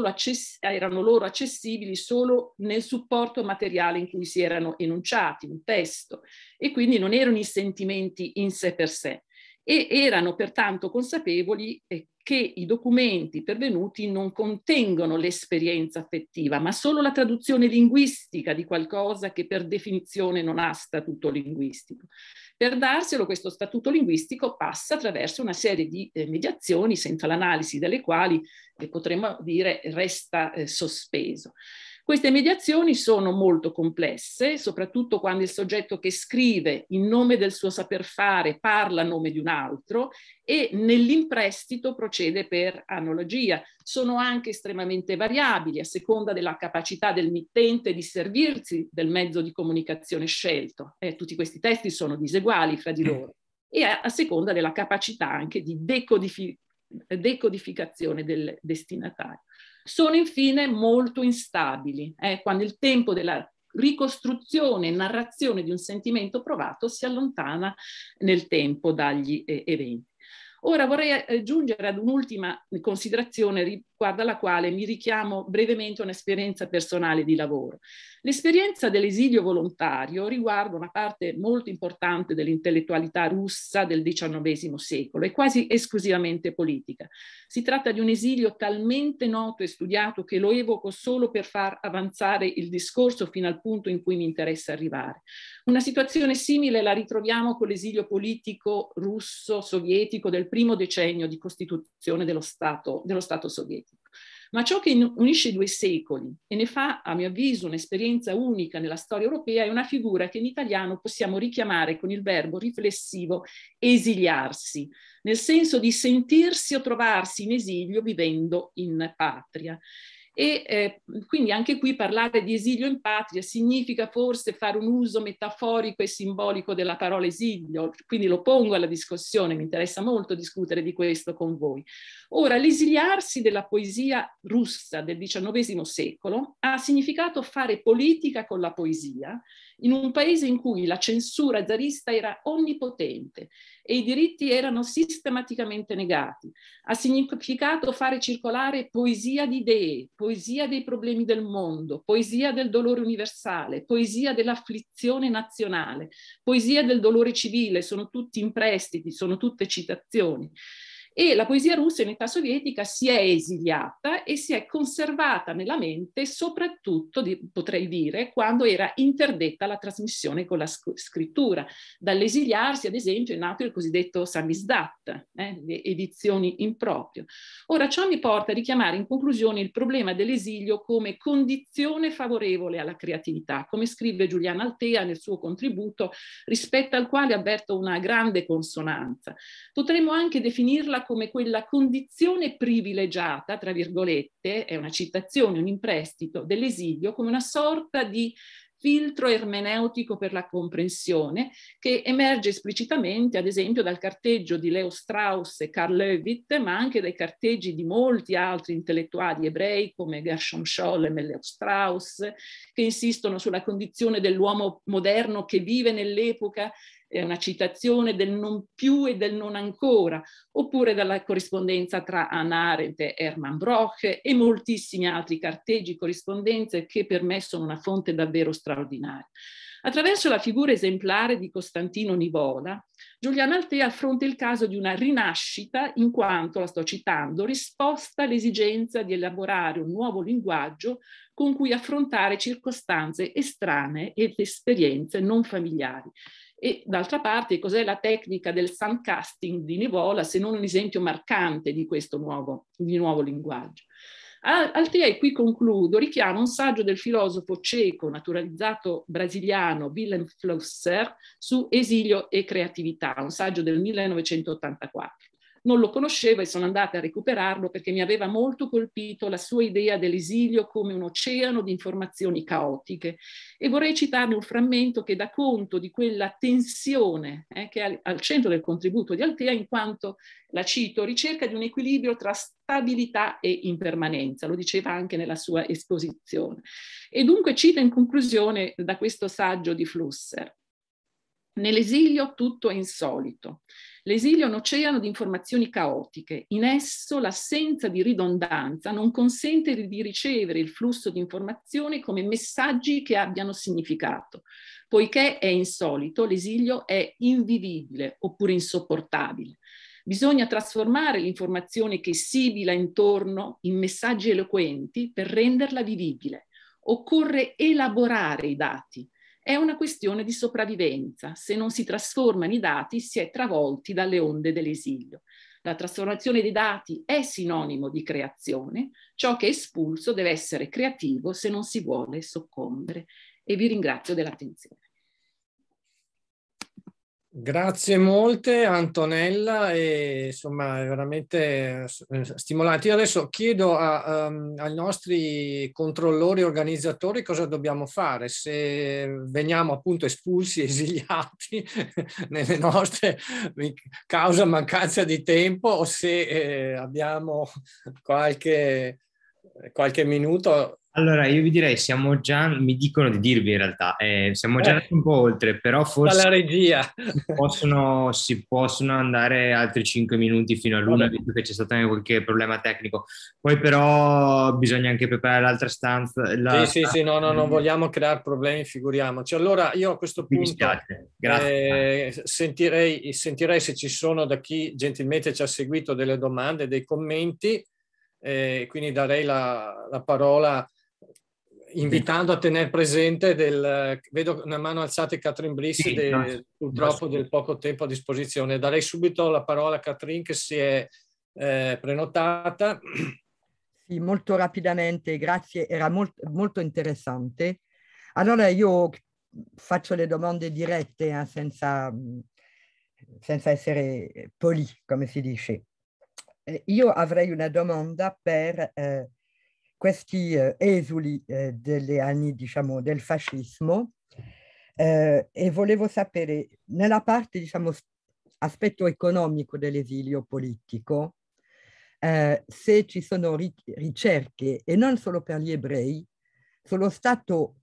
E: access- erano loro accessibili solo nel supporto materiale in cui si erano enunciati, un testo, e quindi non erano i sentimenti in sé per sé e erano pertanto consapevoli, e che i documenti pervenuti non contengono l'esperienza affettiva, ma solo la traduzione linguistica di qualcosa che per definizione non ha statuto linguistico. Per darselo questo statuto linguistico passa attraverso una serie di eh, mediazioni senza l'analisi delle quali, eh, potremmo dire, resta eh, sospeso. Queste mediazioni sono molto complesse, soprattutto quando il soggetto che scrive in nome del suo saper fare parla a nome di un altro e nell'imprestito procede per analogia. Sono anche estremamente variabili a seconda della capacità del mittente di servirsi del mezzo di comunicazione scelto. Eh, tutti questi testi sono diseguali fra di mm. loro e a, a seconda della capacità anche di decodifi- decodificazione del destinatario. Sono infine molto instabili, eh, quando il tempo della ricostruzione e narrazione di un sentimento provato si allontana nel tempo dagli eh, eventi. Ora vorrei aggiungere eh, ad un'ultima considerazione guarda la quale mi richiamo brevemente un'esperienza personale di lavoro. L'esperienza dell'esilio volontario riguarda una parte molto importante dell'intellettualità russa del XIX secolo e quasi esclusivamente politica. Si tratta di un esilio talmente noto e studiato che lo evoco solo per far avanzare il discorso fino al punto in cui mi interessa arrivare. Una situazione simile la ritroviamo con l'esilio politico russo-sovietico del primo decennio di costituzione dello Stato, dello Stato sovietico. Ma ciò che unisce i due secoli e ne fa, a mio avviso, un'esperienza unica nella storia europea è una figura che in italiano possiamo richiamare con il verbo riflessivo esiliarsi, nel senso di sentirsi o trovarsi in esilio vivendo in patria. E eh, quindi anche qui parlare di esilio in patria significa forse fare un uso metaforico e simbolico della parola esilio, quindi lo pongo alla discussione, mi interessa molto discutere di questo con voi. Ora, l'esiliarsi della poesia russa del XIX secolo ha significato fare politica con la poesia in un paese in cui la censura zarista era onnipotente e i diritti erano sistematicamente negati. Ha significato fare circolare poesia di idee, poesia dei problemi del mondo, poesia del dolore universale, poesia dell'afflizione nazionale, poesia del dolore civile, sono tutti in prestiti, sono tutte citazioni e la poesia russa in età sovietica si è esiliata e si è conservata nella mente soprattutto, potrei dire, quando era interdetta la trasmissione con la scrittura. Dall'esiliarsi, ad esempio, è nato il cosiddetto samizdat, eh, le edizioni in proprio. Ora, ciò mi porta a richiamare in conclusione il problema dell'esilio come condizione favorevole alla creatività, come scrive Giuliana Altea nel suo contributo, rispetto al quale avverto una grande consonanza. Potremmo anche definirla come quella condizione privilegiata, tra virgolette, è una citazione, un imprestito dell'esilio, come una sorta di filtro ermeneutico per la comprensione che emerge esplicitamente ad esempio dal carteggio di Leo Strauss e Karl Levitt ma anche dai carteggi di molti altri intellettuali ebrei come Gershom Scholem e Leo Strauss che insistono sulla condizione dell'uomo moderno che vive nell'epoca è eh, una citazione del non più e del non ancora, oppure dalla corrispondenza tra Anna Arendt e Hermann Broch e moltissimi altri carteggi, corrispondenze che per me sono una fonte davvero straordinaria. Attraverso la figura esemplare di Costantino Nivola, Giuliana Altea affronta il caso di una rinascita in quanto, la sto citando, risposta all'esigenza di elaborare un nuovo linguaggio con cui affrontare circostanze estranee ed esperienze non familiari. E d'altra parte cos'è la tecnica del sound casting di Nivola se non un esempio marcante di questo nuovo, di nuovo linguaggio. Altri, e qui concludo, richiamo un saggio del filosofo ceco naturalizzato brasiliano Willem Flusser su esilio e creatività, un saggio del 1984 non lo conoscevo e sono andata a recuperarlo perché mi aveva molto colpito la sua idea dell'esilio come un oceano di informazioni caotiche. E vorrei citarne un frammento che dà conto di quella tensione eh, che è al, al centro del contributo di Altea, in quanto, la cito, ricerca di un equilibrio tra stabilità e impermanenza, lo diceva anche nella sua esposizione. E dunque cita in conclusione da questo saggio di Flusser. Nell'esilio tutto è insolito. L'esilio è un oceano di informazioni caotiche. In esso l'assenza di ridondanza non consente di ricevere il flusso di informazioni come messaggi che abbiano significato. Poiché è insolito, l'esilio è invivibile oppure insopportabile. Bisogna trasformare l'informazione che sibila intorno in messaggi eloquenti per renderla vivibile. Occorre elaborare i dati, è una questione di sopravvivenza. Se non si trasformano i dati, si è travolti dalle onde dell'esilio. La trasformazione dei dati è sinonimo di creazione, ciò che è espulso deve essere creativo se non si vuole soccombere. E vi ringrazio dell'attenzione.
A: Grazie molte Antonella, e, insomma è veramente eh, stimolante. Io adesso chiedo a, um, ai nostri controllori organizzatori cosa dobbiamo fare, se veniamo appunto espulsi, esiliati nelle nostre causa mancanza di tempo o se eh, abbiamo qualche qualche minuto. Allora, io vi direi, siamo già, mi dicono di dirvi in realtà, eh, siamo già eh, un po' oltre, però forse dalla regia. Si, possono, si possono andare altri 5 minuti fino all'una, visto che c'è stato anche qualche problema tecnico. Poi però bisogna anche preparare l'altra stanza. La... Sì, sì, sì, no, no, non eh. vogliamo creare problemi, figuriamoci. Allora, io a questo punto mi dispiace.
B: Grazie.
A: Eh, sentirei, sentirei se ci sono da chi gentilmente ci ha seguito delle domande, dei commenti eh, quindi darei la, la parola invitando a tenere presente del vedo una mano alzata Catherine Brissi sì, del, no, purtroppo no, del poco tempo a disposizione darei subito la parola a Catherine che si è eh, prenotata
F: sì molto rapidamente grazie era molt, molto interessante allora io faccio le domande dirette eh, senza, mm, senza essere poli come si dice eh, io avrei una domanda per eh, questi eh, esuli eh, degli anni, diciamo, del fascismo eh, e volevo sapere, nella parte, diciamo, aspetto economico dell'esilio politico, se ci sono ric ricerche, e non solo per gli ebrei, sullo stato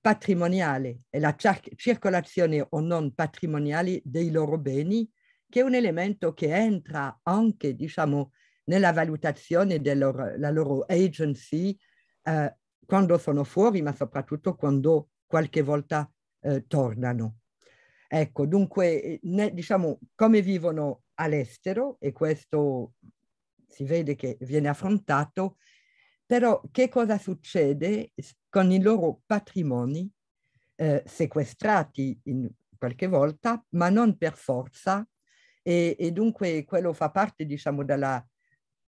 F: patrimoniale e la circolazione o non patrimoniale dei loro beni che è un elemento che entra anche, diciamo, nella valutazione della loro agency eh, quando sono fuori, ma soprattutto quando qualche volta eh, tornano. Ecco, dunque, ne, diciamo, come vivono all'estero, e questo si vede che viene affrontato, però che cosa succede con i loro patrimoni eh, sequestrati in qualche volta, ma non per forza e, e dunque quello fa parte, diciamo, della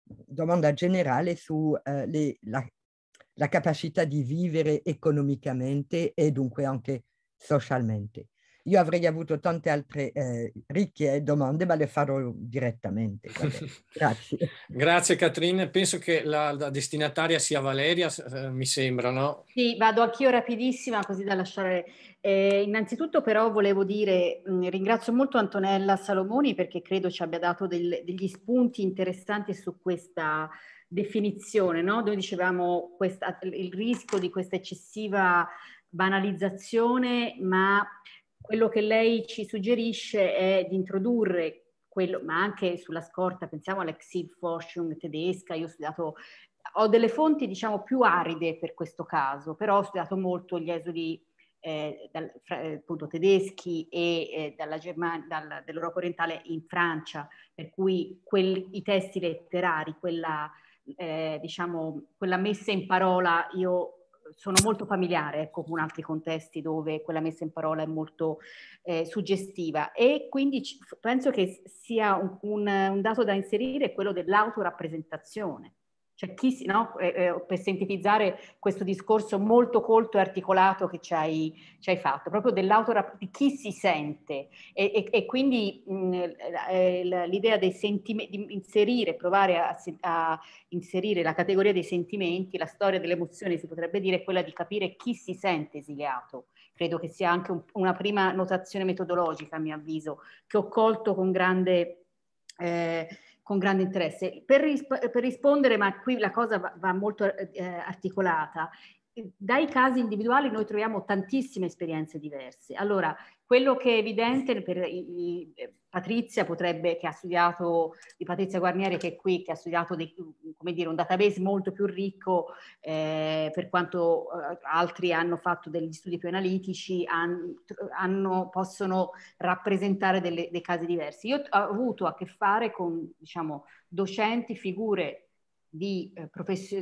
F: domanda generale sulla eh, la capacità di vivere economicamente e dunque anche socialmente. Io avrei avuto tante altre eh, ricche domande, ma le farò direttamente. Grazie.
A: Grazie Catrin. Penso che la, la destinataria sia Valeria, eh, mi sembra, no? Sì, vado
D: anch'io rapidissima così da lasciare. Eh, innanzitutto però volevo dire, mh, ringrazio molto Antonella Salomoni perché credo ci abbia dato del, degli spunti interessanti su questa definizione, no? Noi dicevamo questa, il rischio di questa eccessiva banalizzazione, ma quello che lei ci suggerisce è di introdurre quello, ma anche sulla scorta, pensiamo alla forschung tedesca, io ho studiato, ho delle fonti diciamo più aride per questo caso, però ho studiato molto gli esuli eh, dal, fra, eh, appunto tedeschi e eh, dalla Germania, dal, dell'Europa orientale in Francia, per cui quel, i testi letterari, quella, eh, diciamo, quella messa in parola, io sono molto familiare ecco, con altri contesti dove quella messa in parola è molto eh, suggestiva e quindi penso che sia un, un, un dato da inserire quello dell'autorappresentazione cioè, chi, no? eh, eh, per sintetizzare questo discorso molto colto e articolato che ci hai, ci hai fatto, proprio dell'autorapporto, di chi si sente e, e, e quindi mh, eh, eh, l'idea dei sentimenti, di inserire, provare a, a, inserire la categoria dei sentimenti, la storia dell'emozione si potrebbe dire, è quella di capire chi si sente esiliato. Credo che sia anche un, una prima notazione metodologica, a mio avviso, che ho colto con grande... Eh, con grande interesse. Per, risp per rispondere, ma qui la cosa va, va molto eh, articolata, dai casi individuali noi troviamo tantissime esperienze diverse. Allora, quello che è evidente per i, i, eh, Patrizia potrebbe, che ha studiato, di Patrizia Guarnieri che è qui, che ha studiato dei, dire, un database molto più ricco eh, per quanto eh, altri hanno fatto degli studi più analitici, han, hanno, possono rappresentare delle, dei casi diversi. Io ho avuto a che fare con diciamo, docenti, figure di eh,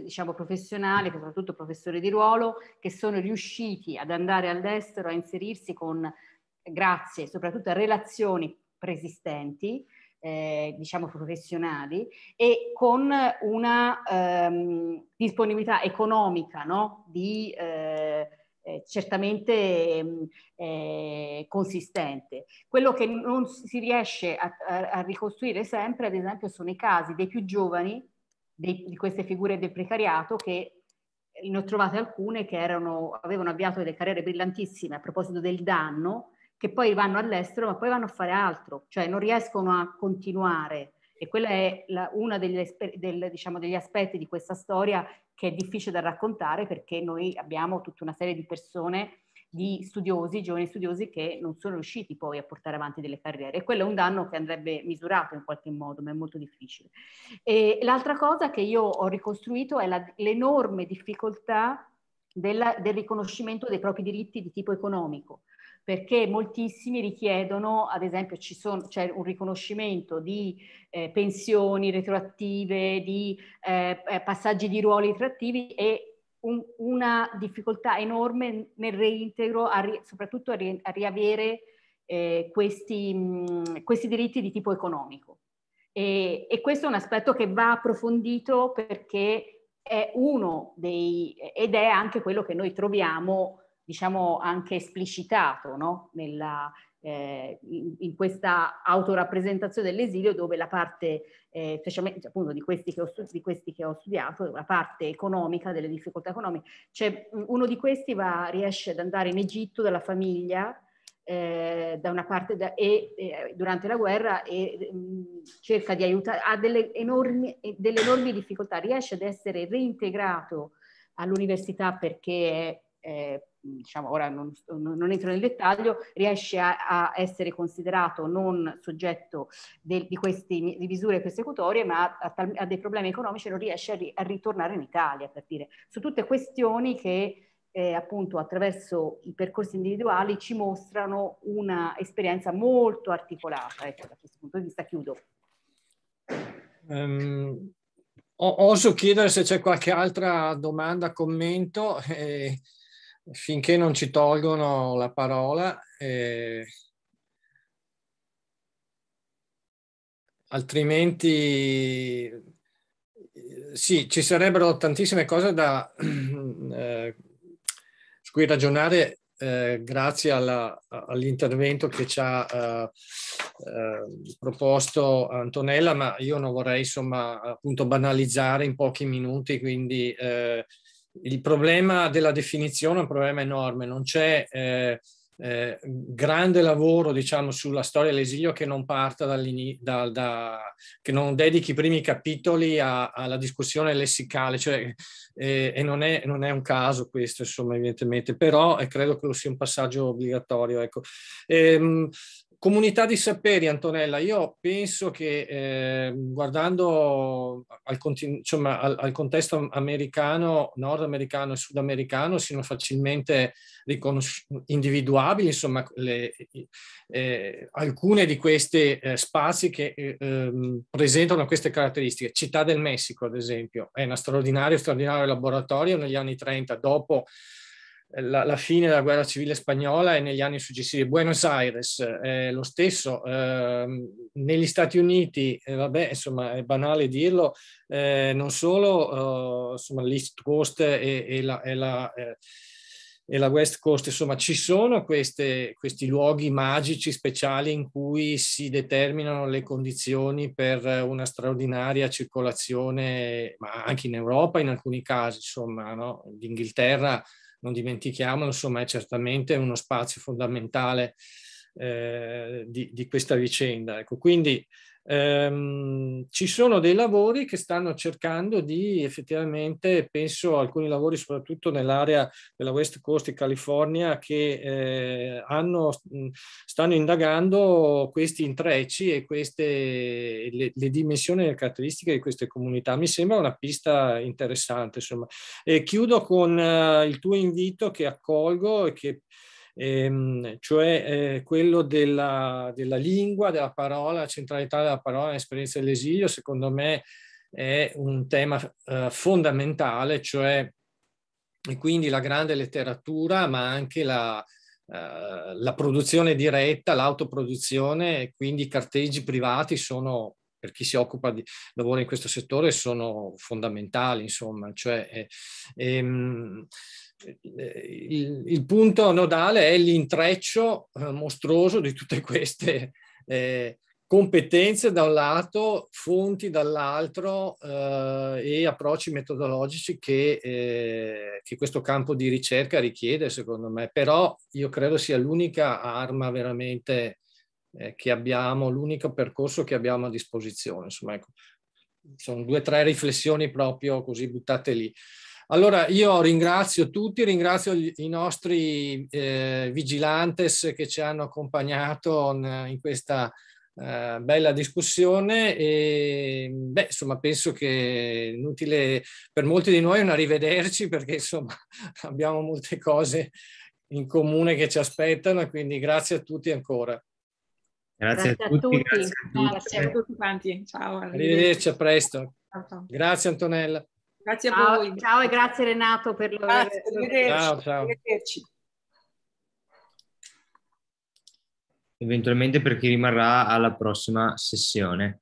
D: diciamo, professionali, soprattutto professori di ruolo, che sono riusciti ad andare all'estero, a inserirsi con, grazie soprattutto a relazioni preesistenti, eh, diciamo professionali, e con una ehm, disponibilità economica no? di... Eh, eh certamente ehm, eh, consistente. Quello che non si riesce a, a ricostruire sempre, ad esempio, sono i casi dei più giovani dei, di queste figure del precariato che eh, ne ho trovate alcune che erano, avevano avviato delle carriere brillantissime a proposito del danno, che poi vanno all'estero ma poi vanno a fare altro, cioè non riescono a continuare. E quella è la, uno del, diciamo, degli aspetti di questa storia che è difficile da raccontare perché noi abbiamo tutta una serie di persone di studiosi, giovani studiosi che non sono riusciti poi a portare avanti delle carriere e quello è un danno che andrebbe misurato in qualche modo, ma è molto difficile. E l'altra cosa che io ho ricostruito è la, l'enorme difficoltà della, del riconoscimento dei propri diritti di tipo economico perché moltissimi richiedono, ad esempio sono, c'è un riconoscimento di eh, pensioni retroattive, di eh, eh passaggi di ruoli retroattivi e un, una difficoltà enorme nel reintegro, a ri, soprattutto a, ri, a riavere eh, questi, mh, questi, diritti di tipo economico. E, e questo è un aspetto che va approfondito perché è uno dei, ed è anche quello che noi troviamo diciamo anche esplicitato no? nella, eh, in, questa autorappresentazione dell'esilio dove la parte, eh, specialmente appunto di questi, che ho, di questi che ho studiato, la parte economica, delle difficoltà economiche, cioè, uno di questi va, riesce ad andare in Egitto dalla famiglia eh, da una parte da, e, e, durante la guerra e mh, mm, cerca di aiutare, ha delle enormi, delle enormi difficoltà, riesce ad essere reintegrato all'università perché è eh, diciamo ora non, non entro nel dettaglio, riesce a, a essere considerato non soggetto del, di, queste di misure persecutorie, ma ha, ha dei problemi economici non riesce a, ri, a ritornare in Italia, per dire. Su tutte questioni che eh, appunto attraverso i percorsi individuali ci mostrano una esperienza molto
A: articolata.
D: Ecco, da questo punto di vista chiudo.
A: Um, oso chiedere se c'è qualche altra domanda, commento. Eh, finché non ci tolgono la parola, eh, altrimenti sì, ci sarebbero tantissime cose da, eh, su cui ragionare eh, grazie all'intervento che ci ha eh, eh, proposto Antonella, ma io non vorrei insomma appunto banalizzare in pochi minuti, quindi eh, il problema della definizione è un problema enorme, non c'è eh, eh, grande lavoro diciamo, sulla storia dell'esilio che non parta da, da, che non dedichi i primi capitoli a, alla discussione lessicale, cioè, eh, e non è, non è, un caso questo, insomma, evidentemente, però eh, credo che lo sia un passaggio obbligatorio. Ecco. E, ehm, comunità di saperi, Antonella, io penso che eh, guardando al, continu- insomma, al, al, contesto americano, nordamericano e sudamericano, siano facilmente riconos- individuabili insomma, le, eh, alcune di questi eh, spazi che eh, ehm, presentano queste caratteristiche. Città del Messico, ad esempio, è uno straordinario, straordinario laboratorio negli anni 30, dopo eh, la, la, fine della guerra civile spagnola e negli anni successivi. Buenos Aires eh, è lo stesso, eh, negli Stati Uniti, eh, vabbè, insomma, è banale dirlo, eh, non solo oh, insomma, l'East Coast e, e la, e la e la West Coast, insomma, ci sono queste, questi luoghi magici speciali in cui si determinano le condizioni per una straordinaria circolazione, ma anche in Europa in alcuni casi, insomma, no? l'Inghilterra non dimentichiamo, insomma, è certamente uno spazio fondamentale eh, di, di, questa vicenda. Ecco, quindi Ehm, ci sono dei lavori che stanno cercando di effettivamente, penso alcuni lavori soprattutto nell'area della West Coast di California che eh, hanno, stanno indagando questi intrecci e queste, le, le, dimensioni e le caratteristiche di queste comunità. Mi sembra una pista interessante. Insomma. E chiudo con eh, il tuo invito che accolgo e che ehm, cioè eh, quello della, della, lingua, della parola, la centralità della parola nell'esperienza dell'esilio, secondo me è un tema eh, fondamentale, cioè e quindi la grande letteratura, ma anche la, eh, la produzione diretta, l'autoproduzione, e quindi i carteggi privati sono per chi si occupa di lavoro in questo settore sono fondamentali, insomma, cioè, eh, ehm, il, il punto nodale è l'intreccio eh, mostruoso di tutte queste eh, competenze da un lato, fonti dall'altro eh, e approcci metodologici che, eh, che, questo campo di ricerca richiede, secondo me. Però io credo sia l'unica arma veramente eh, che abbiamo, l'unico percorso che abbiamo a disposizione. Insomma, ecco, sono due o tre riflessioni proprio così buttate lì. Allora io ringrazio tutti, ringrazio i nostri eh, vigilantes che ci hanno accompagnato in, in questa eh, bella discussione e beh, insomma penso che inutile per molti di noi un arrivederci perché insomma abbiamo molte cose in comune che ci aspettano e quindi grazie a tutti ancora. Grazie, grazie a, tutti, grazie a tutti. Grazie a
C: tutti quanti. Ciao. Arrivederci, arrivederci
A: a presto. Ciao, ciao. Grazie Antonella. Grazie ciao, a voi. Ciao e grazie
D: Renato per lo vederci.
A: Eventualmente per chi rimarrà
B: alla prossima sessione.